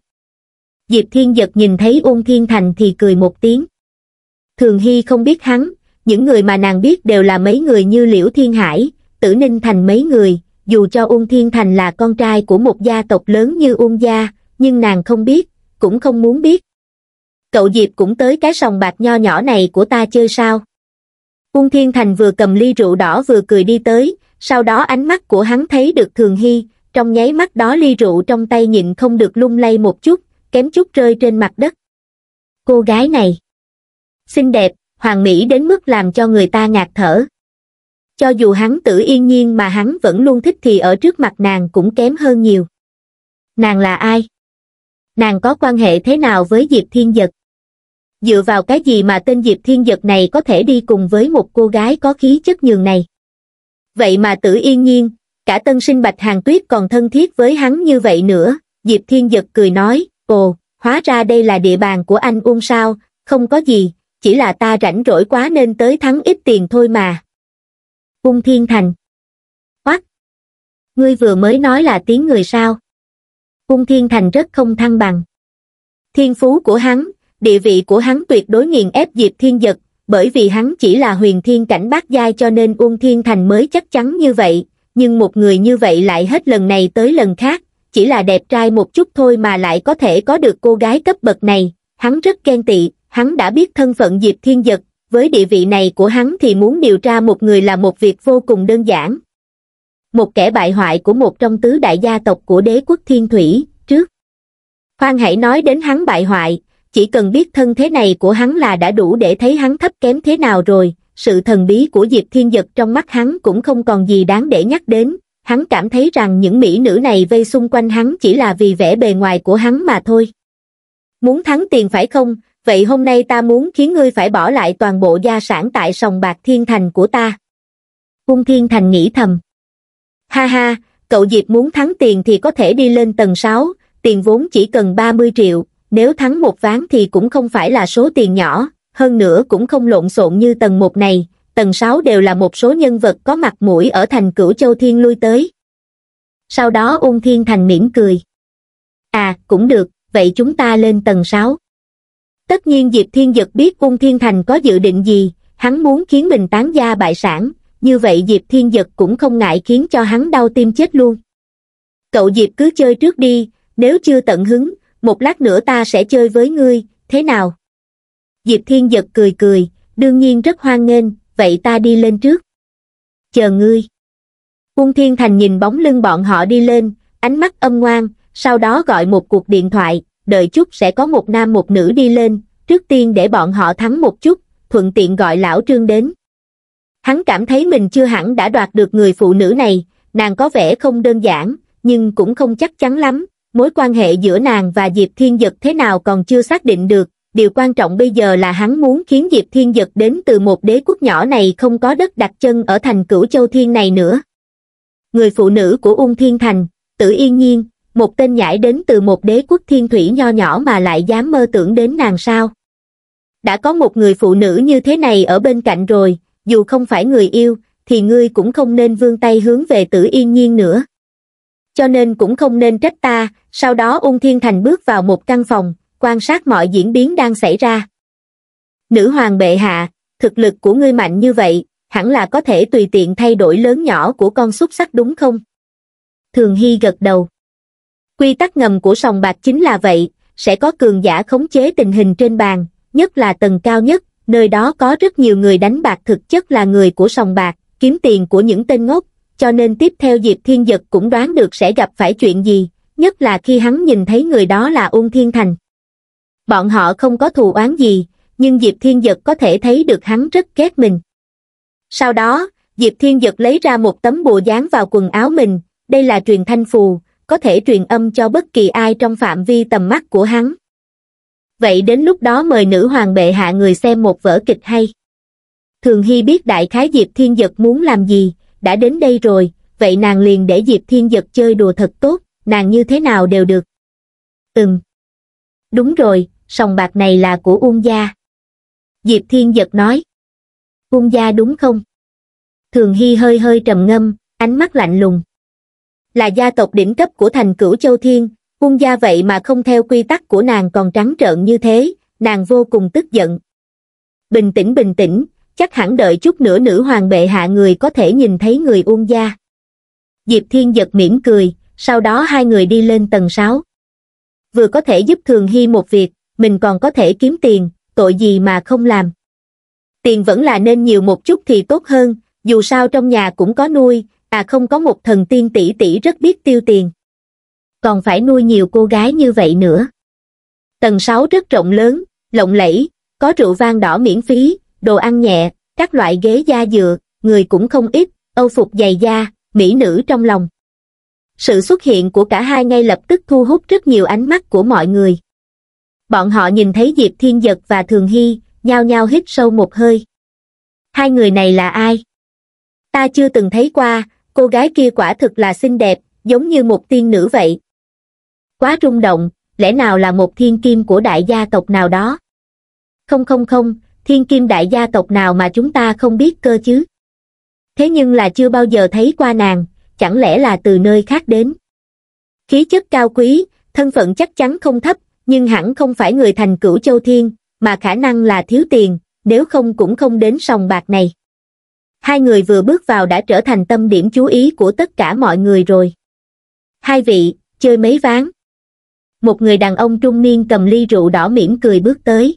Diệp Thiên Giật nhìn thấy Uông Thiên Thành thì cười một tiếng. Thường Hy không biết hắn, những người mà nàng biết đều là mấy người như Liễu Thiên Hải, Tử Ninh Thành mấy người, dù cho Uông Thiên Thành là con trai của một gia tộc lớn như Uông Gia, nhưng nàng không biết, cũng không muốn biết. Cậu Diệp cũng tới cái sòng bạc nho nhỏ này của ta chơi sao? Uông Thiên Thành vừa cầm ly rượu đỏ vừa cười đi tới, sau đó ánh mắt của hắn thấy được thường hy trong nháy mắt đó ly rượu trong tay nhịn không được lung lay một chút kém chút rơi trên mặt đất cô gái này xinh đẹp hoàng mỹ đến mức làm cho người ta ngạt thở cho dù hắn tự yên nhiên mà hắn vẫn luôn thích thì ở trước mặt nàng cũng kém hơn nhiều nàng là ai nàng có quan hệ thế nào với diệp thiên dật dựa vào cái gì mà tên diệp thiên dật này có thể đi cùng với một cô gái có khí chất nhường này vậy mà tử yên nhiên, cả tân sinh bạch hàng tuyết còn thân thiết với hắn như vậy nữa, Diệp Thiên Giật cười nói, ồ, hóa ra đây là địa bàn của anh Uông sao, không có gì, chỉ là ta rảnh rỗi quá nên tới thắng ít tiền thôi mà. uông Thiên Thành Hoắc! Ngươi vừa mới nói là tiếng người sao? uông Thiên Thành rất không thăng bằng. Thiên phú của hắn, địa vị của hắn tuyệt đối nghiền ép Diệp Thiên Giật, bởi vì hắn chỉ là huyền thiên cảnh bát giai cho nên Uông Thiên Thành mới chắc chắn như vậy, nhưng một người như vậy lại hết lần này tới lần khác, chỉ là đẹp trai một chút thôi mà lại có thể có được cô gái cấp bậc này, hắn rất khen tị, hắn đã biết thân phận Diệp Thiên Dật, với địa vị này của hắn thì muốn điều tra một người là một việc vô cùng đơn giản. Một kẻ bại hoại của một trong tứ đại gia tộc của đế quốc Thiên Thủy, trước. Khoan hãy nói đến hắn bại hoại, chỉ cần biết thân thế này của hắn là đã đủ để thấy hắn thấp kém thế nào rồi, sự thần bí của Diệp Thiên Dật trong mắt hắn cũng không còn gì đáng để nhắc đến, hắn cảm thấy rằng những mỹ nữ này vây xung quanh hắn chỉ là vì vẻ bề ngoài của hắn mà thôi. Muốn thắng tiền phải không, vậy hôm nay ta muốn khiến ngươi phải bỏ lại toàn bộ gia sản tại sòng bạc thiên thành của ta. Cung thiên thành nghĩ thầm. Ha ha, cậu Diệp muốn thắng tiền thì có thể đi lên tầng 6, tiền vốn chỉ cần 30 triệu, nếu thắng một ván thì cũng không phải là số tiền nhỏ, hơn nữa cũng không lộn xộn như tầng một này, tầng 6 đều là một số nhân vật có mặt mũi ở thành cửu châu thiên lui tới. Sau đó Ung Thiên Thành mỉm cười. À, cũng được, vậy chúng ta lên tầng 6. Tất nhiên Diệp Thiên Dật biết Ung Thiên Thành có dự định gì, hắn muốn khiến mình tán gia bại sản, như vậy Diệp Thiên Dật cũng không ngại khiến cho hắn đau tim chết luôn. Cậu Diệp cứ chơi trước đi, nếu chưa tận hứng, một lát nữa ta sẽ chơi với ngươi, thế nào? Diệp Thiên giật cười cười, đương nhiên rất hoan nghênh, vậy ta đi lên trước. Chờ ngươi. Ung Thiên Thành nhìn bóng lưng bọn họ đi lên, ánh mắt âm ngoan, sau đó gọi một cuộc điện thoại, đợi chút sẽ có một nam một nữ đi lên, trước tiên để bọn họ thắng một chút, thuận tiện gọi lão trương đến. Hắn cảm thấy mình chưa hẳn đã đoạt được người phụ nữ này, nàng có vẻ không đơn giản, nhưng cũng không chắc chắn lắm, mối quan hệ giữa nàng và Diệp Thiên Dật thế nào còn chưa xác định được, điều quan trọng bây giờ là hắn muốn khiến Diệp Thiên Dật đến từ một đế quốc nhỏ này không có đất đặt chân ở thành cửu châu thiên này nữa. Người phụ nữ của Ung Thiên Thành, Tử Yên Nhiên, một tên nhãi đến từ một đế quốc thiên thủy nho nhỏ mà lại dám mơ tưởng đến nàng sao. Đã có một người phụ nữ như thế này ở bên cạnh rồi, dù không phải người yêu, thì ngươi cũng không nên vươn tay hướng về Tử Yên Nhiên nữa cho nên cũng không nên trách ta sau đó ung thiên thành bước vào một căn phòng quan sát mọi diễn biến đang xảy ra nữ hoàng bệ hạ thực lực của ngươi mạnh như vậy hẳn là có thể tùy tiện thay đổi lớn nhỏ của con xúc sắc đúng không thường hy gật đầu quy tắc ngầm của sòng bạc chính là vậy sẽ có cường giả khống chế tình hình trên bàn nhất là tầng cao nhất nơi đó có rất nhiều người đánh bạc thực chất là người của sòng bạc kiếm tiền của những tên ngốc cho nên tiếp theo Diệp Thiên Dật cũng đoán được sẽ gặp phải chuyện gì, nhất là khi hắn nhìn thấy người đó là Ung Thiên Thành. Bọn họ không có thù oán gì, nhưng Diệp Thiên Dật có thể thấy được hắn rất ghét mình. Sau đó, Diệp Thiên Dật lấy ra một tấm bùa dán vào quần áo mình, đây là truyền thanh phù, có thể truyền âm cho bất kỳ ai trong phạm vi tầm mắt của hắn. Vậy đến lúc đó mời nữ hoàng bệ hạ người xem một vở kịch hay. Thường Hy biết đại khái Diệp Thiên Dật muốn làm gì, đã đến đây rồi, vậy nàng liền để Diệp Thiên Giật chơi đùa thật tốt, nàng như thế nào đều được. Ừm. Đúng rồi, sòng bạc này là của Ung Gia. Diệp Thiên Giật nói. Ung Gia đúng không? Thường Hy hơi hơi trầm ngâm, ánh mắt lạnh lùng. Là gia tộc đỉnh cấp của thành cửu Châu Thiên, Ung Gia vậy mà không theo quy tắc của nàng còn trắng trợn như thế, nàng vô cùng tức giận. Bình tĩnh bình tĩnh, chắc hẳn đợi chút nữa nữ hoàng bệ hạ người có thể nhìn thấy người uông gia. Diệp Thiên giật mỉm cười, sau đó hai người đi lên tầng 6. Vừa có thể giúp Thường Hy một việc, mình còn có thể kiếm tiền, tội gì mà không làm. Tiền vẫn là nên nhiều một chút thì tốt hơn, dù sao trong nhà cũng có nuôi, à không có một thần tiên tỷ tỷ rất biết tiêu tiền. Còn phải nuôi nhiều cô gái như vậy nữa. Tầng 6 rất rộng lớn, lộng lẫy, có rượu vang đỏ miễn phí, đồ ăn nhẹ, các loại ghế da dừa, người cũng không ít, âu phục dày da, mỹ nữ trong lòng. Sự xuất hiện của cả hai ngay lập tức thu hút rất nhiều ánh mắt của mọi người. Bọn họ nhìn thấy Diệp Thiên Giật và Thường Hy, nhao nhao hít sâu một hơi. Hai người này là ai? Ta chưa từng thấy qua, cô gái kia quả thực là xinh đẹp, giống như một tiên nữ vậy. Quá rung động, lẽ nào là một thiên kim của đại gia tộc nào đó? Không không không, thiên kim đại gia tộc nào mà chúng ta không biết cơ chứ. Thế nhưng là chưa bao giờ thấy qua nàng, chẳng lẽ là từ nơi khác đến. Khí chất cao quý, thân phận chắc chắn không thấp, nhưng hẳn không phải người thành cửu châu thiên, mà khả năng là thiếu tiền, nếu không cũng không đến sòng bạc này. Hai người vừa bước vào đã trở thành tâm điểm chú ý của tất cả mọi người rồi. Hai vị, chơi mấy ván. Một người đàn ông trung niên cầm ly rượu đỏ mỉm cười bước tới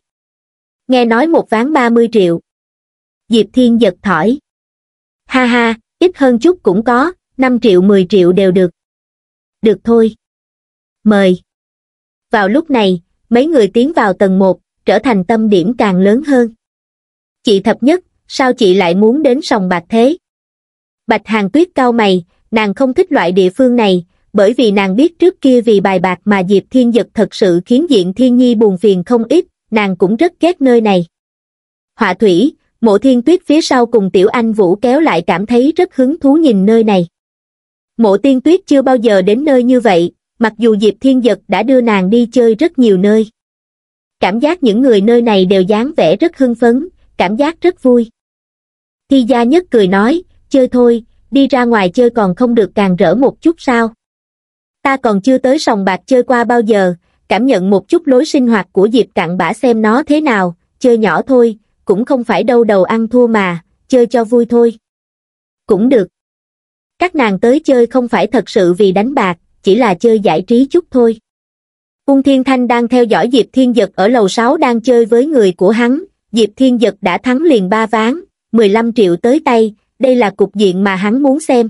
nghe nói một ván ba mươi triệu diệp thiên giật thỏi ha ha ít hơn chút cũng có năm triệu mười triệu đều được được thôi mời vào lúc này mấy người tiến vào tầng một trở thành tâm điểm càng lớn hơn chị thập nhất sao chị lại muốn đến sòng bạc thế bạch hàng tuyết cao mày nàng không thích loại địa phương này bởi vì nàng biết trước kia vì bài bạc mà diệp thiên giật thật sự khiến diện thiên nhi buồn phiền không ít nàng cũng rất ghét nơi này. Họa thủy, mộ thiên tuyết phía sau cùng tiểu anh vũ kéo lại cảm thấy rất hứng thú nhìn nơi này. Mộ tiên tuyết chưa bao giờ đến nơi như vậy, mặc dù Diệp Thiên Giật đã đưa nàng đi chơi rất nhiều nơi. Cảm giác những người nơi này đều dáng vẻ rất hưng phấn, cảm giác rất vui. Thi gia nhất cười nói, chơi thôi, đi ra ngoài chơi còn không được càng rỡ một chút sao. Ta còn chưa tới sòng bạc chơi qua bao giờ, cảm nhận một chút lối sinh hoạt của Diệp Cạn Bã xem nó thế nào, chơi nhỏ thôi, cũng không phải đâu đầu ăn thua mà, chơi cho vui thôi. Cũng được. Các nàng tới chơi không phải thật sự vì đánh bạc, chỉ là chơi giải trí chút thôi. Ung Thiên Thanh đang theo dõi Diệp Thiên Dật ở lầu 6 đang chơi với người của hắn, Diệp Thiên Dật đã thắng liền ba ván, 15 triệu tới tay, đây là cục diện mà hắn muốn xem.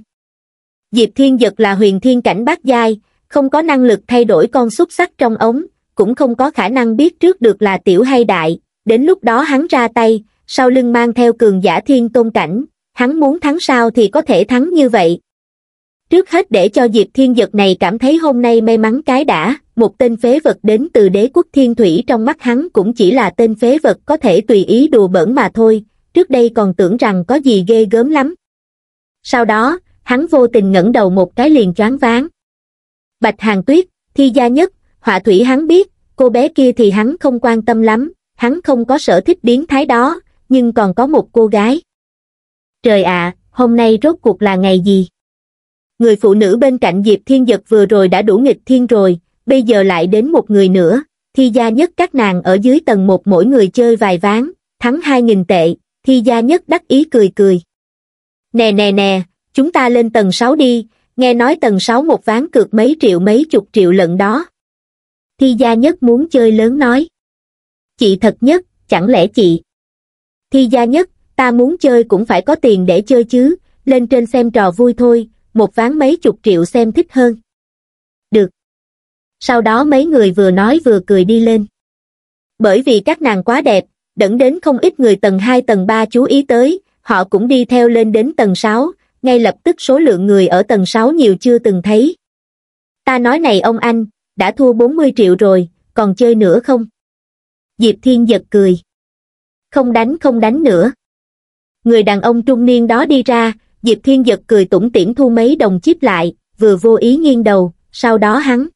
Diệp Thiên Dật là huyền thiên cảnh bát giai, không có năng lực thay đổi con xúc sắc trong ống, cũng không có khả năng biết trước được là tiểu hay đại, đến lúc đó hắn ra tay, sau lưng mang theo cường giả thiên tôn cảnh, hắn muốn thắng sao thì có thể thắng như vậy. Trước hết để cho Diệp Thiên giật này cảm thấy hôm nay may mắn cái đã, một tên phế vật đến từ đế quốc thiên thủy trong mắt hắn cũng chỉ là tên phế vật có thể tùy ý đùa bỡn mà thôi, trước đây còn tưởng rằng có gì ghê gớm lắm. Sau đó, hắn vô tình ngẩng đầu một cái liền choáng váng bạch hàng tuyết thi gia nhất họa thủy hắn biết cô bé kia thì hắn không quan tâm lắm hắn không có sở thích biến thái đó nhưng còn có một cô gái trời ạ hôm nay rốt cuộc là ngày gì người phụ nữ bên cạnh diệp thiên giật vừa rồi đã đủ nghịch thiên rồi bây giờ lại đến một người nữa thi gia nhất các nàng ở dưới tầng một mỗi người chơi vài ván thắng hai nghìn tệ thi gia nhất đắc ý cười cười nè nè nè chúng ta lên tầng sáu đi nghe nói tầng sáu một ván cược mấy triệu mấy chục triệu lần đó thi gia nhất muốn chơi lớn nói chị thật nhất chẳng lẽ chị thi gia nhất ta muốn chơi cũng phải có tiền để chơi chứ lên trên xem trò vui thôi một ván mấy chục triệu xem thích hơn được sau đó mấy người vừa nói vừa cười đi lên bởi vì các nàng quá đẹp đẫn đến không ít người tầng hai tầng ba chú ý tới họ cũng đi theo lên đến tầng sáu ngay lập tức số lượng người ở tầng 6 nhiều chưa từng thấy. Ta nói này ông anh, đã thua 40 triệu rồi, còn chơi nữa không? Diệp Thiên giật cười. Không đánh không đánh nữa. Người đàn ông trung niên đó đi ra, Diệp Thiên giật cười tủm tỉm thu mấy đồng chip lại, vừa vô ý nghiêng đầu, sau đó hắn.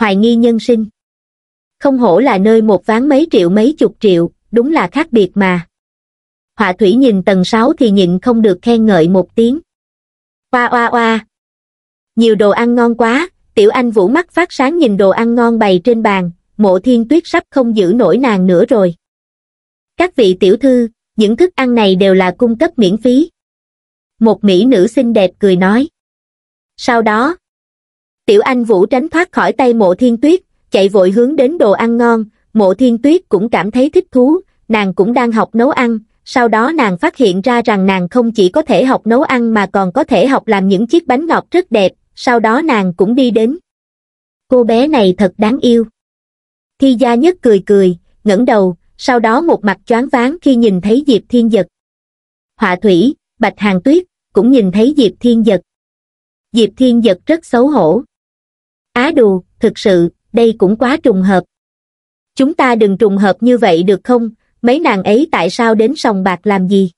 Hoài nghi nhân sinh. Không hổ là nơi một ván mấy triệu mấy chục triệu, đúng là khác biệt mà họa thủy nhìn tầng sáu thì nhịn không được khen ngợi một tiếng oa oa oa nhiều đồ ăn ngon quá tiểu anh vũ mắt phát sáng nhìn đồ ăn ngon bày trên bàn mộ thiên tuyết sắp không giữ nổi nàng nữa rồi các vị tiểu thư những thức ăn này đều là cung cấp miễn phí một mỹ nữ xinh đẹp cười nói sau đó tiểu anh vũ tránh thoát khỏi tay mộ thiên tuyết chạy vội hướng đến đồ ăn ngon mộ thiên tuyết cũng cảm thấy thích thú nàng cũng đang học nấu ăn sau đó nàng phát hiện ra rằng nàng không chỉ có thể học nấu ăn mà còn có thể học làm những chiếc bánh ngọt rất đẹp, sau đó nàng cũng đi đến. Cô bé này thật đáng yêu. Thi gia nhất cười cười, ngẩng đầu, sau đó một mặt choáng váng khi nhìn thấy Diệp Thiên Giật. Họa thủy, Bạch Hàng Tuyết, cũng nhìn thấy Diệp Thiên Giật. Diệp Thiên Giật rất xấu hổ. Á đù, thực sự, đây cũng quá trùng hợp. Chúng ta đừng trùng hợp như vậy được không, mấy nàng ấy tại sao đến sòng bạc làm gì?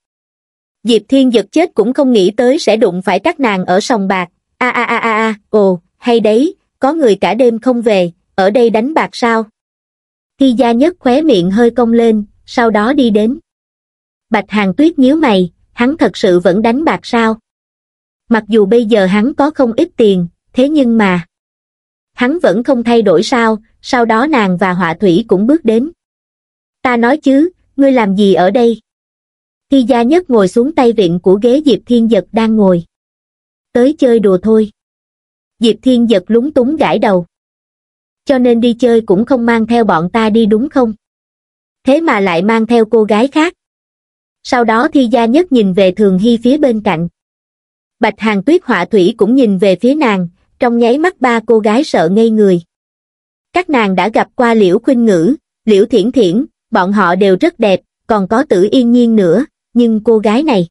Diệp Thiên giật chết cũng không nghĩ tới sẽ đụng phải các nàng ở sòng bạc. A a a a a, ồ, hay đấy, có người cả đêm không về, ở đây đánh bạc sao? Thi gia nhất khóe miệng hơi cong lên, sau đó đi đến. Bạch Hàng Tuyết nhíu mày, hắn thật sự vẫn đánh bạc sao? Mặc dù bây giờ hắn có không ít tiền, thế nhưng mà... Hắn vẫn không thay đổi sao, sau đó nàng và Họa Thủy cũng bước đến. Ta nói chứ, ngươi làm gì ở đây? Thi gia nhất ngồi xuống tay vịn của ghế Diệp Thiên Giật đang ngồi. Tới chơi đùa thôi. Diệp Thiên Giật lúng túng gãi đầu. Cho nên đi chơi cũng không mang theo bọn ta đi đúng không? Thế mà lại mang theo cô gái khác. Sau đó Thi Gia Nhất nhìn về Thường Hy phía bên cạnh. Bạch Hàng Tuyết Họa Thủy cũng nhìn về phía nàng, trong nháy mắt ba cô gái sợ ngây người. Các nàng đã gặp qua Liễu Khuynh Ngữ, Liễu Thiển Thiển, bọn họ đều rất đẹp, còn có tử yên nhiên nữa, nhưng cô gái này.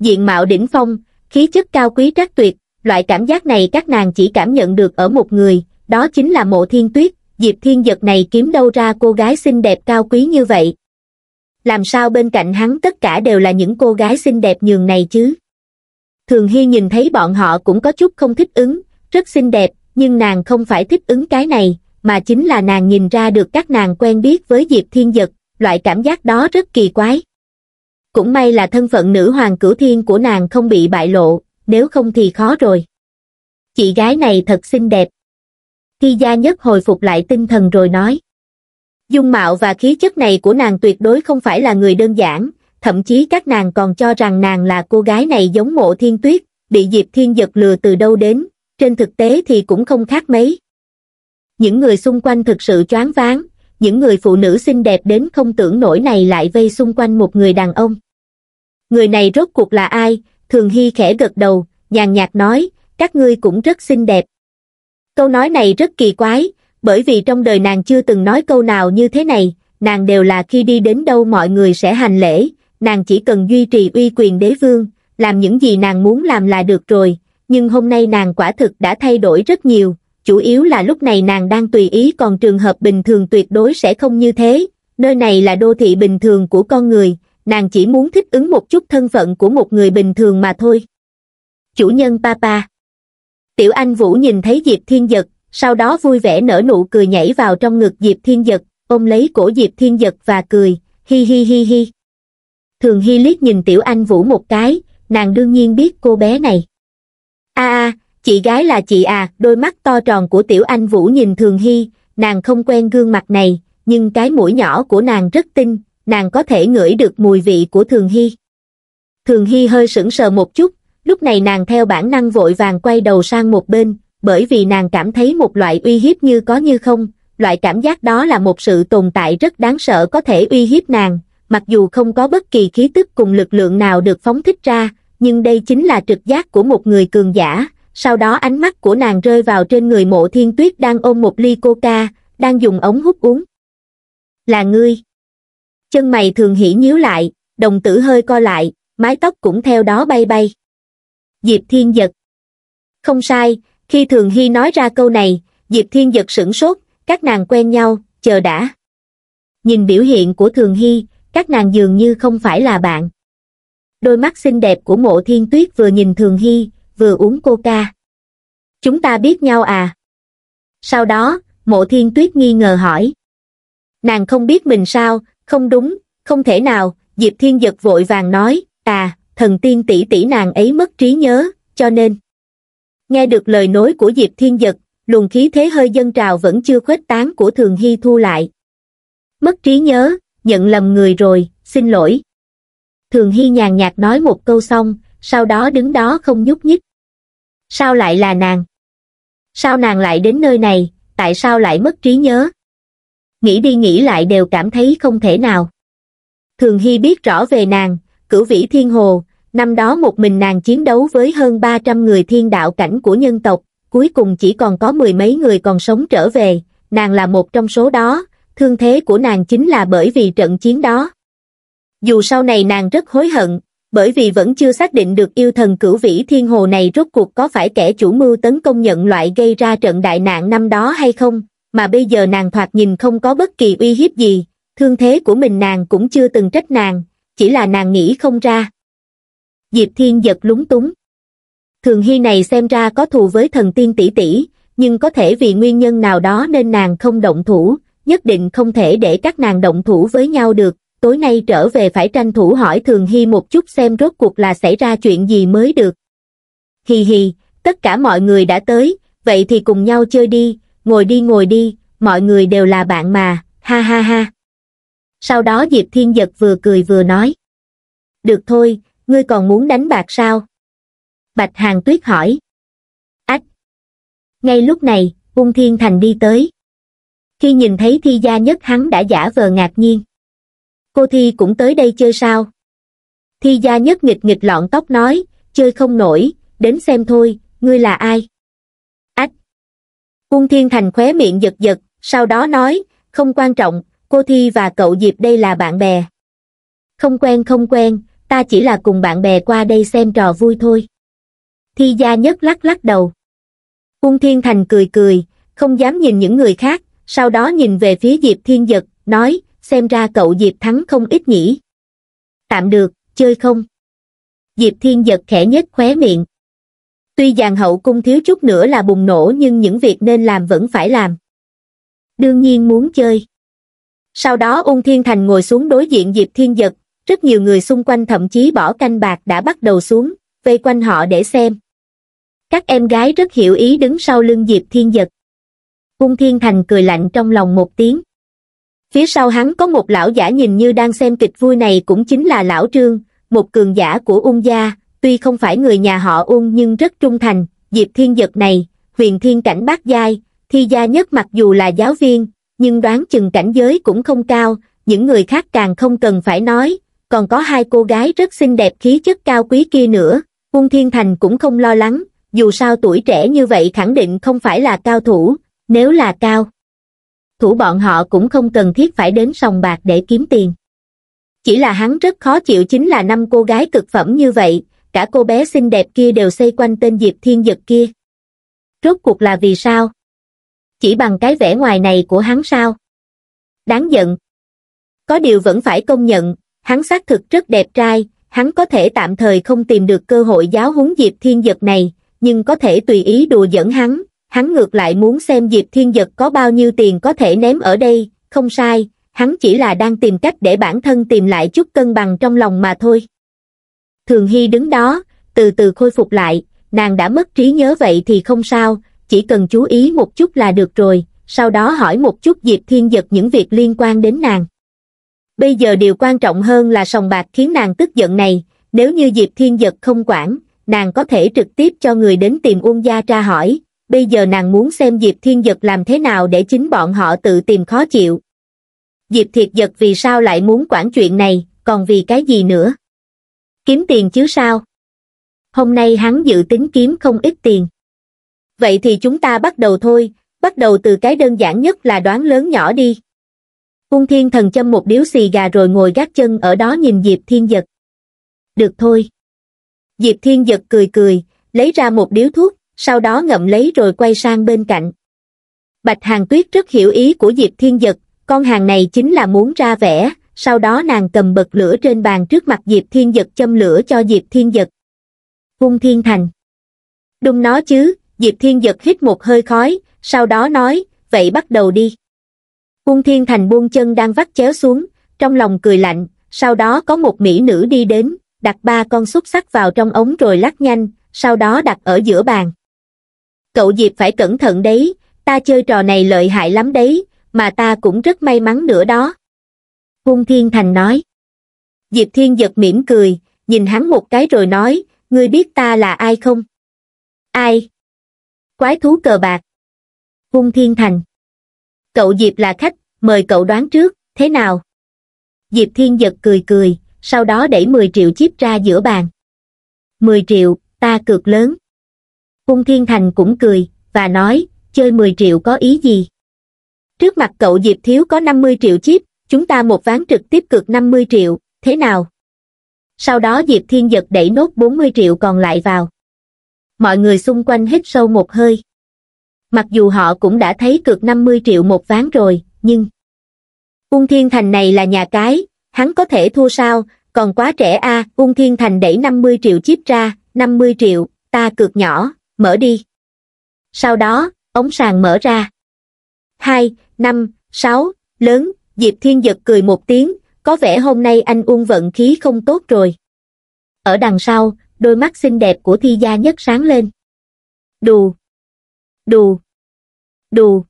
Diện mạo đỉnh phong, khí chất cao quý trác tuyệt, loại cảm giác này các nàng chỉ cảm nhận được ở một người, đó chính là mộ thiên tuyết, Diệp Thiên Giật này kiếm đâu ra cô gái xinh đẹp cao quý như vậy. Làm sao bên cạnh hắn tất cả đều là những cô gái xinh đẹp nhường này chứ? Thường Hy nhìn thấy bọn họ cũng có chút không thích ứng, rất xinh đẹp, nhưng nàng không phải thích ứng cái này, mà chính là nàng nhìn ra được các nàng quen biết với diệp thiên dật loại cảm giác đó rất kỳ quái cũng may là thân phận nữ hoàng cửu thiên của nàng không bị bại lộ nếu không thì khó rồi chị gái này thật xinh đẹp thi gia nhất hồi phục lại tinh thần rồi nói dung mạo và khí chất này của nàng tuyệt đối không phải là người đơn giản thậm chí các nàng còn cho rằng nàng là cô gái này giống mộ thiên tuyết bị diệp thiên giật lừa từ đâu đến trên thực tế thì cũng không khác mấy những người xung quanh thực sự choáng váng, những người phụ nữ xinh đẹp đến không tưởng nổi này lại vây xung quanh một người đàn ông. Người này rốt cuộc là ai? Thường Hy khẽ gật đầu, nhàn nhạt nói, các ngươi cũng rất xinh đẹp. Câu nói này rất kỳ quái, bởi vì trong đời nàng chưa từng nói câu nào như thế này, nàng đều là khi đi đến đâu mọi người sẽ hành lễ, nàng chỉ cần duy trì uy quyền đế vương, làm những gì nàng muốn làm là được rồi, nhưng hôm nay nàng quả thực đã thay đổi rất nhiều, chủ yếu là lúc này nàng đang tùy ý còn trường hợp bình thường tuyệt đối sẽ không như thế, nơi này là đô thị bình thường của con người, nàng chỉ muốn thích ứng một chút thân phận của một người bình thường mà thôi. Chủ nhân Papa Tiểu Anh Vũ nhìn thấy Diệp Thiên Giật, sau đó vui vẻ nở nụ cười nhảy vào trong ngực Diệp Thiên Giật, ôm lấy cổ Diệp Thiên Giật và cười, hi hi hi hi. Thường Hy liếc nhìn Tiểu Anh Vũ một cái, nàng đương nhiên biết cô bé này chị gái là chị à đôi mắt to tròn của tiểu anh vũ nhìn thường hy nàng không quen gương mặt này nhưng cái mũi nhỏ của nàng rất tinh nàng có thể ngửi được mùi vị của thường hy thường hy hơi sững sờ một chút lúc này nàng theo bản năng vội vàng quay đầu sang một bên bởi vì nàng cảm thấy một loại uy hiếp như có như không loại cảm giác đó là một sự tồn tại rất đáng sợ có thể uy hiếp nàng mặc dù không có bất kỳ khí tức cùng lực lượng nào được phóng thích ra nhưng đây chính là trực giác của một người cường giả sau đó ánh mắt của nàng rơi vào trên người mộ thiên tuyết đang ôm một ly coca đang dùng ống hút uống là ngươi chân mày thường hỉ nhíu lại đồng tử hơi co lại mái tóc cũng theo đó bay bay diệp thiên giật không sai khi thường hy nói ra câu này diệp thiên giật sửng sốt các nàng quen nhau chờ đã nhìn biểu hiện của thường hy các nàng dường như không phải là bạn đôi mắt xinh đẹp của mộ thiên tuyết vừa nhìn thường hy vừa uống coca. Chúng ta biết nhau à? Sau đó, mộ thiên tuyết nghi ngờ hỏi. Nàng không biết mình sao, không đúng, không thể nào, Diệp Thiên Giật vội vàng nói, à, thần tiên tỷ tỷ nàng ấy mất trí nhớ, cho nên. Nghe được lời nói của Diệp Thiên Giật, luồng khí thế hơi dân trào vẫn chưa khuếch tán của Thường Hy thu lại. Mất trí nhớ, nhận lầm người rồi, xin lỗi. Thường Hy nhàn nhạt nói một câu xong, sau đó đứng đó không nhúc nhích. Sao lại là nàng? Sao nàng lại đến nơi này, tại sao lại mất trí nhớ? Nghĩ đi nghĩ lại đều cảm thấy không thể nào. Thường Hy biết rõ về nàng, cửu vĩ thiên hồ, năm đó một mình nàng chiến đấu với hơn 300 người thiên đạo cảnh của nhân tộc, cuối cùng chỉ còn có mười mấy người còn sống trở về, nàng là một trong số đó, thương thế của nàng chính là bởi vì trận chiến đó. Dù sau này nàng rất hối hận, bởi vì vẫn chưa xác định được yêu thần cửu vĩ thiên hồ này rốt cuộc có phải kẻ chủ mưu tấn công nhận loại gây ra trận đại nạn năm đó hay không, mà bây giờ nàng thoạt nhìn không có bất kỳ uy hiếp gì, thương thế của mình nàng cũng chưa từng trách nàng, chỉ là nàng nghĩ không ra. Diệp Thiên giật lúng túng. Thường Hy này xem ra có thù với thần tiên tỷ tỷ, nhưng có thể vì nguyên nhân nào đó nên nàng không động thủ, nhất định không thể để các nàng động thủ với nhau được, tối nay trở về phải tranh thủ hỏi Thường Hy một chút xem rốt cuộc là xảy ra chuyện gì mới được. Hì hì, tất cả mọi người đã tới, vậy thì cùng nhau chơi đi, ngồi đi ngồi đi, mọi người đều là bạn mà, ha ha ha. Sau đó Diệp Thiên Giật vừa cười vừa nói. Được thôi, ngươi còn muốn đánh bạc sao? Bạch Hàng Tuyết hỏi. Ách! Ngay lúc này, Ung Thiên Thành đi tới. Khi nhìn thấy Thi Gia Nhất hắn đã giả vờ ngạc nhiên cô thi cũng tới đây chơi sao thi gia nhất nghịch nghịch lọn tóc nói chơi không nổi đến xem thôi ngươi là ai ách cung thiên thành khóe miệng giật giật sau đó nói không quan trọng cô thi và cậu diệp đây là bạn bè không quen không quen ta chỉ là cùng bạn bè qua đây xem trò vui thôi thi gia nhất lắc lắc đầu cung thiên thành cười cười không dám nhìn những người khác sau đó nhìn về phía diệp thiên giật nói xem ra cậu Diệp thắng không ít nhỉ. Tạm được, chơi không? Diệp Thiên giật khẽ nhất khóe miệng. Tuy giàn hậu cung thiếu chút nữa là bùng nổ nhưng những việc nên làm vẫn phải làm. Đương nhiên muốn chơi. Sau đó Ung Thiên Thành ngồi xuống đối diện Diệp Thiên Giật, rất nhiều người xung quanh thậm chí bỏ canh bạc đã bắt đầu xuống, vây quanh họ để xem. Các em gái rất hiểu ý đứng sau lưng Diệp Thiên Giật. Ung Thiên Thành cười lạnh trong lòng một tiếng phía sau hắn có một lão giả nhìn như đang xem kịch vui này cũng chính là lão trương một cường giả của ung gia tuy không phải người nhà họ ung nhưng rất trung thành diệp thiên giật này huyền thiên cảnh bát giai thi gia nhất mặc dù là giáo viên nhưng đoán chừng cảnh giới cũng không cao những người khác càng không cần phải nói còn có hai cô gái rất xinh đẹp khí chất cao quý kia nữa ung thiên thành cũng không lo lắng dù sao tuổi trẻ như vậy khẳng định không phải là cao thủ nếu là cao thủ bọn họ cũng không cần thiết phải đến sòng bạc để kiếm tiền. Chỉ là hắn rất khó chịu chính là năm cô gái cực phẩm như vậy, cả cô bé xinh đẹp kia đều xây quanh tên Diệp Thiên Dật kia. Rốt cuộc là vì sao? Chỉ bằng cái vẻ ngoài này của hắn sao? Đáng giận. Có điều vẫn phải công nhận, hắn xác thực rất đẹp trai, hắn có thể tạm thời không tìm được cơ hội giáo huấn Diệp Thiên Dật này, nhưng có thể tùy ý đùa dẫn hắn, hắn ngược lại muốn xem Diệp Thiên Giật có bao nhiêu tiền có thể ném ở đây, không sai, hắn chỉ là đang tìm cách để bản thân tìm lại chút cân bằng trong lòng mà thôi. Thường Hy đứng đó, từ từ khôi phục lại, nàng đã mất trí nhớ vậy thì không sao, chỉ cần chú ý một chút là được rồi, sau đó hỏi một chút Diệp Thiên Giật những việc liên quan đến nàng. Bây giờ điều quan trọng hơn là sòng bạc khiến nàng tức giận này, nếu như Diệp Thiên Giật không quản, nàng có thể trực tiếp cho người đến tìm Uông Gia tra hỏi, bây giờ nàng muốn xem Diệp Thiên Giật làm thế nào để chính bọn họ tự tìm khó chịu. Diệp Thiệt Giật vì sao lại muốn quản chuyện này, còn vì cái gì nữa? Kiếm tiền chứ sao? Hôm nay hắn dự tính kiếm không ít tiền. Vậy thì chúng ta bắt đầu thôi, bắt đầu từ cái đơn giản nhất là đoán lớn nhỏ đi. Cung thiên thần châm một điếu xì gà rồi ngồi gác chân ở đó nhìn Diệp Thiên Giật. Được thôi. Diệp Thiên Giật cười cười, lấy ra một điếu thuốc sau đó ngậm lấy rồi quay sang bên cạnh. Bạch Hàng Tuyết rất hiểu ý của Diệp Thiên Dật, con hàng này chính là muốn ra vẽ sau đó nàng cầm bật lửa trên bàn trước mặt Diệp Thiên Dật châm lửa cho Diệp Thiên Dật. Vung Thiên Thành. Đúng nó chứ, Diệp Thiên Dật hít một hơi khói, sau đó nói, vậy bắt đầu đi. Vung Thiên Thành buông chân đang vắt chéo xuống, trong lòng cười lạnh, sau đó có một mỹ nữ đi đến, đặt ba con xúc sắc vào trong ống rồi lắc nhanh, sau đó đặt ở giữa bàn cậu diệp phải cẩn thận đấy ta chơi trò này lợi hại lắm đấy mà ta cũng rất may mắn nữa đó hung thiên thành nói diệp thiên giật mỉm cười nhìn hắn một cái rồi nói ngươi biết ta là ai không ai quái thú cờ bạc hung thiên thành cậu diệp là khách mời cậu đoán trước thế nào diệp thiên giật cười cười sau đó đẩy mười triệu chip ra giữa bàn mười triệu ta cược lớn Cung Thiên Thành cũng cười, và nói, chơi 10 triệu có ý gì? Trước mặt cậu Diệp Thiếu có 50 triệu chip, chúng ta một ván trực tiếp cược 50 triệu, thế nào? Sau đó Diệp Thiên Giật đẩy nốt 40 triệu còn lại vào. Mọi người xung quanh hít sâu một hơi. Mặc dù họ cũng đã thấy cược 50 triệu một ván rồi, nhưng... Ung Thiên Thành này là nhà cái, hắn có thể thua sao, còn quá trẻ a à, Ung Thiên Thành đẩy 50 triệu chip ra, 50 triệu, ta cược nhỏ, mở đi. Sau đó, ống sàng mở ra. Hai, năm, sáu, lớn, Diệp Thiên Giật cười một tiếng, có vẻ hôm nay anh uông vận khí không tốt rồi. Ở đằng sau, đôi mắt xinh đẹp của thi gia nhất sáng lên. Đù, đù, đù.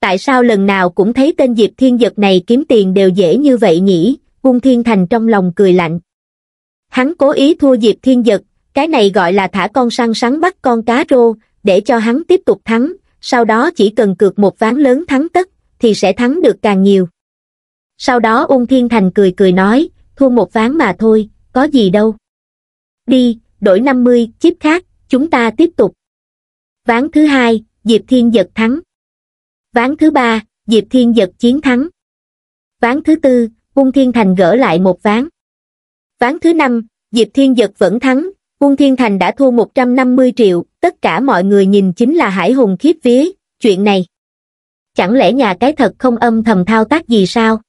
Tại sao lần nào cũng thấy tên Diệp Thiên Giật này kiếm tiền đều dễ như vậy nhỉ? Ung Thiên Thành trong lòng cười lạnh. Hắn cố ý thua Diệp Thiên Giật, cái này gọi là thả con săn sắn bắt con cá rô để cho hắn tiếp tục thắng sau đó chỉ cần cược một ván lớn thắng tất thì sẽ thắng được càng nhiều sau đó ung thiên thành cười cười nói thua một ván mà thôi có gì đâu đi đổi năm mươi chip khác chúng ta tiếp tục ván thứ hai diệp thiên giật thắng ván thứ ba diệp thiên giật chiến thắng ván thứ tư ung thiên thành gỡ lại một ván ván thứ năm diệp thiên giật vẫn thắng Quân Thiên Thành đã thua 150 triệu, tất cả mọi người nhìn chính là hải hùng khiếp vía, chuyện này. Chẳng lẽ nhà cái thật không âm thầm thao tác gì sao?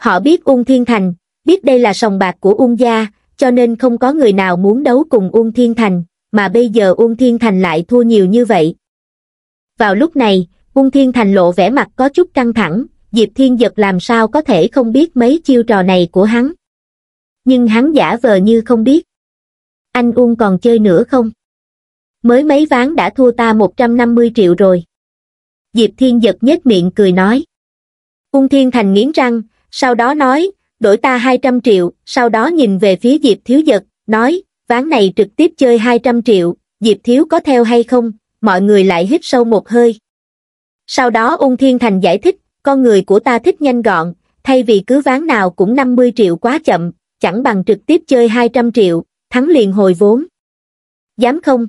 Họ biết Ung Thiên Thành, biết đây là sòng bạc của Ung Gia, cho nên không có người nào muốn đấu cùng Ung Thiên Thành, mà bây giờ Ung Thiên Thành lại thua nhiều như vậy. Vào lúc này, Ung Thiên Thành lộ vẻ mặt có chút căng thẳng, Diệp Thiên Dật làm sao có thể không biết mấy chiêu trò này của hắn. Nhưng hắn giả vờ như không biết anh Uông còn chơi nữa không? Mới mấy ván đã thua ta 150 triệu rồi. Diệp Thiên giật nhếch miệng cười nói. Ung Thiên Thành nghiến răng, sau đó nói, đổi ta 200 triệu, sau đó nhìn về phía Diệp Thiếu Giật, nói, ván này trực tiếp chơi 200 triệu, Diệp Thiếu có theo hay không? Mọi người lại hít sâu một hơi. Sau đó Ung Thiên Thành giải thích, con người của ta thích nhanh gọn, thay vì cứ ván nào cũng 50 triệu quá chậm, chẳng bằng trực tiếp chơi 200 triệu, thắng liền hồi vốn. Dám không?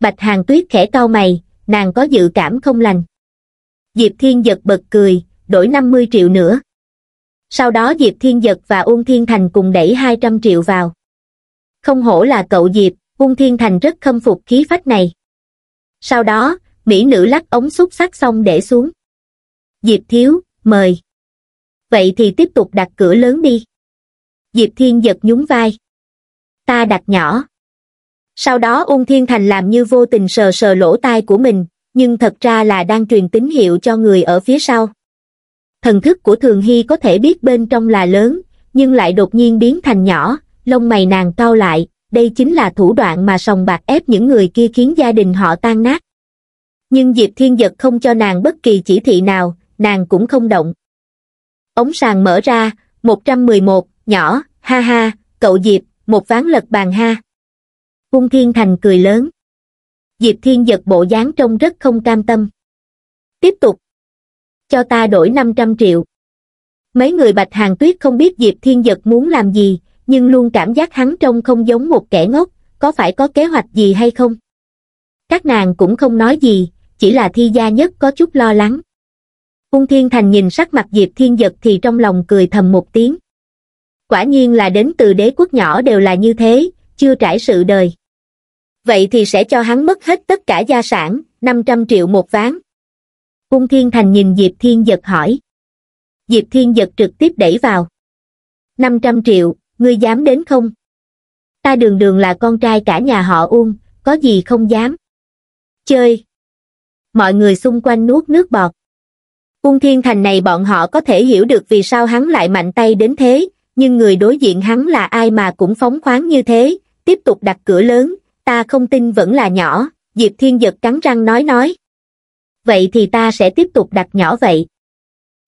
Bạch Hàng Tuyết khẽ cau mày, nàng có dự cảm không lành. Diệp Thiên Giật bật cười, đổi 50 triệu nữa. Sau đó Diệp Thiên Giật và Ung Thiên Thành cùng đẩy 200 triệu vào. Không hổ là cậu Diệp, Ung Thiên Thành rất khâm phục khí phách này. Sau đó, Mỹ nữ lắc ống xúc sắc xong để xuống. Diệp Thiếu, mời. Vậy thì tiếp tục đặt cửa lớn đi. Diệp Thiên Giật nhún vai ta đặt nhỏ. Sau đó Ung Thiên Thành làm như vô tình sờ sờ lỗ tai của mình, nhưng thật ra là đang truyền tín hiệu cho người ở phía sau. Thần thức của Thường Hy có thể biết bên trong là lớn, nhưng lại đột nhiên biến thành nhỏ, lông mày nàng cau lại, đây chính là thủ đoạn mà sòng bạc ép những người kia khiến gia đình họ tan nát. Nhưng Diệp Thiên Giật không cho nàng bất kỳ chỉ thị nào, nàng cũng không động. Ống sàng mở ra, 111, nhỏ, ha ha, cậu Diệp, một ván lật bàn ha hung thiên thành cười lớn diệp thiên giật bộ dáng trông rất không cam tâm tiếp tục cho ta đổi năm trăm triệu mấy người bạch hàng tuyết không biết diệp thiên giật muốn làm gì nhưng luôn cảm giác hắn trông không giống một kẻ ngốc có phải có kế hoạch gì hay không các nàng cũng không nói gì chỉ là thi gia nhất có chút lo lắng hung thiên thành nhìn sắc mặt diệp thiên giật thì trong lòng cười thầm một tiếng quả nhiên là đến từ đế quốc nhỏ đều là như thế, chưa trải sự đời. Vậy thì sẽ cho hắn mất hết tất cả gia sản, 500 triệu một ván. Cung Thiên Thành nhìn Diệp Thiên Giật hỏi. Diệp Thiên Giật trực tiếp đẩy vào. 500 triệu, ngươi dám đến không? Ta đường đường là con trai cả nhà họ Uông, có gì không dám? Chơi! Mọi người xung quanh nuốt nước bọt. Cung Thiên Thành này bọn họ có thể hiểu được vì sao hắn lại mạnh tay đến thế, nhưng người đối diện hắn là ai mà cũng phóng khoáng như thế tiếp tục đặt cửa lớn ta không tin vẫn là nhỏ diệp thiên giật cắn răng nói nói vậy thì ta sẽ tiếp tục đặt nhỏ vậy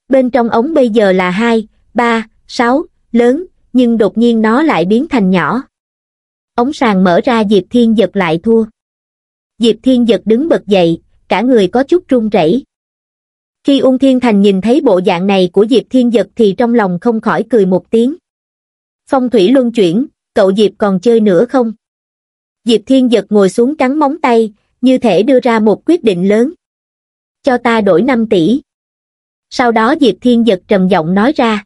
bên trong ống bây giờ là hai ba sáu lớn nhưng đột nhiên nó lại biến thành nhỏ ống sàn mở ra diệp thiên giật lại thua diệp thiên giật đứng bật dậy cả người có chút run rẩy khi ung thiên thành nhìn thấy bộ dạng này của diệp thiên giật thì trong lòng không khỏi cười một tiếng phong thủy luân chuyển, cậu Diệp còn chơi nữa không? Diệp Thiên Giật ngồi xuống cắn móng tay, như thể đưa ra một quyết định lớn. Cho ta đổi 5 tỷ. Sau đó Diệp Thiên Giật trầm giọng nói ra.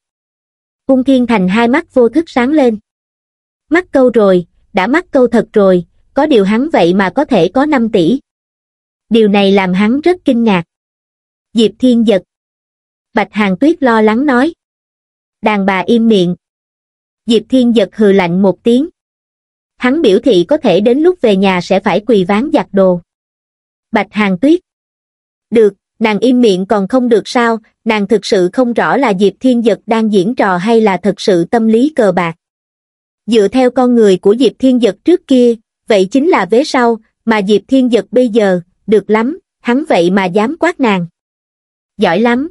Cung Thiên Thành hai mắt vô thức sáng lên. Mắc câu rồi, đã mắc câu thật rồi, có điều hắn vậy mà có thể có 5 tỷ. Điều này làm hắn rất kinh ngạc. Diệp Thiên Giật. Bạch Hàng Tuyết lo lắng nói. Đàn bà im miệng, Diệp Thiên giật hừ lạnh một tiếng. Hắn biểu thị có thể đến lúc về nhà sẽ phải quỳ ván giặt đồ. Bạch Hàng Tuyết. Được, nàng im miệng còn không được sao, nàng thực sự không rõ là Diệp Thiên Giật đang diễn trò hay là thật sự tâm lý cờ bạc. Dựa theo con người của Diệp Thiên Giật trước kia, vậy chính là vế sau, mà Diệp Thiên Giật bây giờ, được lắm, hắn vậy mà dám quát nàng. Giỏi lắm.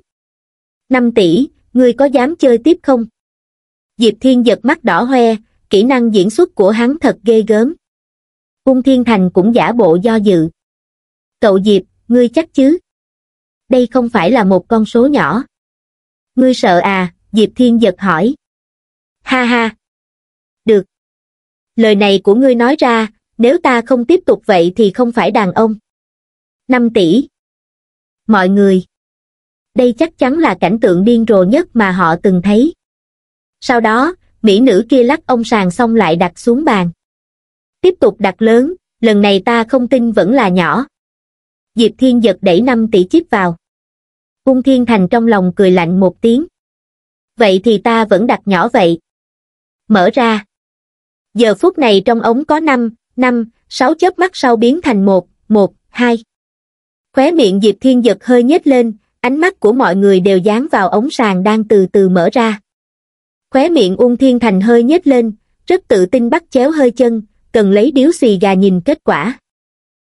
5 tỷ, ngươi có dám chơi tiếp không? diệp thiên giật mắt đỏ hoe kỹ năng diễn xuất của hắn thật ghê gớm Cung thiên thành cũng giả bộ do dự cậu diệp ngươi chắc chứ đây không phải là một con số nhỏ ngươi sợ à diệp thiên giật hỏi ha ha được lời này của ngươi nói ra nếu ta không tiếp tục vậy thì không phải đàn ông năm tỷ mọi người đây chắc chắn là cảnh tượng điên rồ nhất mà họ từng thấy sau đó mỹ nữ kia lắc ông sàng xong lại đặt xuống bàn tiếp tục đặt lớn lần này ta không tin vẫn là nhỏ diệp thiên giật đẩy năm tỷ chip vào ung thiên thành trong lòng cười lạnh một tiếng vậy thì ta vẫn đặt nhỏ vậy mở ra giờ phút này trong ống có năm năm sáu chớp mắt sau biến thành một một hai khóe miệng diệp thiên giật hơi nhếch lên ánh mắt của mọi người đều dán vào ống sàng đang từ từ mở ra khóe miệng ung Thiên Thành hơi nhếch lên, rất tự tin bắt chéo hơi chân, cần lấy điếu xì gà nhìn kết quả.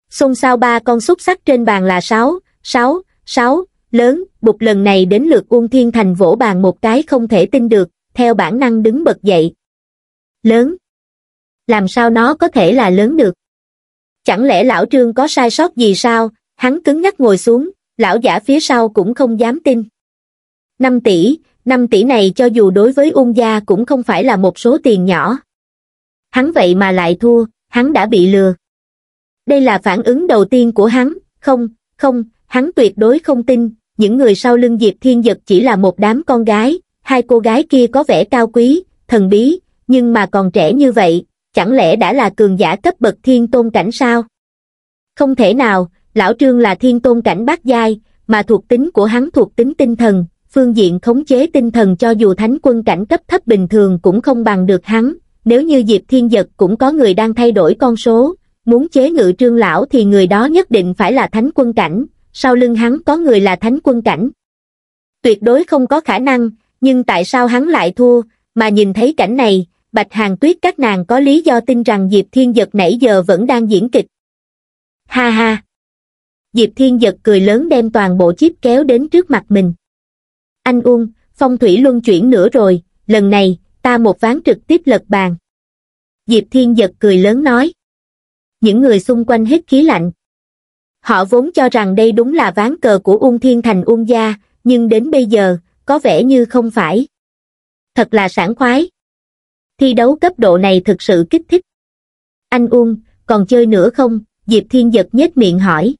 Xôn xao ba con xúc sắc trên bàn là sáu, sáu, sáu, lớn, bục lần này đến lượt ung Thiên Thành vỗ bàn một cái không thể tin được, theo bản năng đứng bật dậy. Lớn. Làm sao nó có thể là lớn được? Chẳng lẽ lão trương có sai sót gì sao, hắn cứng nhắc ngồi xuống, lão giả phía sau cũng không dám tin. 5 tỷ, năm tỷ này cho dù đối với ung gia cũng không phải là một số tiền nhỏ hắn vậy mà lại thua hắn đã bị lừa đây là phản ứng đầu tiên của hắn không không hắn tuyệt đối không tin những người sau lưng diệp thiên giật chỉ là một đám con gái hai cô gái kia có vẻ cao quý thần bí nhưng mà còn trẻ như vậy chẳng lẽ đã là cường giả cấp bậc thiên tôn cảnh sao không thể nào lão trương là thiên tôn cảnh bát giai mà thuộc tính của hắn thuộc tính tinh thần phương diện khống chế tinh thần cho dù thánh quân cảnh cấp thấp bình thường cũng không bằng được hắn, nếu như Diệp Thiên Giật cũng có người đang thay đổi con số, muốn chế ngự trương lão thì người đó nhất định phải là thánh quân cảnh, sau lưng hắn có người là thánh quân cảnh. Tuyệt đối không có khả năng, nhưng tại sao hắn lại thua, mà nhìn thấy cảnh này, Bạch Hàng Tuyết các nàng có lý do tin rằng Diệp Thiên Giật nãy giờ vẫn đang diễn kịch. Ha ha! Diệp Thiên Giật cười lớn đem toàn bộ chip kéo đến trước mặt mình anh Uông, phong thủy luân chuyển nữa rồi, lần này, ta một ván trực tiếp lật bàn. Diệp Thiên giật cười lớn nói. Những người xung quanh hết khí lạnh. Họ vốn cho rằng đây đúng là ván cờ của Uông Thiên Thành Uông Gia, nhưng đến bây giờ, có vẻ như không phải. Thật là sảng khoái. Thi đấu cấp độ này thực sự kích thích. Anh Uông, còn chơi nữa không? Diệp Thiên giật nhếch miệng hỏi.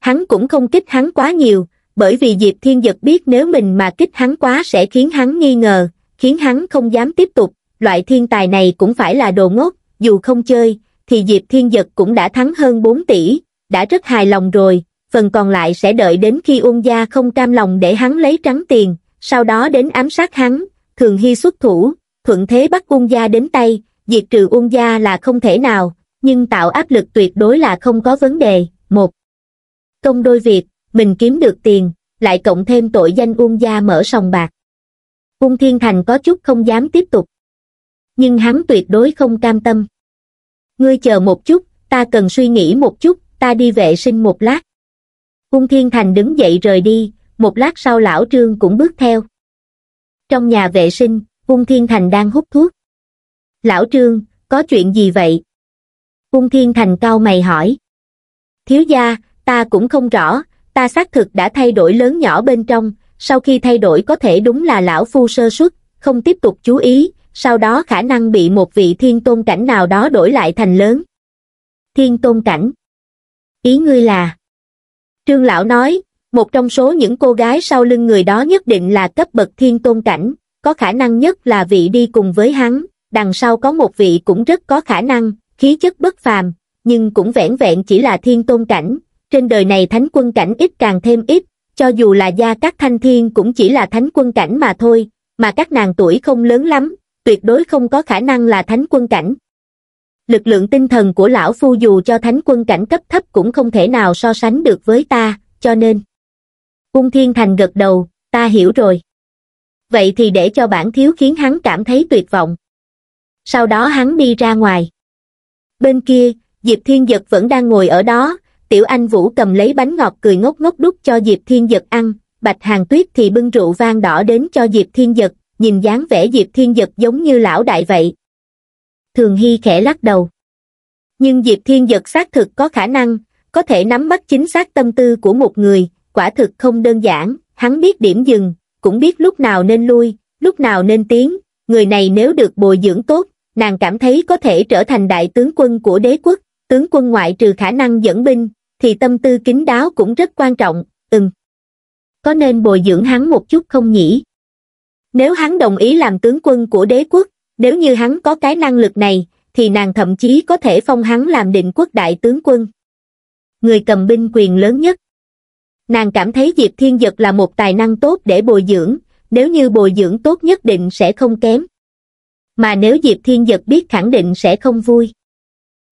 Hắn cũng không kích hắn quá nhiều, bởi vì diệp thiên giật biết nếu mình mà kích hắn quá sẽ khiến hắn nghi ngờ khiến hắn không dám tiếp tục loại thiên tài này cũng phải là đồ ngốc dù không chơi thì diệp thiên giật cũng đã thắng hơn 4 tỷ đã rất hài lòng rồi phần còn lại sẽ đợi đến khi ung gia không cam lòng để hắn lấy trắng tiền sau đó đến ám sát hắn thường hy xuất thủ thuận thế bắt ung gia đến tay diệt trừ ung gia là không thể nào nhưng tạo áp lực tuyệt đối là không có vấn đề một công đôi việc mình kiếm được tiền, lại cộng thêm tội danh Uông Gia mở sòng bạc. Uông Thiên Thành có chút không dám tiếp tục. Nhưng hắn tuyệt đối không cam tâm. Ngươi chờ một chút, ta cần suy nghĩ một chút, ta đi vệ sinh một lát. Uông Thiên Thành đứng dậy rời đi, một lát sau lão Trương cũng bước theo. Trong nhà vệ sinh, Uông Thiên Thành đang hút thuốc. Lão Trương, có chuyện gì vậy? Uông Thiên Thành cau mày hỏi. Thiếu gia, ta cũng không rõ, ta xác thực đã thay đổi lớn nhỏ bên trong, sau khi thay đổi có thể đúng là lão phu sơ suất, không tiếp tục chú ý, sau đó khả năng bị một vị thiên tôn cảnh nào đó đổi lại thành lớn. Thiên tôn cảnh. Ý ngươi là... Trương lão nói, một trong số những cô gái sau lưng người đó nhất định là cấp bậc thiên tôn cảnh, có khả năng nhất là vị đi cùng với hắn, đằng sau có một vị cũng rất có khả năng, khí chất bất phàm, nhưng cũng vẻn vẹn chỉ là thiên tôn cảnh, trên đời này thánh quân cảnh ít càng thêm ít, cho dù là gia các thanh thiên cũng chỉ là thánh quân cảnh mà thôi, mà các nàng tuổi không lớn lắm, tuyệt đối không có khả năng là thánh quân cảnh. Lực lượng tinh thần của lão phu dù cho thánh quân cảnh cấp thấp cũng không thể nào so sánh được với ta, cho nên. cung Thiên Thành gật đầu, ta hiểu rồi. Vậy thì để cho bản thiếu khiến hắn cảm thấy tuyệt vọng. Sau đó hắn đi ra ngoài. Bên kia, Diệp Thiên Giật vẫn đang ngồi ở đó, tiểu anh Vũ cầm lấy bánh ngọt cười ngốc ngốc đút cho Diệp Thiên Giật ăn, Bạch Hàng Tuyết thì bưng rượu vang đỏ đến cho Diệp Thiên Giật, nhìn dáng vẻ Diệp Thiên Giật giống như lão đại vậy. Thường Hy khẽ lắc đầu. Nhưng Diệp Thiên Giật xác thực có khả năng, có thể nắm bắt chính xác tâm tư của một người, quả thực không đơn giản, hắn biết điểm dừng, cũng biết lúc nào nên lui, lúc nào nên tiến, người này nếu được bồi dưỡng tốt, nàng cảm thấy có thể trở thành đại tướng quân của đế quốc, tướng quân ngoại trừ khả năng dẫn binh, thì tâm tư kín đáo cũng rất quan trọng, ừm. Có nên bồi dưỡng hắn một chút không nhỉ? Nếu hắn đồng ý làm tướng quân của đế quốc, nếu như hắn có cái năng lực này, thì nàng thậm chí có thể phong hắn làm định quốc đại tướng quân. Người cầm binh quyền lớn nhất. Nàng cảm thấy Diệp Thiên Dật là một tài năng tốt để bồi dưỡng, nếu như bồi dưỡng tốt nhất định sẽ không kém. Mà nếu Diệp Thiên Dật biết khẳng định sẽ không vui.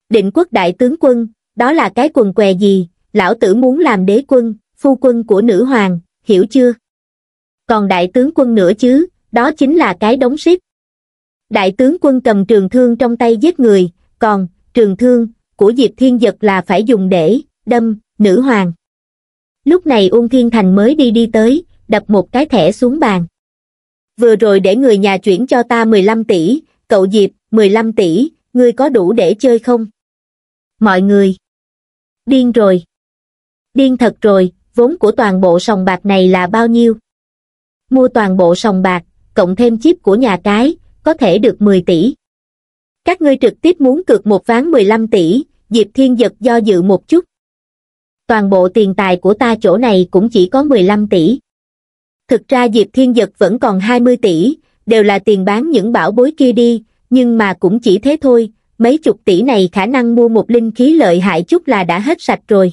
Định quốc đại tướng quân, đó là cái quần què gì, lão tử muốn làm đế quân, phu quân của nữ hoàng, hiểu chưa? Còn đại tướng quân nữa chứ, đó chính là cái đống ship. Đại tướng quân cầm trường thương trong tay giết người, còn, trường thương, của Diệp Thiên Giật là phải dùng để, đâm, nữ hoàng. Lúc này Ung Thiên Thành mới đi đi tới, đập một cái thẻ xuống bàn. Vừa rồi để người nhà chuyển cho ta 15 tỷ, cậu Diệp, 15 tỷ, ngươi có đủ để chơi không? Mọi người. Điên rồi. Điên thật rồi, vốn của toàn bộ sòng bạc này là bao nhiêu? Mua toàn bộ sòng bạc, cộng thêm chip của nhà cái, có thể được 10 tỷ. Các ngươi trực tiếp muốn cược một ván 15 tỷ, Diệp Thiên Giật do dự một chút. Toàn bộ tiền tài của ta chỗ này cũng chỉ có 15 tỷ. Thực ra Diệp Thiên Giật vẫn còn 20 tỷ, đều là tiền bán những bảo bối kia đi, nhưng mà cũng chỉ thế thôi, mấy chục tỷ này khả năng mua một linh khí lợi hại chút là đã hết sạch rồi.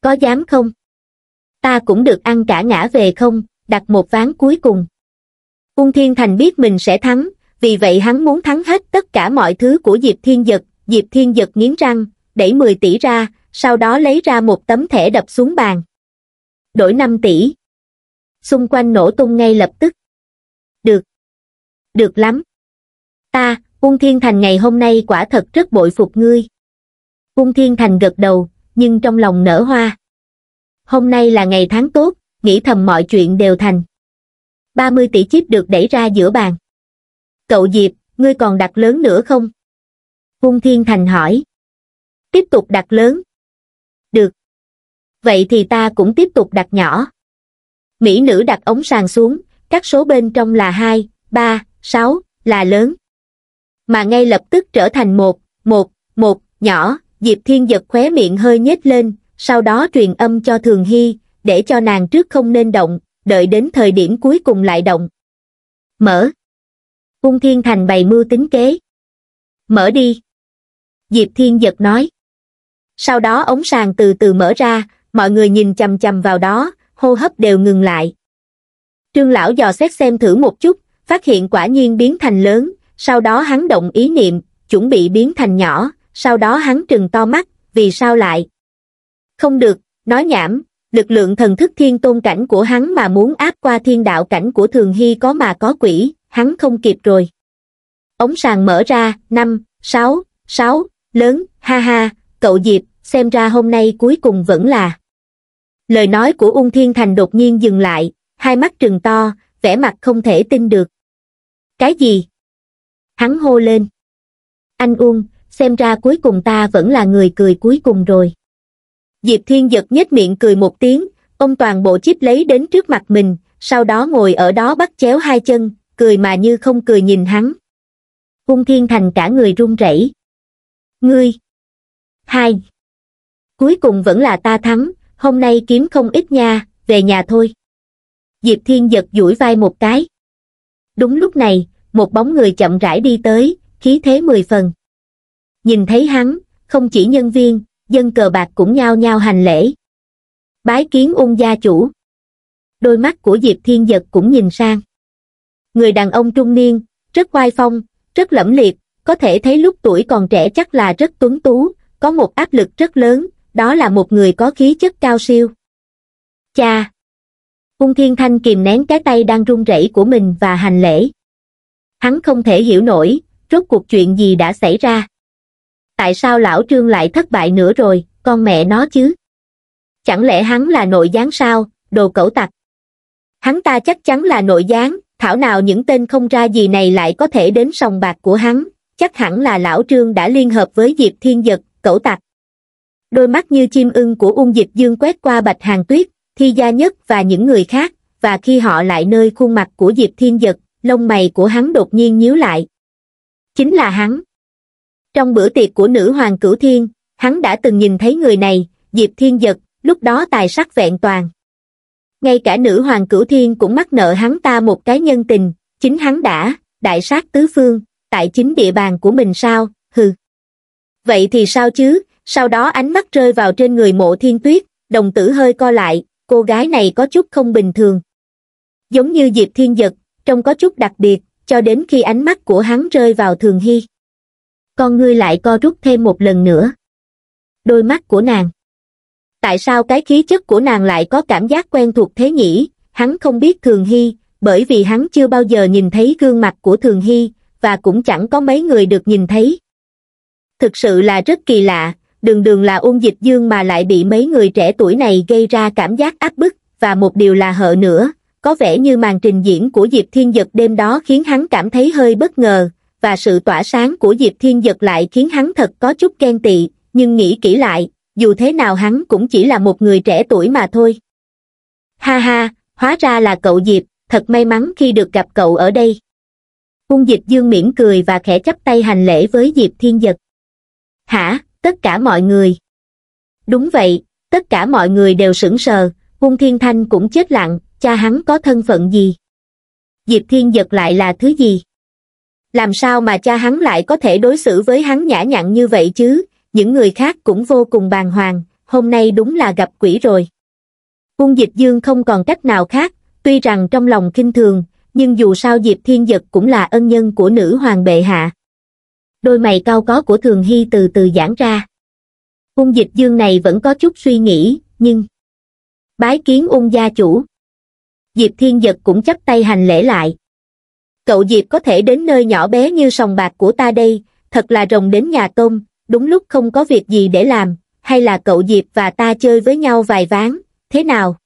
Có dám không? Ta cũng được ăn cả ngã về không, đặt một ván cuối cùng. Ung Thiên Thành biết mình sẽ thắng, vì vậy hắn muốn thắng hết tất cả mọi thứ của Diệp Thiên Dật. Diệp Thiên Dật nghiến răng, đẩy 10 tỷ ra, sau đó lấy ra một tấm thẻ đập xuống bàn. Đổi 5 tỷ. Xung quanh nổ tung ngay lập tức. Được. Được lắm. Ta, Cung Thiên Thành ngày hôm nay quả thật rất bội phục ngươi. Cung Thiên Thành gật đầu, nhưng trong lòng nở hoa. Hôm nay là ngày tháng tốt, nghĩ thầm mọi chuyện đều thành. 30 tỷ chip được đẩy ra giữa bàn. Cậu Diệp, ngươi còn đặt lớn nữa không? Cung Thiên Thành hỏi. Tiếp tục đặt lớn. Được. Vậy thì ta cũng tiếp tục đặt nhỏ. Mỹ nữ đặt ống sàn xuống, các số bên trong là 2, 3, 6, là lớn mà ngay lập tức trở thành một, một, một, nhỏ, Diệp Thiên giật khóe miệng hơi nhếch lên, sau đó truyền âm cho Thường Hy, để cho nàng trước không nên động, đợi đến thời điểm cuối cùng lại động. Mở. Ung Thiên Thành bày mưu tính kế. Mở đi. Diệp Thiên giật nói. Sau đó ống sàng từ từ mở ra, mọi người nhìn chầm chầm vào đó, hô hấp đều ngừng lại. Trương lão dò xét xem thử một chút, phát hiện quả nhiên biến thành lớn, sau đó hắn động ý niệm, chuẩn bị biến thành nhỏ, sau đó hắn trừng to mắt, vì sao lại? Không được, nói nhảm, lực lượng thần thức thiên tôn cảnh của hắn mà muốn áp qua thiên đạo cảnh của thường hy có mà có quỷ, hắn không kịp rồi. Ống sàng mở ra, năm, sáu, sáu, lớn, ha ha, cậu Diệp, xem ra hôm nay cuối cùng vẫn là. Lời nói của Ung Thiên Thành đột nhiên dừng lại, hai mắt trừng to, vẻ mặt không thể tin được. Cái gì? hắn hô lên anh uông xem ra cuối cùng ta vẫn là người cười cuối cùng rồi diệp thiên giật nhếch miệng cười một tiếng ông toàn bộ chip lấy đến trước mặt mình sau đó ngồi ở đó bắt chéo hai chân cười mà như không cười nhìn hắn ung thiên thành cả người run rẩy ngươi hai cuối cùng vẫn là ta thắng hôm nay kiếm không ít nha về nhà thôi diệp thiên giật duỗi vai một cái đúng lúc này một bóng người chậm rãi đi tới, khí thế mười phần. Nhìn thấy hắn, không chỉ nhân viên, dân cờ bạc cũng nhao nhao hành lễ. Bái kiến ung gia chủ. Đôi mắt của Diệp Thiên Giật cũng nhìn sang. Người đàn ông trung niên, rất oai phong, rất lẫm liệt, có thể thấy lúc tuổi còn trẻ chắc là rất tuấn tú, có một áp lực rất lớn, đó là một người có khí chất cao siêu. Cha! Ung Thiên Thanh kìm nén cái tay đang run rẩy của mình và hành lễ. Hắn không thể hiểu nổi, rốt cuộc chuyện gì đã xảy ra. Tại sao lão trương lại thất bại nữa rồi, con mẹ nó chứ? Chẳng lẽ hắn là nội gián sao, đồ cẩu tặc? Hắn ta chắc chắn là nội gián, thảo nào những tên không ra gì này lại có thể đến sòng bạc của hắn, chắc hẳn là lão trương đã liên hợp với Diệp Thiên Giật, cẩu tặc. Đôi mắt như chim ưng của ung dịch dương quét qua bạch hàng tuyết, thi gia nhất và những người khác, và khi họ lại nơi khuôn mặt của Diệp Thiên Giật, lông mày của hắn đột nhiên nhíu lại. Chính là hắn. Trong bữa tiệc của nữ hoàng cửu thiên, hắn đã từng nhìn thấy người này, Diệp Thiên Giật, lúc đó tài sắc vẹn toàn. Ngay cả nữ hoàng cửu thiên cũng mắc nợ hắn ta một cái nhân tình, chính hắn đã, đại sát tứ phương, tại chính địa bàn của mình sao, hừ. Vậy thì sao chứ, sau đó ánh mắt rơi vào trên người mộ thiên tuyết, đồng tử hơi co lại, cô gái này có chút không bình thường. Giống như Diệp Thiên Giật, trông có chút đặc biệt cho đến khi ánh mắt của hắn rơi vào thường hy con ngươi lại co rút thêm một lần nữa đôi mắt của nàng tại sao cái khí chất của nàng lại có cảm giác quen thuộc thế nhỉ hắn không biết thường hy bởi vì hắn chưa bao giờ nhìn thấy gương mặt của thường hy và cũng chẳng có mấy người được nhìn thấy thực sự là rất kỳ lạ đường đường là ôn dịch dương mà lại bị mấy người trẻ tuổi này gây ra cảm giác áp bức và một điều là hợ nữa có vẻ như màn trình diễn của Diệp Thiên Dật đêm đó khiến hắn cảm thấy hơi bất ngờ, và sự tỏa sáng của Diệp Thiên Dật lại khiến hắn thật có chút ghen tị, nhưng nghĩ kỹ lại, dù thế nào hắn cũng chỉ là một người trẻ tuổi mà thôi. Ha ha, hóa ra là cậu Diệp, thật may mắn khi được gặp cậu ở đây. Ung Diệp Dương miễn cười và khẽ chắp tay hành lễ với Diệp Thiên Dật. Hả, tất cả mọi người. Đúng vậy, tất cả mọi người đều sững sờ, Ung Thiên Thanh cũng chết lặng, cha hắn có thân phận gì? Diệp Thiên giật lại là thứ gì? Làm sao mà cha hắn lại có thể đối xử với hắn nhã nhặn như vậy chứ? Những người khác cũng vô cùng bàng hoàng, hôm nay đúng là gặp quỷ rồi. Quân dịch dương không còn cách nào khác, tuy rằng trong lòng kinh thường, nhưng dù sao Diệp Thiên Giật cũng là ân nhân của nữ hoàng bệ hạ. Đôi mày cao có của Thường Hy từ từ giãn ra. Ung dịch dương này vẫn có chút suy nghĩ, nhưng... Bái kiến ung gia chủ diệp thiên giật cũng chắp tay hành lễ lại cậu diệp có thể đến nơi nhỏ bé như sòng bạc của ta đây thật là rồng đến nhà công đúng lúc không có việc gì để làm hay là cậu diệp và ta chơi với nhau vài ván thế nào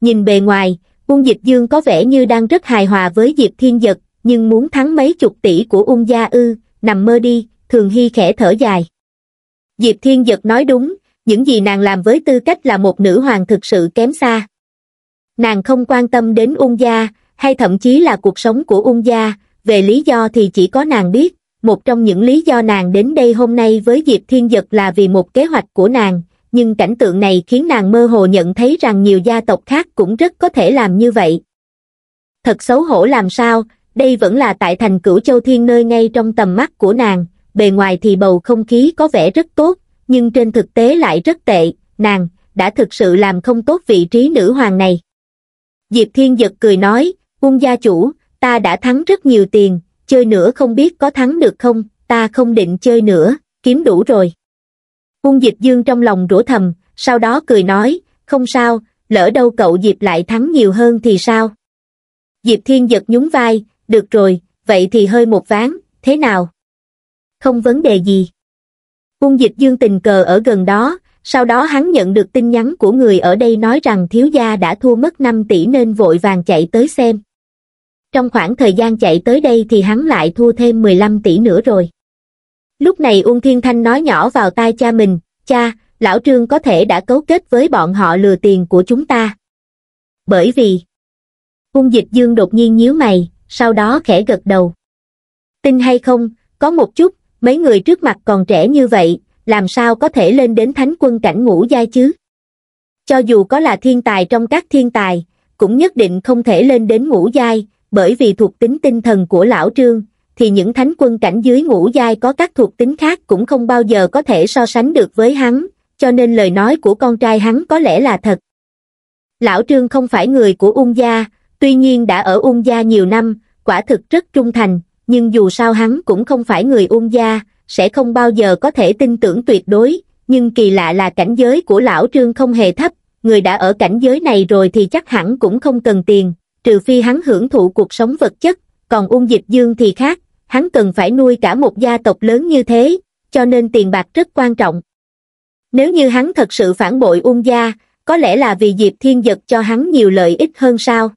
nhìn bề ngoài ung dịch dương có vẻ như đang rất hài hòa với diệp thiên giật nhưng muốn thắng mấy chục tỷ của ung gia ư nằm mơ đi thường hy khẽ thở dài diệp thiên giật nói đúng những gì nàng làm với tư cách là một nữ hoàng thực sự kém xa nàng không quan tâm đến ung gia hay thậm chí là cuộc sống của ung gia về lý do thì chỉ có nàng biết một trong những lý do nàng đến đây hôm nay với diệp thiên giật là vì một kế hoạch của nàng nhưng cảnh tượng này khiến nàng mơ hồ nhận thấy rằng nhiều gia tộc khác cũng rất có thể làm như vậy thật xấu hổ làm sao đây vẫn là tại thành cửu châu thiên nơi ngay trong tầm mắt của nàng bề ngoài thì bầu không khí có vẻ rất tốt nhưng trên thực tế lại rất tệ nàng đã thực sự làm không tốt vị trí nữ hoàng này diệp thiên giật cười nói quân gia chủ ta đã thắng rất nhiều tiền chơi nữa không biết có thắng được không ta không định chơi nữa kiếm đủ rồi quân dịch dương trong lòng rủa thầm sau đó cười nói không sao lỡ đâu cậu diệp lại thắng nhiều hơn thì sao diệp thiên giật nhún vai được rồi vậy thì hơi một ván thế nào không vấn đề gì quân dịch dương tình cờ ở gần đó sau đó hắn nhận được tin nhắn của người ở đây nói rằng thiếu gia đã thua mất 5 tỷ nên vội vàng chạy tới xem. Trong khoảng thời gian chạy tới đây thì hắn lại thua thêm 15 tỷ nữa rồi. Lúc này Uông Thiên Thanh nói nhỏ vào tai cha mình, cha, lão trương có thể đã cấu kết với bọn họ lừa tiền của chúng ta. Bởi vì, Uông Dịch Dương đột nhiên nhíu mày, sau đó khẽ gật đầu. Tin hay không, có một chút, mấy người trước mặt còn trẻ như vậy, làm sao có thể lên đến thánh quân cảnh ngũ giai chứ? Cho dù có là thiên tài trong các thiên tài, cũng nhất định không thể lên đến ngũ giai, bởi vì thuộc tính tinh thần của lão trương, thì những thánh quân cảnh dưới ngũ giai có các thuộc tính khác cũng không bao giờ có thể so sánh được với hắn, cho nên lời nói của con trai hắn có lẽ là thật. Lão Trương không phải người của Ung Gia, tuy nhiên đã ở Ung Gia nhiều năm, quả thực rất trung thành, nhưng dù sao hắn cũng không phải người Ung Gia, sẽ không bao giờ có thể tin tưởng tuyệt đối, nhưng kỳ lạ là cảnh giới của lão trương không hề thấp, người đã ở cảnh giới này rồi thì chắc hẳn cũng không cần tiền, trừ phi hắn hưởng thụ cuộc sống vật chất, còn Ung Dịch Dương thì khác, hắn cần phải nuôi cả một gia tộc lớn như thế, cho nên tiền bạc rất quan trọng. Nếu như hắn thật sự phản bội Ung gia, có lẽ là vì Diệp Thiên Giật cho hắn nhiều lợi ích hơn sao?